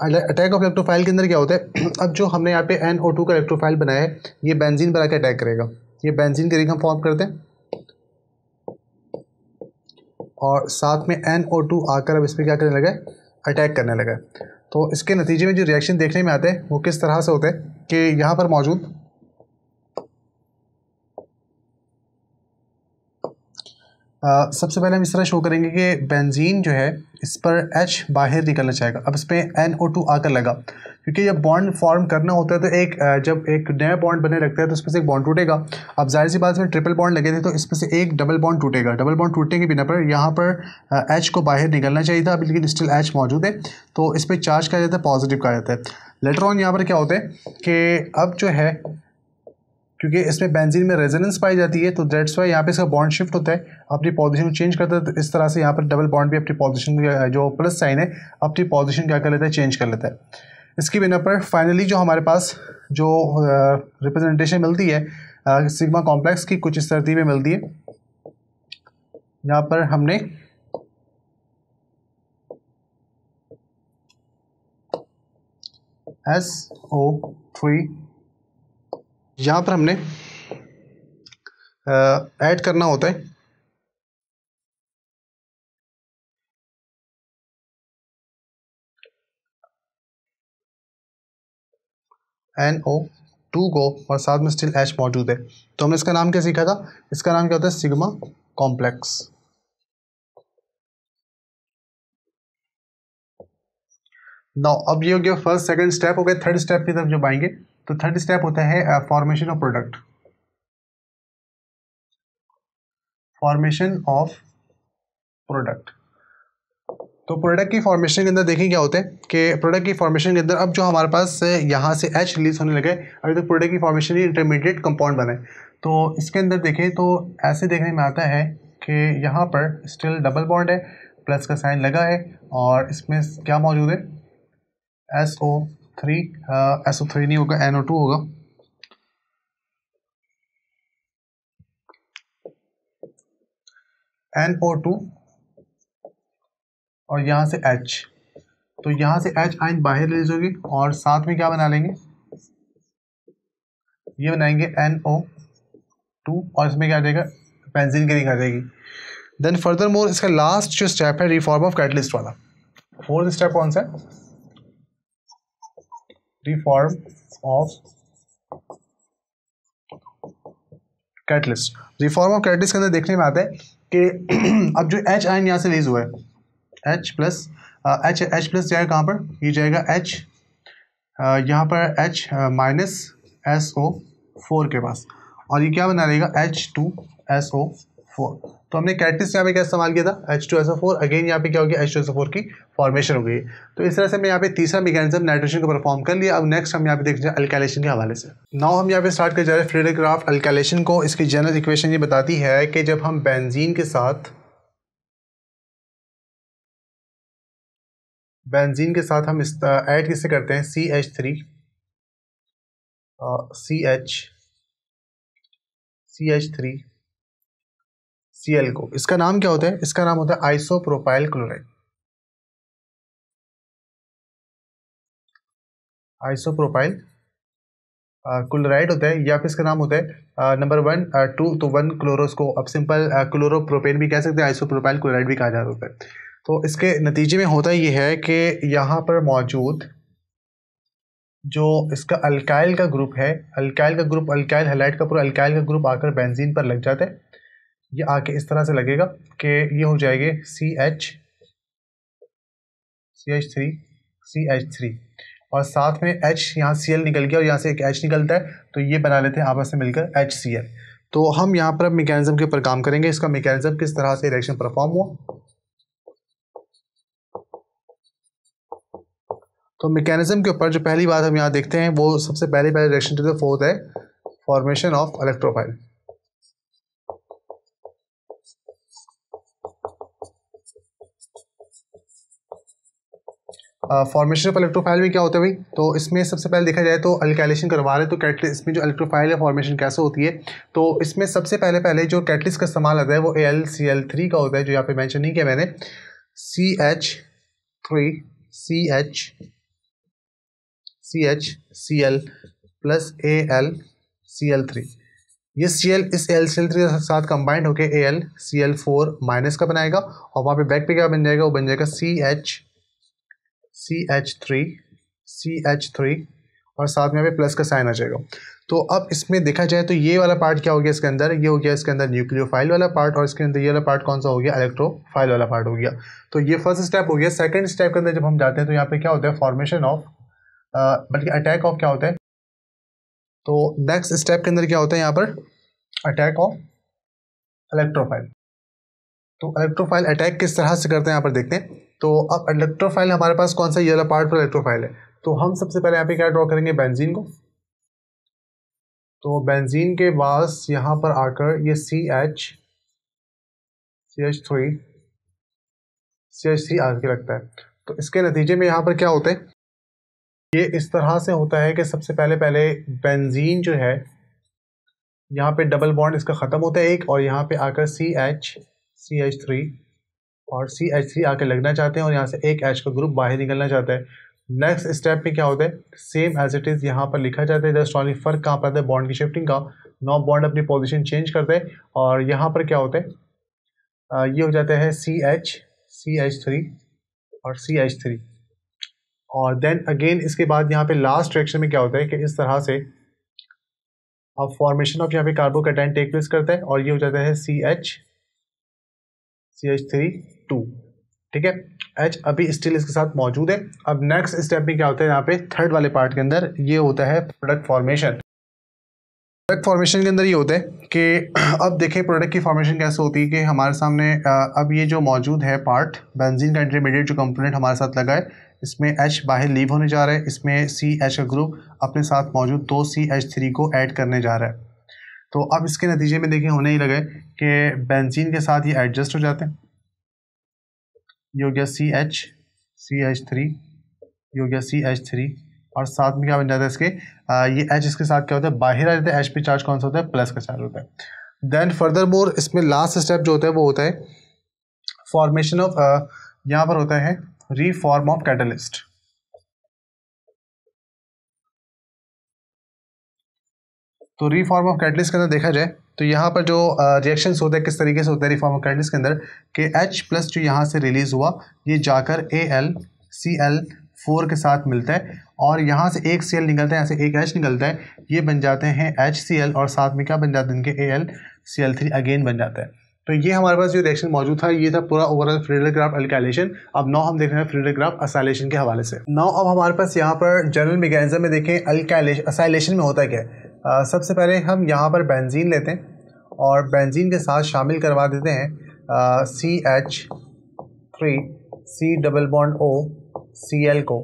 attack of electrophile के अंदर क्या होता है अब जो हमने यहाँ पे एन ओ टू का इलेक्ट्रोफाइल बनाया है ये बेंजीन पर आकर अटैक करेगा ये बेंजीन के रिंग हम फॉर्म करते हैं और साथ में एन ओ टू आकर अब इस पर क्या करने लगा है अटैक करने लगा है तो इसके नतीजे में जो रिएक्शन देखने में आते हैं वो किस तरह से होते हैं कि यहाँ पर मौजूद सबसे पहले हम इस तरह शो करेंगे कि बेंजीन जो है इस पर एच बाहर निकलना चाहेगा अब इस पर एन ओ टू आकर लगा क्योंकि जब बॉन्ड फॉर्म करना होता है तो एक जब एक नया बॉन्ड बने रखता है तो इसमें से एक बॉन्ड टूटेगा अब जाहिर सी बात इसमें ट्रिपल बॉन्ड लगे थे तो इसमें से एक डबल बॉन्ड टूटेगा डबल बॉन्ड टूटने के बिना पर यहाँ पर एच को बाहर निकलना चाहिए था लेकिन स्टिल एच मौजूद है तो इस पर चार्ज कहा जाता है पॉजिटिव कहा जाता है लेटर ऑन यहाँ पर क्या होता है कि अब जो है क्योंकि इसमें बेंजीन में रेजोनेंस पाई जाती है तो दैट्स वाई यहाँ पे इसका बॉन्ड शिफ्ट होता है अपनी पोजीशन चेंज करता है तो इस तरह से यहाँ पर डबल बॉन्ड भी अपनी पोजीशन जो प्लस साइन है अपनी पोजीशन क्या कर लेता है चेंज कर लेता है इसकी बिना पर फाइनली जो हमारे पास जो रिप्रेजेंटेशन मिलती है सिग्मा कॉम्प्लेक्स की कुछ इस तरतीब में मिलती है यहाँ पर हमने एस ओ थ्री यहाँ पर हमने
ऐड करना होता है एन ओ टू को और साथ में स्टिल एच मौजूद है तो हमने इसका नाम क्या
सीखा था इसका नाम क्या होता है सिग्मा कॉम्प्लेक्स नौ अब ये हो गया फर्स्ट सेकंड स्टेप हो गया थर्ड स्टेप की तरफ जब आएंगे तो थर्ड स्टेप होता है formation of product formation of product तो प्रोडक्ट की फॉर्मेशन के अंदर देखें क्या होता है कि प्रोडक्ट की फॉर्मेशन के अंदर अब जो हमारे पास uh, यहाँ से एच रिलीज होने लगे अभी तक तो प्रोडक्ट की फॉर्मेशन ही इंटरमीडिएट कंपाउंड बने तो इसके अंदर देखें तो ऐसे देखने में आता है कि यहाँ पर स्टिल डबल बॉन्ड है प्लस का साइन लगा है और इसमें क्या मौजूद है एस ओ थ्री
एसओ हाँ, थ्री नहीं होगा एनओ टू होगा एन ओ टू
और यहां से एच तो यहां से एच आइन बाहर रिलीज होगी और साथ में क्या बना लेंगे ये बनाएंगे एन ओ टू और इसमें क्या आ जाएगा पेंसिल की रिंग आ जाएगी देन फर्दर मोर इसका लास्ट जो स्टेप है रिफॉर्म ऑफ कैटलिस्ट वाला फोर्थ स्टेप कौन सा है reform of catalyst reform of catalyst के अंदर देखने में आता है कि अब जो H आयन यहाँ से रिलीज हुआ है H plus H H plus जाएगा कहाँ पर ये जाएगा एच uh, यहाँ पर H minus S O four के पास और ये क्या बना रहेगा H two S O four तो हमने कैटलिस्ट यहाँ पे क्या इस्तेमाल किया था H two S O four again यहाँ पे क्या हो गया H two S O four की फॉर्मेशन हो गई तो इस तरह से मैं यहाँ पे तीसरा मेकेजम नाइट्रोजन को परफॉर्म कर लिया अब नेक्स्ट हम यहाँ पे देखते हैं अल्केलेशन के हवाले से नाउ हम यहाँ पे स्टार्ट कर जा रहे हैं फ्रीडोग्राफ ग्राफ अल्केलेशन को इसकी जनरल इक्वेशन ये बताती है कि जब हम बेंजीन के साथ
बेंजीन के साथ हम ऐड किससे करते हैं C H three C H C H three C L को इसका नाम क्या होता है इसका नाम होता है isopropyl chloride isopropyl chloride uh, होता है या फिर इसका नाम होता है नंबर वन
टू तो वन क्लोरोस को अब सिंपल क्लोरोप्रोपेन uh, भी कह सकते हैं आइसोप्रोपाइल क्लोराइड भी कहा जाता है तो इसके नतीजे में होता ये है कि यहाँ पर मौजूद जो इसका अल्काइल का ग्रुप है अल्काइल का ग्रुप अल्काइल हेलाइट का पूरा अल्काइल का ग्रुप आकर बेंजीन पर लग जाता है ये आके इस तरह से लगेगा कि ये हो जाएगी C H C H three C H three और साथ में एच यहाँ सी एल निकल गया और यहाँ से एक एच निकलता है तो ये बना लेते हैं आपस में मिलकर एच सी एल तो हम यहाँ पर अब मेकेनिज्म के ऊपर काम करेंगे इसका मेकेनिज्म किस तरह से रिएक्शन परफॉर्म हुआ तो मेकेनिज्म के ऊपर जो पहली बात हम यहाँ देखते हैं वो सबसे पहले पहले रिएक्शन टू द फोर्थ है formation of electrophile formation of electrophile में क्या होता है भाई तो इसमें सबसे पहले देखा जाए तो अल्केलेशन करवा रहे हैं तो कैटलिस इसमें जो इलेक्ट्रोफाइल है फॉर्मेशन कैसे होती है तो इसमें सबसे पहले पहले जो कैटलिस का इस्तेमाल आता है वो A L C L three का होता है जो यहाँ पे मैंशन नहीं किया मैंने C H three C H C H C L plus A L C L three ये सी एल इस एल सी एल थ्री के साथ कंबाइंड होकर A L C L four minus का बनाएगा और वहाँ पे बैक पे क्या बन जाएगा वो बन जाएगा C H C H three C H three और साथ में यहाँ प्लस का साइन आ जाएगा तो अब इसमें देखा जाए तो ये वाला पार्ट क्या हो गया इसके अंदर ये हो गया इसके अंदर न्यूक्लियोफाइल वाला पार्ट और इसके अंदर ये वाला पार्ट कौन सा हो गया इलेक्ट्रोफाइल वाला पार्ट हो गया तो ये फर्स्ट स्टेप हो गया सेकंड स्टेप के अंदर जब हम जाते हैं तो यहाँ पे क्या होता है फॉर्मेशन ऑफ बल्कि अटैक ऑफ क्या होता है तो नेक्स्ट स्टेप के अंदर क्या होता है यहाँ पर अटैक ऑफ इलेक्ट्रोफाइल तो इलेक्ट्रोफाइल अटैक किस तरह से करते हैं यहाँ पर देखते हैं तो अब इलेक्ट्रोफाइल हमारे पास कौन सा येलो पार्ट पर इलेक्ट्रोफाइल है तो हम सबसे पहले यहाँ पे क्या ड्रॉ
करेंगे बेंजीन को तो बेंजीन के पास यहाँ पर आकर ये C H C H three C H three आके लगता है तो इसके नतीजे में यहाँ पर क्या होते हैं ये इस तरह से
होता है कि सबसे पहले पहले बेंजीन जो है यहाँ पे डबल बॉन्ड इसका ख़त्म होता है एक और यहाँ पे आकर C H C H three और सी एच थ्री आके लगना चाहते हैं और यहाँ से एक एच का ग्रुप बाहर निकलना चाहता है नेक्स्ट स्टेप में क्या होता है सेम एज इट इज़ यहाँ पर लिखा जाता है जस्ट ऑनली फ़र्क कहाँ पर आता है बॉन्ड की शिफ्टिंग का नॉ बॉन्ड अपनी पोजिशन चेंज करते हैं और यहाँ पर क्या होता है ये हो जाता है C H C H three और सी एच थ्री और देन अगेन इसके बाद यहाँ पे लास्ट रिएक्शन में क्या होता है कि इस तरह से अब फॉर्मेशन ऑफ यहाँ पे कार्बोकैटायन टेक प्लेस करता है और ये हो जाता है C H C H three two ठीक है एच अभी स्टिल इसके साथ मौजूद है अब नेक्स्ट स्टेप में क्या होता है यहाँ पे थर्ड वाले पार्ट के अंदर ये होता है प्रोडक्ट फॉर्मेशन प्रोडक्ट फॉर्मेशन के अंदर ये होता है कि अब देखें प्रोडक्ट की फॉर्मेशन कैसे होती है कि हमारे सामने अब ये जो मौजूद है पार्ट बेंजीन का इंटरमीडिएट जो कंपोनेंट हमारे साथ लगा है इसमें एच बाहर लीव होने जा रहा है इसमें सी एच का ग्रुप अपने साथ मौजूद दो सी एच थ्री को ऐड करने जा रहा है तो अब इसके नतीजे में देखिए होने ही लगे कि बेंजीन के साथ ये एडजस्ट हो जाते हैं ये हो गया C H C H three ये हो गया सी एच थ्री और साथ में क्या बन जाता है इसके आ, ये एच इसके साथ क्या होता है बाहर आ जाता है एच पे चार्ज कौन सा होता है प्लस का चार्ज होता है देन फर्दर मोर इसमें लास्ट स्टेप जो होता है वो होता है फॉर्मेशन ऑफ
यहाँ पर होता है रीफॉर्म ऑफ कैटलिस्ट तो रीफॉर्म ऑफ कैटलिस्ट के अंदर देखा जाए तो यहाँ पर
जो uh, होते हैं किस तरीके से होते हैं रिफॉर्म के अंदर कि एच प्लस जो यहाँ से रिलीज़ हुआ ये जाकर A L C L four के साथ मिलता है और यहाँ से एक सी एल निकलता है यहाँ से एक एच निकलता है ये बन जाते हैं एच सी एल और साथ में क्या बन जाते हैं इनके A L C L three again बन जाता है तो ये हमारे पास जो रिएक्शन मौजूद था ये था पूरा ओवरऑल फ्रीडोग्राफ ग्राफ अब नौ हम देख रहे हैं फ्रीडोग्राफ असाइलेशन के हवाले से नौ अब हमारे पास यहाँ पर जनरल मेकेनिज्म में देखें अल्काइलेशन असाइलेशन में होता क्या है सबसे पहले हम यहाँ पर बेंजीन लेते हैं और बेंजीन के साथ शामिल करवा देते हैं C H three C double bond O C L को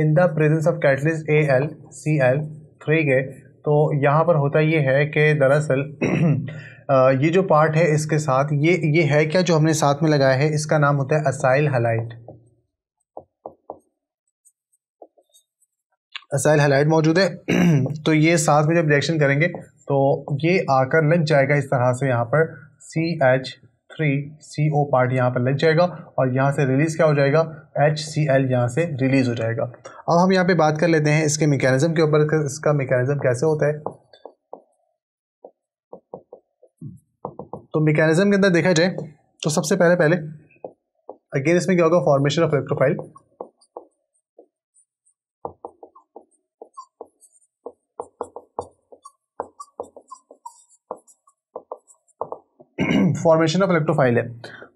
in the presence of catalyst A L C L three के तो यहाँ पर होता ये है कि दरअसल ये जो पार्ट है इसके साथ ये ये है क्या जो हमने साथ में लगाया है इसका नाम होता है असाइल हलाइट असाइल हेलाइट मौजूद है तो ये साथ में जब रिएक्शन करेंगे तो ये आकर लग जाएगा इस तरह से यहाँ पर C H three C O part यहाँ पर लग जाएगा और यहाँ से रिलीज़ क्या हो जाएगा एच सी एल यहाँ से रिलीज़ हो जाएगा अब हम यहाँ पे बात कर लेते हैं इसके मेकेनिज़्म के ऊपर इसका मेकेनिज़्म कैसे होता है तो मेकेनिज़्म के अंदर देखा जाए तो सबसे पहले पहले अगेन इसमें क्या होगा
formation of electrophile
formation of electrophile है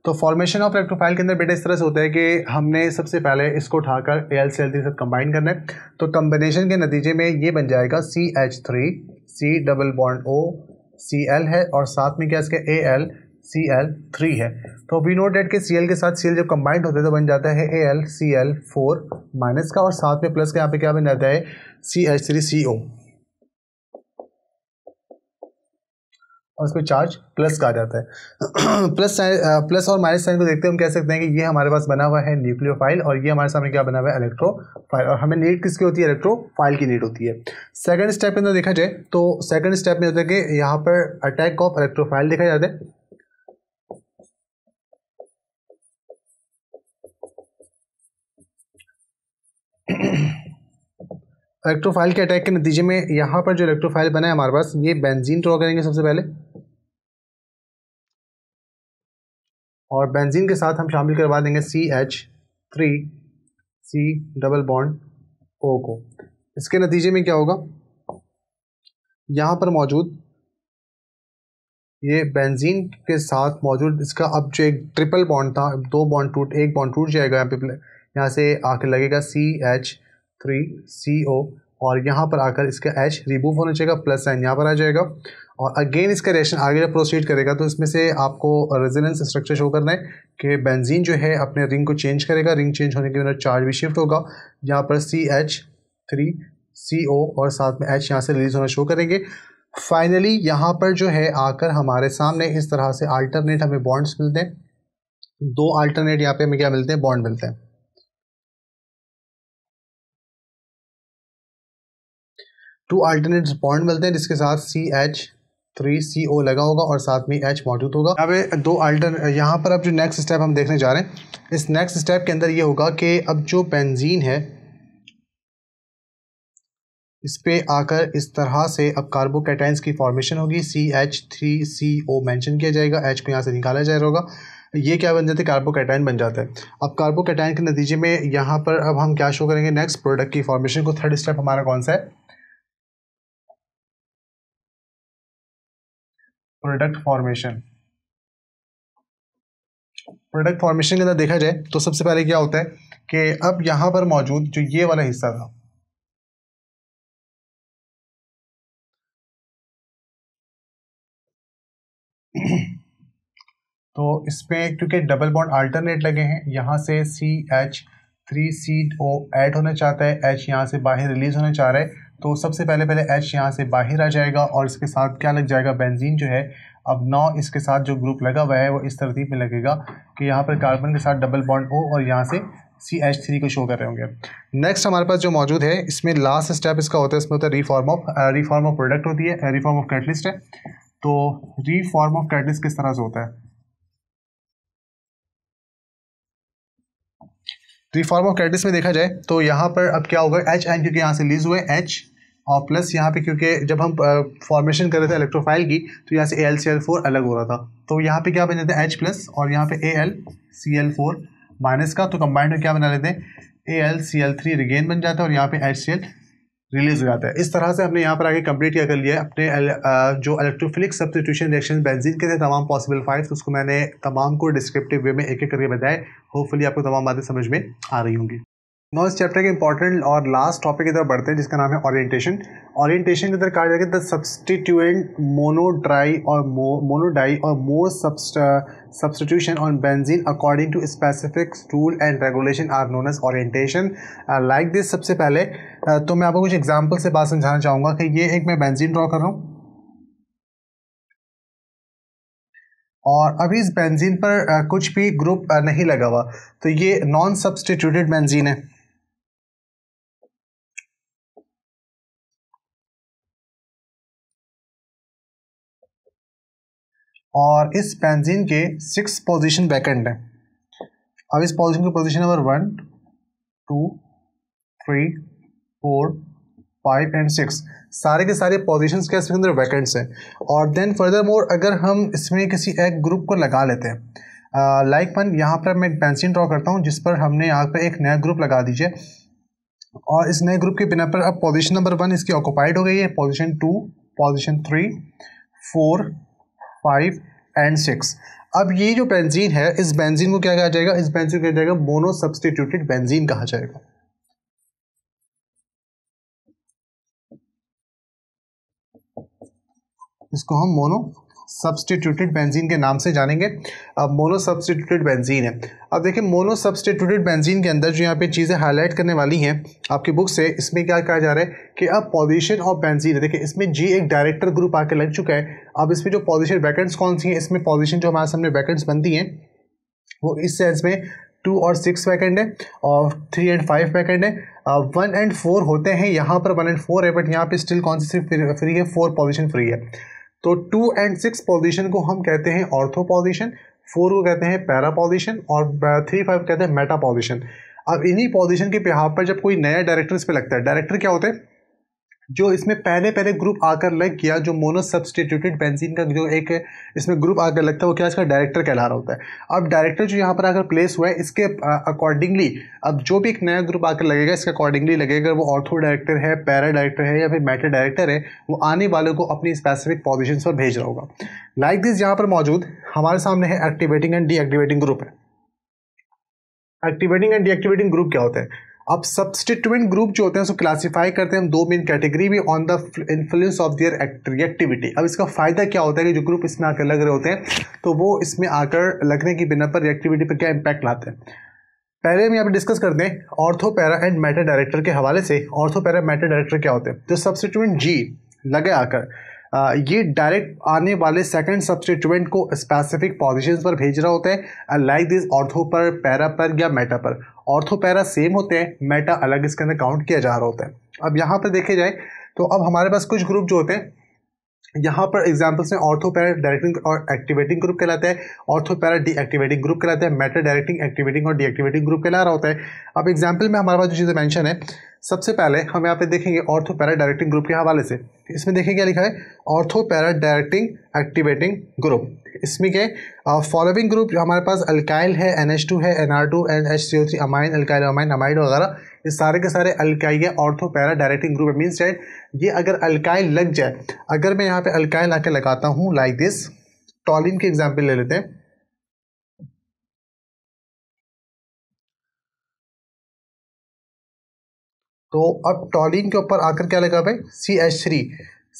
तो फॉर्मेशन ऑफ इलेक्ट्रोफाइल के अंदर बेटा इस तरह से होता है कि हमने सबसे पहले इसको उठाकर A L C L three सब कंबाइन करना है तो कम्बिनेशन के नतीजे में ये बन जाएगा C H three C double bond O C L है और साथ में क्या इसका A L C L three है तो वी नोट डेट के सी एल के साथ सी एल जब कंबाइंड होते हैं तो बन जाता है A L C L four minus का और साथ में प्लस का यहाँ पे क्या बन जाता है सी एच थ्री सी ओ और उसको चार्ज प्लस कहा जाता है प्लस प्लस और माइनस साइन को देखते हुए हम कह सकते हैं कि ये हमारे पास बना हुआ है फाइल और ये हमारे सामने क्या बना हुआ है इलेक्ट्रो फाइल और हमें नीड किसकी होती है इलेक्ट्रो फाइल की नीड होती है सेकंड स्टेप में अंदर देखा जाए तो सेकंड स्टेप में होता है कि यहाँ पर अटैक ऑफ इलेक्ट्रो फाइल
देखा जाता है इलेक्ट्रोफाइल के
अटैक के नतीजे में यहाँ पर जो इलेक्ट्रोफाइल बना है हमारे पास ये बेंजीन ड्रॉ करेंगे सबसे पहले
और बेंजीन के साथ हम शामिल करवा देंगे C H three C double bond O को इसके नतीजे में क्या होगा यहाँ पर मौजूद ये
बेंजीन के साथ मौजूद इसका अब जो एक ट्रिपल बॉन्ड था दो बॉन्ड टूट एक बॉन्ड टूट जाएगा यहाँ पे यहाँ से आके लगेगा सी एच थ्री सी ओ और यहाँ पर आकर इसका एच रिमूव होना चाहिए प्लस साइन यहाँ पर आ जाएगा और अगेन इसका रिएक्शन आगे जब प्रोसीड करेगा तो इसमें से आपको रेजिलेंस स्ट्रक्चर शो करना है कि बेंजीन जो है अपने रिंग को चेंज करेगा रिंग चेंज होने के बाद चार्ज भी शिफ्ट होगा यहाँ पर सी एच थ्री सी ओ और साथ में एच यहाँ से रिलीज होना शो करेंगे फाइनली यहाँ पर जो है आकर हमारे
सामने इस तरह से आल्टरनेट हमें बॉन्ड्स मिलते हैं दो आल्टरनेट यहाँ पे हमें क्या मिलते हैं बॉन्ड मिलते हैं टू अल्टरनेट बॉन्ड मिलते हैं जिसके साथ सी एच थ्री सी ओ लगा होगा और साथ
में एच मौजूद होगा अब दो अल्टर यहाँ पर अब जो नेक्स्ट स्टेप हम देखने जा रहे हैं इस नेक्स्ट स्टेप के अंदर ये होगा कि अब जो बेंजीन है इस पर आकर इस तरह से अब कार्बोकेटाइंस की फॉर्मेशन होगी C H three C O mention किया जाएगा एच को यहाँ से निकाला जा रहा होगा ये क्या बन जाते हैं कार्बोकेटाइन बन जाता है अब कार्बोकेटाइन के नतीजे में यहाँ पर अब हम क्या शो करेंगे नेक्स्ट प्रोडक्ट की फॉर्मेशन को थर्ड स्टेप हमारा कौन सा है
प्रोडक्ट फॉर्मेशन प्रोडक्ट फॉर्मेशन के अंदर देखा जाए तो सबसे पहले क्या होता है कि अब यहां पर मौजूद जो ये वाला हिस्सा था तो इसमें क्योंकि डबल बॉन्ड अल्टरनेट लगे हैं यहां से
C H three C O add होना चाहता है एच यहाँ से बाहर रिलीज होना चाह रहा है तो सबसे पहले पहले एच यहाँ से बाहर आ जाएगा और इसके साथ क्या लग जाएगा बेंजीन जो है अब नौ इसके साथ जो ग्रुप लगा हुआ है वो इस तरतीब में लगेगा कि यहाँ पर कार्बन के साथ डबल बॉन्ड ओ और यहाँ से सी एच थ्री को शो कर रहे होंगे नेक्स्ट हमारे पास जो मौजूद है इसमें लास्ट स्टेप इसका होता है इसमें होता है reform of reform of product होती है रिफॉर्म ऑफ कैटलिस्ट है तो रीफॉर्म ऑफ कैटलिस्ट किस तरह से होता है रिफॉर्म ऑफ कैटलिस्ट में देखा जाए तो यहाँ पर अब क्या होगा एच एन क्योंकि यहाँ से लीज हुए एच और प्लस यहाँ पे क्योंकि जब हम फॉर्मेशन कर रहे थे इलेक्ट्रोफाइल की तो यहाँ से A L C L four अलग हो रहा था तो यहाँ पे क्या बन जाता है एच प्लस और यहाँ पे A L C L four minus का तो कंबाइंड में क्या बना लेते हैं A L C L three regain बन जाता है और यहाँ पे एच सी एल रिलीज हो जाता है इस तरह से हमने यहाँ पर आगे कंप्लीट किया कर लिया है अपने जो इलेक्ट्रोफिलिक सब्सटीट्यूशन रिएक्शन बेंजीन के थे तमाम पॉसिबल फाइव्स उसको मैंने तमाम को डिस्क्रिप्टिव वे में एक एक करके बताया होपफुली आपको तमाम बातें समझ में आ रही होंगी नौ इस चैप्टर के इंपॉर्टेंट और लास्ट टॉपिक इधर बढ़ते हैं जिसका नाम है ऑरिएंटेशन ऑरिएंटेशन की कहा जाएगा द सब्सटीट्यूएंट मोनोड्राई और मोनोडाई और more substitution on benzene according to specific rule and regulation are known as orientation like this सबसे पहले uh, तो मैं आपको कुछ एग्जाम्पल से बात समझाना चाहूँगा कि ये एक मैं बेंजीन ड्रॉ कर रहा हूँ और अभी इस बेंजीन पर uh, कुछ भी ग्रुप uh, नहीं लगा हुआ तो ये
नॉन सब्सटीट्यूटेड बेंजीन है और इस बेंजीन के सिक्स पोजीशन वैकेंट हैं अब इस पोजीशन की position
number one two three four five and six सारे के सारे पोजीशंस के इसके अंदर वैकेंट्स हैं और देन फर्दर मोर अगर हम इसमें किसी एक ग्रुप को लगा लेते हैं लाइक वन यहाँ पर मैं एक पेंसिल ड्रॉ करता हूँ जिस पर हमने यहाँ पर एक नया ग्रुप लगा दीजिए और इस नए ग्रुप के बिना पर अब पोजीशन नंबर वन इसकी ऑक्यूपाइड हो गई है position two position three four five and six अब ये जो बेंजीन है इस बेंजीन को क्या कहा जाएगा इस बेंजीन को कहा जाएगा मोनो
सब्सटीट्यूटेड बेंजीन कहा जाएगा इसको हम मोनो सब्सटीट्यूटेड
बेंजीन के नाम से जानेंगे अब मोनो सब्सटीट्यूटेड बेंजीन है अब देखिए मोनो सब्सटीट्यूटेड बेंजीन के अंदर जो यहाँ पे चीज़ें हाईलाइट करने वाली हैं आपकी बुक से इसमें क्या कहा जा रहा है कि अब पोजीशन ऑफ बेंजीन है देखिए इसमें जी एक डायरेक्टर ग्रुप आके लग चुका है अब इसमें जो पॉजिशन वैकेंट्स कौन सी हैं इसमें पॉजिशन जो हमारे सामने वैकेंट्स बनती हैं वो इस सेंस में टू और सिक्स वैकेंट है और थ्री एंड फाइव वैकेंट है वन एंड फोर होते हैं यहाँ पर वन एंड फोर है बट यहाँ पर स्टिल कौन सी फ्री है फोर पॉजिशन फ्री है तो टू एंड सिक्स पोजीशन को हम कहते हैं ऑर्थो पोजीशन फोर को कहते हैं पैरा पोजीशन और थ्री फाइव कहते हैं मेटा पोजीशन अब इन्हीं पोजीशन के बिहाव पर जब कोई नया डायरेक्टर इस पर लगता है डायरेक्टर क्या होते हैं जो इसमें पहले पहले ग्रुप आकर लग गया जो मोनो सब्सटीट्यूटेड बेंजीन का जो एक इसमें ग्रुप आकर लगता है वो क्या इसका डायरेक्टर कहला रहा होता है अब डायरेक्टर जो यहाँ पर आकर प्लेस हुआ है इसके अकॉर्डिंगली अब जो भी एक नया ग्रुप आकर लगेगा इसके अकॉर्डिंगली लगेगा वो ऑर्थो डायरेक्टर है पैरा डायरेक्टर है या फिर मैटर डायरेक्टर है वो आने वाले को अपनी स्पेसिफिक पोजिशन पर भेज रहा होगा लाइक दिस यहाँ पर मौजूद हमारे सामने है एक्टिवेटिंग एंड डीएक्टिवेटिंग ग्रुप है एक्टिवेटिंग एंड डीएक्टिवेटिंग ग्रुप क्या होता है अब सब्सटिट्यूंट ग्रुप जो होते हैं उसको क्लासिफाई करते हैं हम दो मेन कैटेगरी भी on the influence of their reactivity अब इसका फायदा क्या होता है कि जो ग्रुप इसमें आकर लग रहे होते हैं तो वो इसमें आकर लगने की बिना पर रिएक्टिविटी पर क्या इम्पैक्ट लाते हैं पहले हम यहाँ पर डिस्कस कर दें ऑर्थोपैरा एंड मैटर डायरेक्टर के हवाले से ऑर्थोपैरा मैटर डायरेक्टर क्या होते हैं जो सब्सटिट्यूएंट जी लगे आकर आ, ये डायरेक्ट आने वाले सेकंड सब्सटिट्यूएंट को स्पेसिफिक पोजीशंस पर भेज रहा होता है लाइक दिस ऑर्थो पर पैरा पर या मेटा पर ऑर्थोपैरा सेम होते हैं मेटा अलग इसके अंदर काउंट किया जा रहा होता है अब यहाँ पर देखे जाए तो अब हमारे पास कुछ ग्रुप जो होते हैं यहाँ पर एग्जाम्पल्स हैं ऑर्थोपैरा डायरेक्टिंग और एक्टिवेटिंग ग्रुप कहलाता है ऑर्थोपैरा डीएक्टिवेटिंग ग्रुप कहलाता है मेटा डायरेक्टिंग एक्टिवेटिंग और डीएक्टिवेटिंग ग्रुप कहला रहा होता है अब एग्जाम्पल में हमारे पास जो चीज़ें मैंशन है सबसे पहले हम यहाँ पे देखेंगे ऑर्थोपैरा डायरेक्टिंग ग्रुप के हवाले से इसमें देखें क्या लिखा है ऑर्थोपैरा डायरेक्टिंग एक्टिवेटिंग ग्रुप इसमें क्या फॉलोइंग ग्रुप जो हमारे पास अल्काइल है एन है N R to and H C O three amine alkyl amine amide वगैरह ये सारे के सारे अल्काइल या ortho para directing group means that ये अगर अल्काइल लग जाए अगर मैं यहाँ पे अल्काइल ला लगाता हूँ लाइक दिस टॉलिन
के एग्जाम्पल ले लेते हैं तो अब टॉलिन के ऊपर आकर क्या लगा भाई
C H three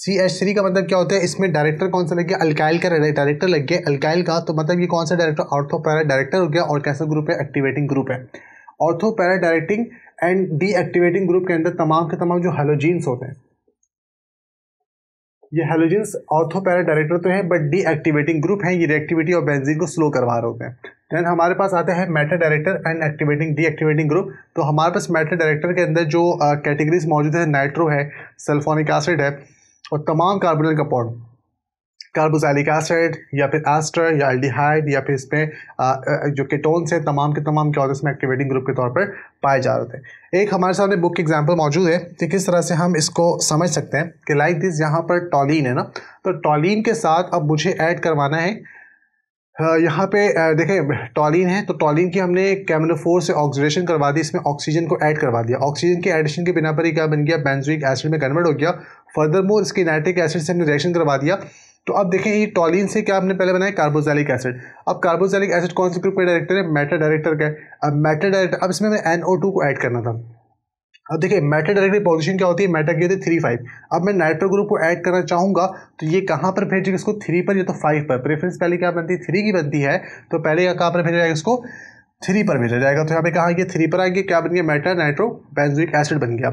C H three का मतलब क्या होता है इसमें डायरेक्टर कौन सा लग गया अल्काइल का डायरेक्टर लग गया अल्काइल का तो मतलब ये कौन सा डायरेक्टर ऑर्थो पैरा डायरेक्टर हो गया और कैसा ग्रुप है एक्टिवेटिंग ग्रुप है ortho para directing and deactivating group के अंदर तमाम के तमाम जो हेलोजीन्स होते हैं ये हेलोजिन्स ऑर्थोपैरा डायरेक्टर तो है बट डीएक्टिवेटिंग ग्रुप है ये रिएक्टिविटी और बेंजीन को स्लो करवा रहे होते हैं देन हमारे पास आते हैं meta director and activating deactivating group तो हमारे पास मैटर डायरेक्टर के अंदर जो कैटेगरीज uh, मौजूद है नाइट्रो है सल्फोनिक एसिड है और तमाम कार्बोनिल कंपाउंड कार्बोजाइलिक एसिड या फिर एस्टर या एल्डिहाइड या फिर इसमें जो केटोन्स हैं तमाम के तमाम क्या होते हैं इसमें एक्टिवेटिंग ग्रुप के तौर पर पाए जा रहे थे एक हमारे सामने बुक की एग्जाम्पल मौजूद है कि किस तरह से हम इसको समझ सकते हैं कि लाइक दिस यहाँ पर टॉलिन है ना तो टॉलिन के साथ अब मुझे ऐड करवाना है यहाँ पे देखें टॉलिन है तो टॉलिन की हमने कैमिनोफोर से ऑक्सीडेशन करवा दी इसमें ऑक्सीजन को ऐड करवा दिया ऑक्सीजन के एडिशन के बिना पर ही क्या बन गया बेंजोइक एसिड में कन्वर्ट हो गया फर्दर मोर इसके नाइट्रिक एसिड से हमने रिएक्शन करवा दिया तो अब देखें ये टॉलिन से क्या आपने पहले बनाया कार्बोजैलिक एसिड अब कार्बोजैलिक एसिड कौन से ग्रुप का डायरेक्टर है मैटर डायरेक्टर का अब मैटर डायरेक्टर अब इसमें मैं एन को ऐड करना था अब देखिए मेटा डायरेक्टर पोजिशन क्या होती है मैटर की होती है थ्री फाइव अब मैं नाइट्रो ग्रुप को ऐड करना चाहूँगा तो ये कहाँ पर भेजेगा इसको थ्री पर या तो फाइव पर प्रेफरेंस पहले क्या बनती है थ्री की बनती है तो पहले कहाँ पर भेजा जाएगा इसको थ्री पर भेजा जाएगा तो यहाँ पे कहा थ्री पर आएंगे क्या बन गया मैटर नाइट्रो बेंजोइक एसिड बन गया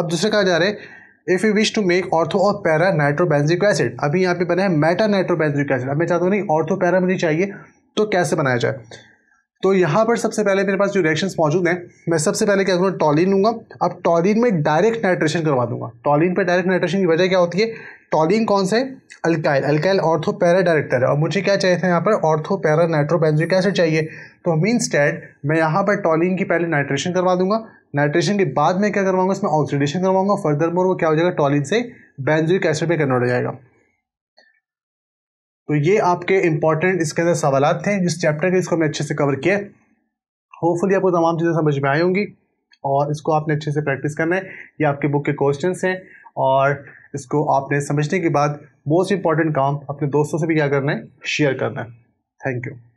अब दूसरे कहा जा रहे हैं if you wish to make ortho और पैरा नाइट्रोबेंजिक एसिड अभी यहाँ पे बना है मेटा नाइट्रोबेंजिक एसिड अब मैं चाहता हूँ नहीं ऑर्थो पैरा मुझे चाहिए तो कैसे बनाया जाए तो यहाँ पर सबसे पहले मेरे पास जो रिएक्शन मौजूद हैं मैं सबसे पहले क्या करूँगा टॉलिन लूँगा अब टॉलिन में डायरेक्ट नाइट्रेशन करवा दूंगा टॉलिन पर डायरेक्ट नाइट्रेशन की वजह क्या होती है टॉलिन कौन सा है alkyl alkyl ortho para director है और मुझे क्या चाहिए था यहाँ पर ऑर्थो पैरा नाइट्रोबेंजिक एसिड चाहिए तो मीन्स डैड मैं यहाँ पर टॉलिन की पहले नाइट्रेशन करवा दूंगा नाइट्रेशन के बाद में क्या करवाऊंगा इसमें ऑक्सीडेशन करवाऊंगा फर्दर मोर वो क्या हो जाएगा टॉलिन से बैंजुक एसिड में कन्वर्ट हो जाएगा तो ये आपके इंपॉर्टेंट इसके अंदर सवाल थे जिस चैप्टर के इसको हमने अच्छे से कवर किया होपफुली आपको तमाम चीज़ें समझ में आई होंगी और इसको आपने अच्छे से प्रैक्टिस करना है ये आपके बुक के क्वेश्चन हैं और इसको आपने समझने के बाद मोस्ट इंपॉर्टेंट काम अपने दोस्तों से भी क्या करना है शेयर
करना है थैंक यू